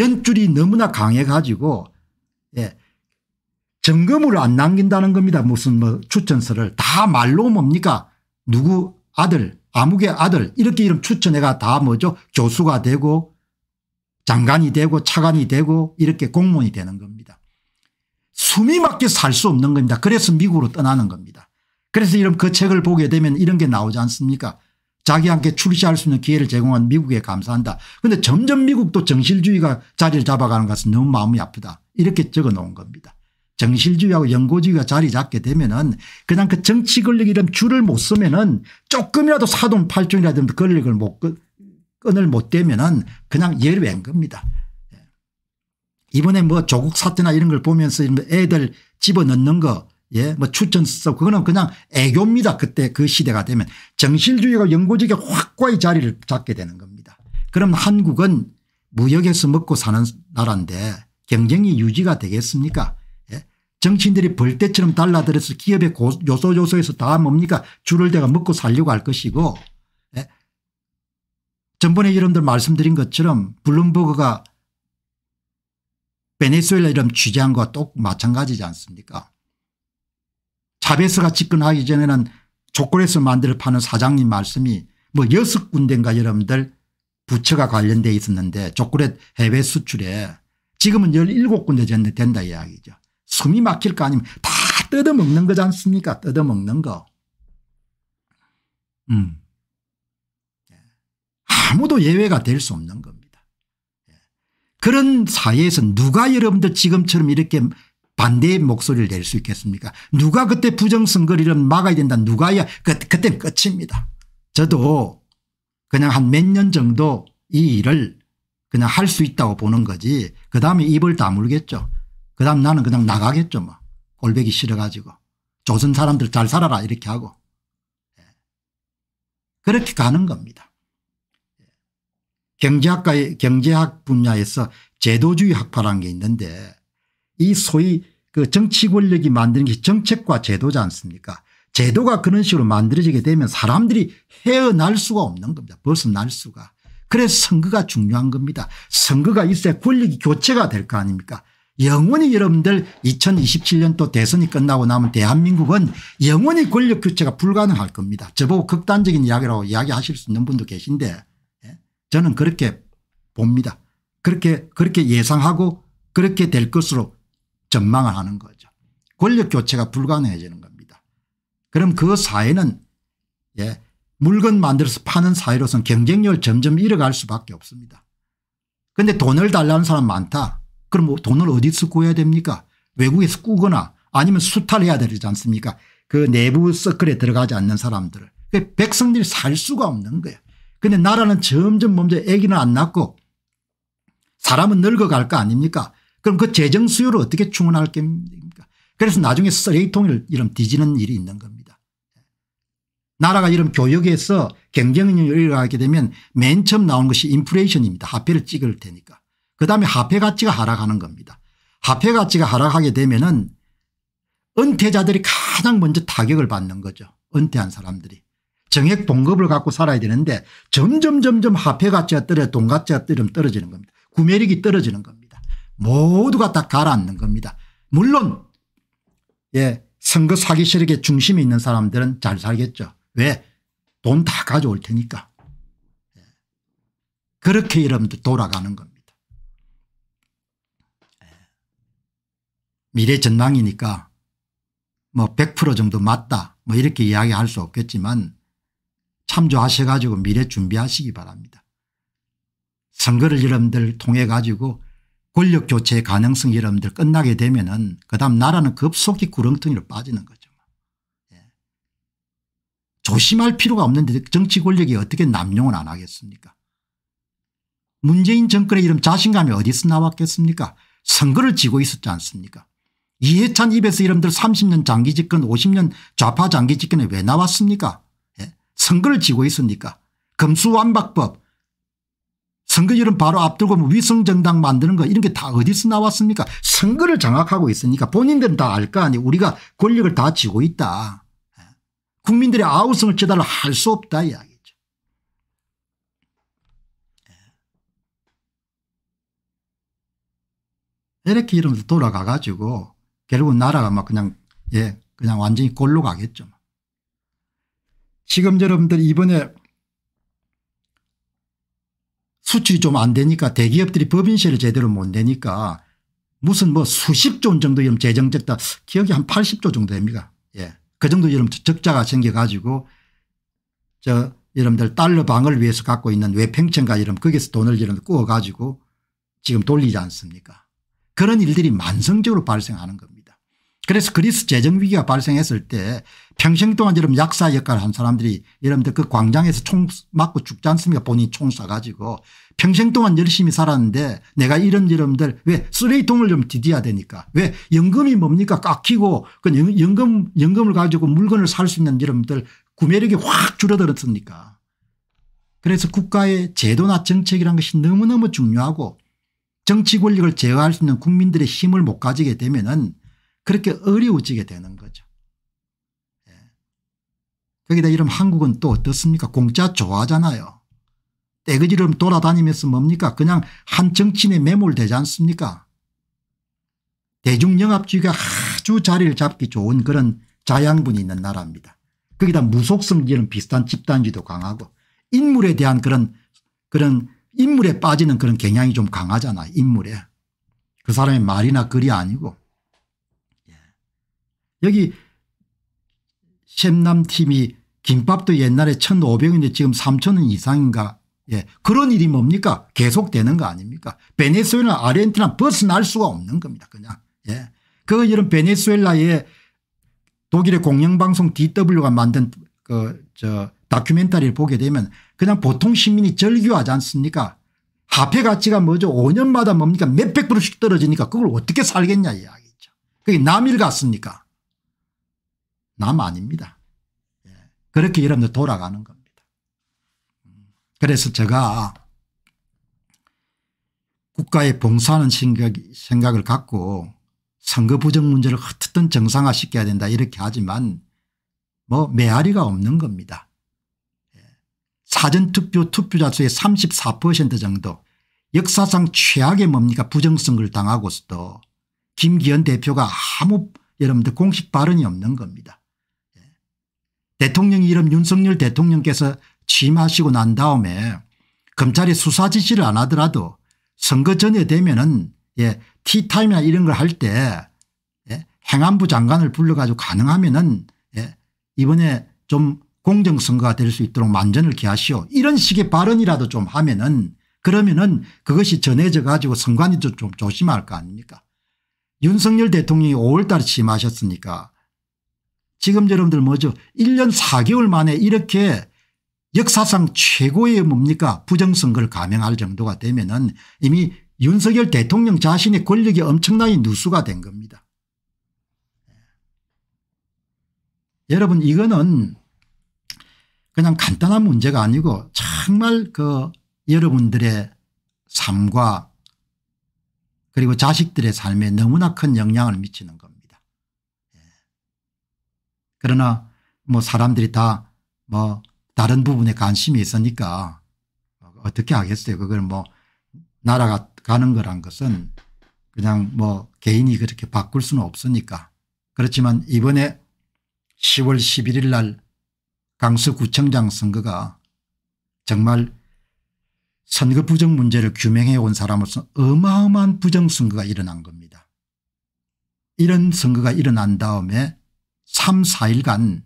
Speaker 1: 연줄이 너무나 강해 가지고 예. 점검을 안 남긴다는 겁니다. 무슨 뭐 추천서를 다 말로 뭡니까 누구 아들 아무개 아들 이렇게 이름 추천해가 다 뭐죠 교수가 되고 장관이 되고 차관이 되고 이렇게 공무원이 되는 겁니다. 숨이 막혀 살수 없는 겁니다. 그래서 미국으로 떠나는 겁니다. 그래서 이런 그 책을 보게 되면 이런 게 나오지 않습니까 자기한테 출시할 수 있는 기회를 제공한 미국에 감사한다. 그런데 점점 미국도 정실주의가 자리를 잡아가는 것은 너무 마음이 아프다. 이렇게 적어놓은 겁니다. 정실주의하고 영고주의가 자리 잡게 되면은 그냥 그 정치 권력 이름 줄을 못 쓰면은 조금이라도 사돈 팔종이라든지 그 권력을 못 끈을 못 대면은 그냥 예외인 겁니다. 예. 이번에 뭐 조국 사태나 이런 걸 보면서 애들 집어넣는 거 예, 뭐 추천서 그거는 그냥 애교입니다. 그때 그 시대가 되면 정실주의가 영고주의가 확고히 자리를 잡게 되는 겁니다. 그럼 한국은 무역에서 먹고 사는 나라인데 경쟁이 유지가 되겠습니까? 정치인들이 벌떼처럼 달라들어서 기업의 요소요소에서 다 뭡니까 줄을 대가 먹고 살려고 할 것이고 예. 전번에 여러분들 말씀드린 것처럼 블룸버그가 베네수엘라 이런 취재한 것과 똑 마찬가지지 않습니까 자베스가 집권하기 전에는 초콜릿을 만들어 파는 사장님 말씀이 뭐 여섯 군데인가 여러분들 부처가 관련돼 있었는데 초콜릿 해외 수출에 지금은 17군데 된다 이야기죠. 숨이 막힐 거 아니면 다 뜯어먹는 거지 않습니까? 뜯어먹는 거. 음. 예. 아무도 예외가 될 수 없는 겁니다. 예. 그런 사회에서 누가 여러분들 지금처럼 이렇게 반대의 목소리를 낼 수 있겠습니까? 누가 그때 부정선거를 막아야 된다. 누가야. 그, 그땐 끝입니다. 저도 그냥 한 몇 년 정도 이 일을 그냥 할 수 있다고 보는 거지 그 다음에 입을 다물겠죠. 그 다음 나는 그냥 나가겠죠 뭐. 골배기 싫어가지고. 조선 사람들 잘 살아라 이렇게 하고. 예. 그렇게 가는 겁니다. 예. 경제학과의 경제학 분야에서 제도주의 학파라는 게 있는데 이 소위 그 정치 권력이 만드는 게 정책과 제도지 않습니까 제도가 그런 식으로 만들어지게 되면 사람들이 헤어날 수가 없는 겁니다. 벗어날 수가. 그래서 선거가 중요한 겁니다. 선거가 있어야 권력이 교체가 될 거 아닙니까 영원히 여러분들 2027년도 대선이 끝나고 나면 대한민국은 영원히 권력 교체가 불가능할 겁니다. 저보고 극단적인 이야기라고 이야기하실 수 있는 분도 계신데 예? 저는 그렇게 봅니다. 그렇게 그렇게 예상하고 그렇게 될 것으로 전망을 하는 거죠. 권력 교체가 불가능해지는 겁니다. 그럼 그 사회는 예, 물건 만들어서 파는 사회로서는 경쟁력을 점점 잃어갈 수밖에 없습니다. 그런데 돈을 달라는 사람 많다. 그럼 뭐 돈을 어디서 구해야 됩니까 외국에서 꾸거나 아니면 수탈해야 되지 않습니까 그 내부 서클에 들어가지 않는 사람들을 그러니까 백성들이 살 수가 없는 거예요 근데 나라는 점점 먼저 애기는 안 낳고 사람은 늙어갈 거 아닙니까 그럼 그 재정 수요를 어떻게 충원할 겁니까 그래서 나중에 쓰레기통을 이런 뒤지는 일이 있는 겁니다. 나라가 이런 교역에서 경쟁력을 잃어가게 되면 맨 처음 나온 것이 인플레이션입니다. 화폐를 찍을 테니까. 그다음에 화폐 가치가 하락하는 겁니다. 화폐 가치가 하락하게 되면 은 은퇴자들이 가장 먼저 타격을 받는 거죠. 은퇴한 사람들이. 정액 봉급을 갖고 살아야 되는데 점점 점점 화폐 가치가 떨어져 돈 가치가 떨어지는 겁니다. 구매력이 떨어지는 겁니다. 모두가 다 가라앉는 겁니다. 물론 예 선거 사기 세력의 중심에 있는 사람들은 잘 살겠죠. 왜? 돈 다 가져올 테니까. 예. 그렇게 여러분들 돌아가는 겁니다. 미래 전망이니까 뭐100% 정도 맞다 뭐 이렇게 이야기할 수 없겠지만 참조하셔 가지고 미래 준비하시기 바랍니다. 선거를 여러분들 통해 가지고 권력 교체의 가능성 여러분들 끝나게 되면 은그 다음 나라는 급속히 구렁텅이로 빠지는 거죠. 예. 조심할 필요가 없는데 정치 권력이 어떻게 남용을 안 하겠습니까 문재인 정권의 이름 자신감이 어디서 나왔겠습니까 선거를 지고 있었지 않습니까 이해찬 입에서 이름들 30년 장기 집권 50년 좌파 장기 집권에 왜 나왔습니까 예. 선거를 지고 있습니까 금수완박법 선거 이름 바로 앞두고 뭐 위성정당 만드는 거 이런 게 다 어디서 나왔습니까 선거를 장악하고 있으니까 본인들은 다 알 거 아니에요 우리가 권력을 다 쥐고 있다 예. 국민들의 아우성을 치달라 할수 없다 이야기 예? 이렇게 이름들 돌아가 가지고 결국은 나라가 막 그냥 예 그냥 완전히 골로 가겠죠. 지금 여러분들 이번에 수출이 좀 안 되니까 대기업들이 법인세를 제대로 못 내니까 무슨 뭐 수십조 정도 이런 재정적 다 기억이 한 80조 정도 됩니다. 예. 그 정도 이런 적자가 생겨가지고 저 여러분들 달러 방을 위해서 갖고 있는 외평천가 이런 거기서 돈을 이런 꾸어가지고 지금 돌리지 않습니까 그런 일들이 만성적으로 발생하는 겁니다. 그래서 그리스 재정위기가 발생했을 때 평생 동안 여러 약사 역할을 한 사람들이 여러분들 그 광장에서 총 맞고 죽지 않습니까 본인이 총 쏴가지고 평생 동안 열심히 살았는데 내가 이런 여러분들 왜 쓰레기통을 좀 디디야 되니까 왜 연금이 뭡니까 깎이고 그 연금, 연금을 가지고 물건을 살 수 있는 여러분들 구매력이 확 줄어들었습니까 그래서 국가의 제도나 정책이란 것이 너무너무 중요하고 정치 권력을 제어할 수 있는 국민들의 힘을 못 가지게 되면은 그렇게 어려워지게 되는 거죠. 예. 거기다 이러면 한국은 또 어떻습니까? 공짜 좋아하잖아요. 떼거지름 돌아다니면서 뭡니까? 그냥 한 정치인에 매몰되지 않습니까? 대중영합주의가 아주 자리를 잡기 좋은 그런 자양분이 있는 나라입니다. 거기다 무속성이는 비슷한 집단주도 강하고 인물에 대한 그런 그런 인물에 빠지는 그런 경향이 좀 강하잖아 인물에. 그 사람의 말이나 글이 아니고 여기 샘남팀이 김밥도 옛날에 1,500원인데 지금 3,000원 이상인가 예. 그런 일이 뭡니까 계속되는 거 아닙니까 베네수엘라 아르헨티나 벗어날 수가 없는 겁니다 그냥 예. 그 이런 베네수엘라의 독일의 공영방송 DW가 만든 그 저 다큐멘터리를 보게 되면 그냥 보통 시민이 절규하지 않습니까 화폐 가치가 뭐죠 5년마다 뭡니까 몇백 프로씩 떨어지니까 그걸 어떻게 살겠냐 이야기죠 그게 남일 같습니까 남 아닙니다. 예. 그렇게 여러분들 돌아가는 겁니다. 음. 그래서 제가 국가에 봉사하는 생각, 을 갖고 선거 부정 문제를 어떻든 정상화 시켜야 된다 이렇게 하지만 뭐 메아리가 없는 겁니다. 예. 사전투표 투표자 수의 34% 정도 역사상 최악의 뭡니까 부정선거를 당하고서도 김기현 대표가 아무 여러분들 공식 발언이 없는 겁니다. 대통령 이름 윤석열 대통령께서 취임하시고 난 다음에 검찰이 수사 지시를 안 하더라도 선거 전에 되면은 예, 티타임이나 이런 걸 할 때 예, 행안부 장관을 불러가지고 가능하면은 예, 이번에 좀 공정선거가 될 수 있도록 만전을 기하시오 이런 식의 발언이라도 좀 하면은 그러면은 그것이 전해져 가지고 선관위도 좀 조심할 거 아닙니까 윤석열 대통령이 5월달에 취임하셨으니까 지금 여러분들 뭐죠 1년 4개월 만에 이렇게 역사상 최고의 뭡니까 부정선거를 감행할 정도가 되면 은 이미 윤석열 대통령 자신의 권력이 엄청나게 누수가 된 겁니다. 예. 여러분 이거는 그냥 간단한 문제가 아니고 정말 그 여러분들의 삶과 그리고 자식들의 삶에 너무나 큰 영향을 미치는 겁니다. 그러나 뭐 사람들이 다 뭐 다른 부분에 관심이 있으니까 어떻게 하겠어요. 그걸 뭐 나라가 가는 거란 것은 그냥 뭐 개인이 그렇게 바꿀 수는 없으니까 그렇지만 이번에 10월 11일 날 강서구청장 선거가 정말 선거 부정 문제를 규명해 온 사람으로서 어마어마한 부정 선거가 일어난 겁니다. 이런 선거가 일어난 다음에 3, 4일간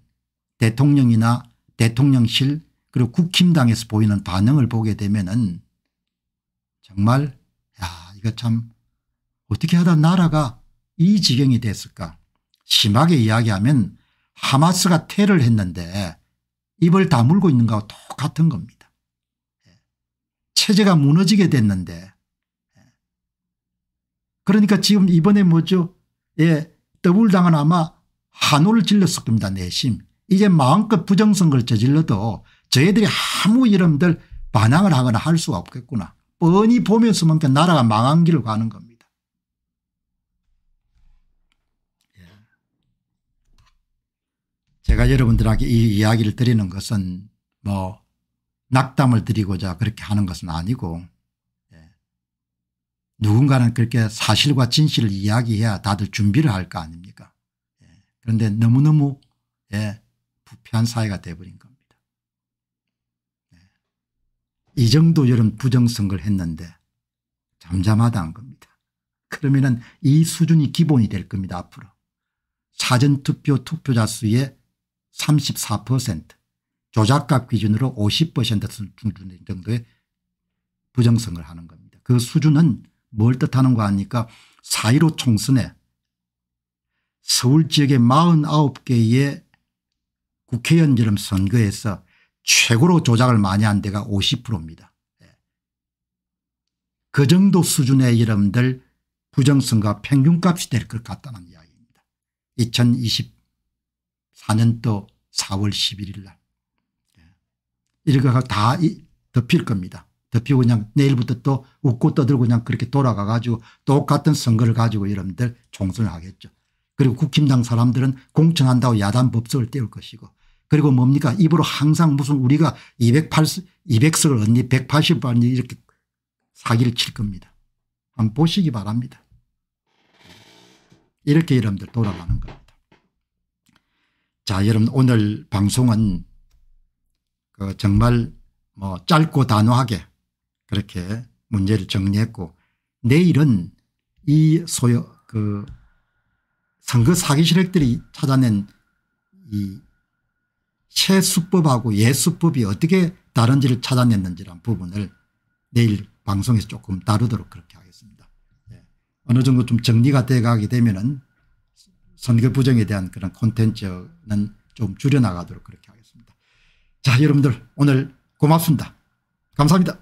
Speaker 1: 대통령이나 대통령실 그리고 국힘당에서 보이는 반응을 보게 되면 은 정말 야 이거 참 어떻게 하다 나라가 이 지경이 됐을까 심하게 이야기하면 하마스가 테를 했는데 입을 다물고 있는 거와 똑같은 겁니다. 예. 체제가 무너지게 됐는데 예. 그러니까 지금 이번에 뭐죠 예 더블당은 아마 한우를 질렀을 겁니다 내심. 이제 마음껏 부정선거를 저질러도 저희들이 아무 이름들 반항을 하거나 할 수가 없겠구나. 뻔히 보면서만 나라가 망한 길을 가는 겁니다. 예. 제가 여러분들에게 이 이야기를 드리는 것은 뭐 낙담을 드리고자 그렇게 하는 것은 아니고 예. 누군가는 그렇게 사실과 진실을 이야기해야 다들 준비를 할 거 아닙니까 그런데 너무너무 예, 부패한 사회가 되어버린 겁니다. 예. 이 정도 여름 부정선거를 했는데 잠잠하다한 겁니다. 그러면 은이 수준이 기본이 될 겁니다 앞으로. 사전투표 투표자 수의 34% 조작값 기준으로 50% 정도의 부정선거를 하는 겁니다. 그 수준은 뭘 뜻하는 거 아닙니까 4.15 총선에 서울 지역의 49개의 국회의원처럼 선거에서 최고로 조작을 많이 한 데가 50%입니다. 예. 그 정도 수준의 여러분들 부정선거 평균값이 될 것 같다는 이야기입니다. 2024년도 4월 11일 날. 예. 이렇게 다 덮일 겁니다. 덮이고 그냥 내일부터 또 웃고 떠들고 그냥 그렇게 돌아가 가지고 똑같은 선거를 가지고 여러분들 총선을 하겠죠. 그리고 국힘당 사람들은 공천한다고 야단 법석을 떼울 것이고 그리고 뭡니까 입으로 항상 무슨 우리가 280, 200석을 언니 180을 언니 이렇게 사기를 칠 겁니다. 한번 보시기 바랍니다. 이렇게 여러분들 돌아가는 겁니다. 자 여러분 오늘 방송은 그 정말 뭐 짧고 단호하게 그렇게 문제를 정리했고 내일은 이 소요 그 선거 사기 세력들이 찾아낸 이 채수법하고 예수법이 어떻게 다른지를 찾아냈는지란 부분을 내일 방송에서 조금 다루도록 그렇게 하겠습니다. 네. 어느 정도 좀 정리가 돼가게 되면은 선거 부정에 대한 그런 콘텐츠는 좀 줄여나가도록 그렇게 하겠습니다. 자 여러분들 오늘 고맙습니다. 감사합니다.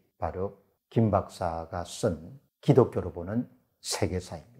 Speaker 1: 바로 김 박사가 쓴 기독교로 보는 세계사입니다.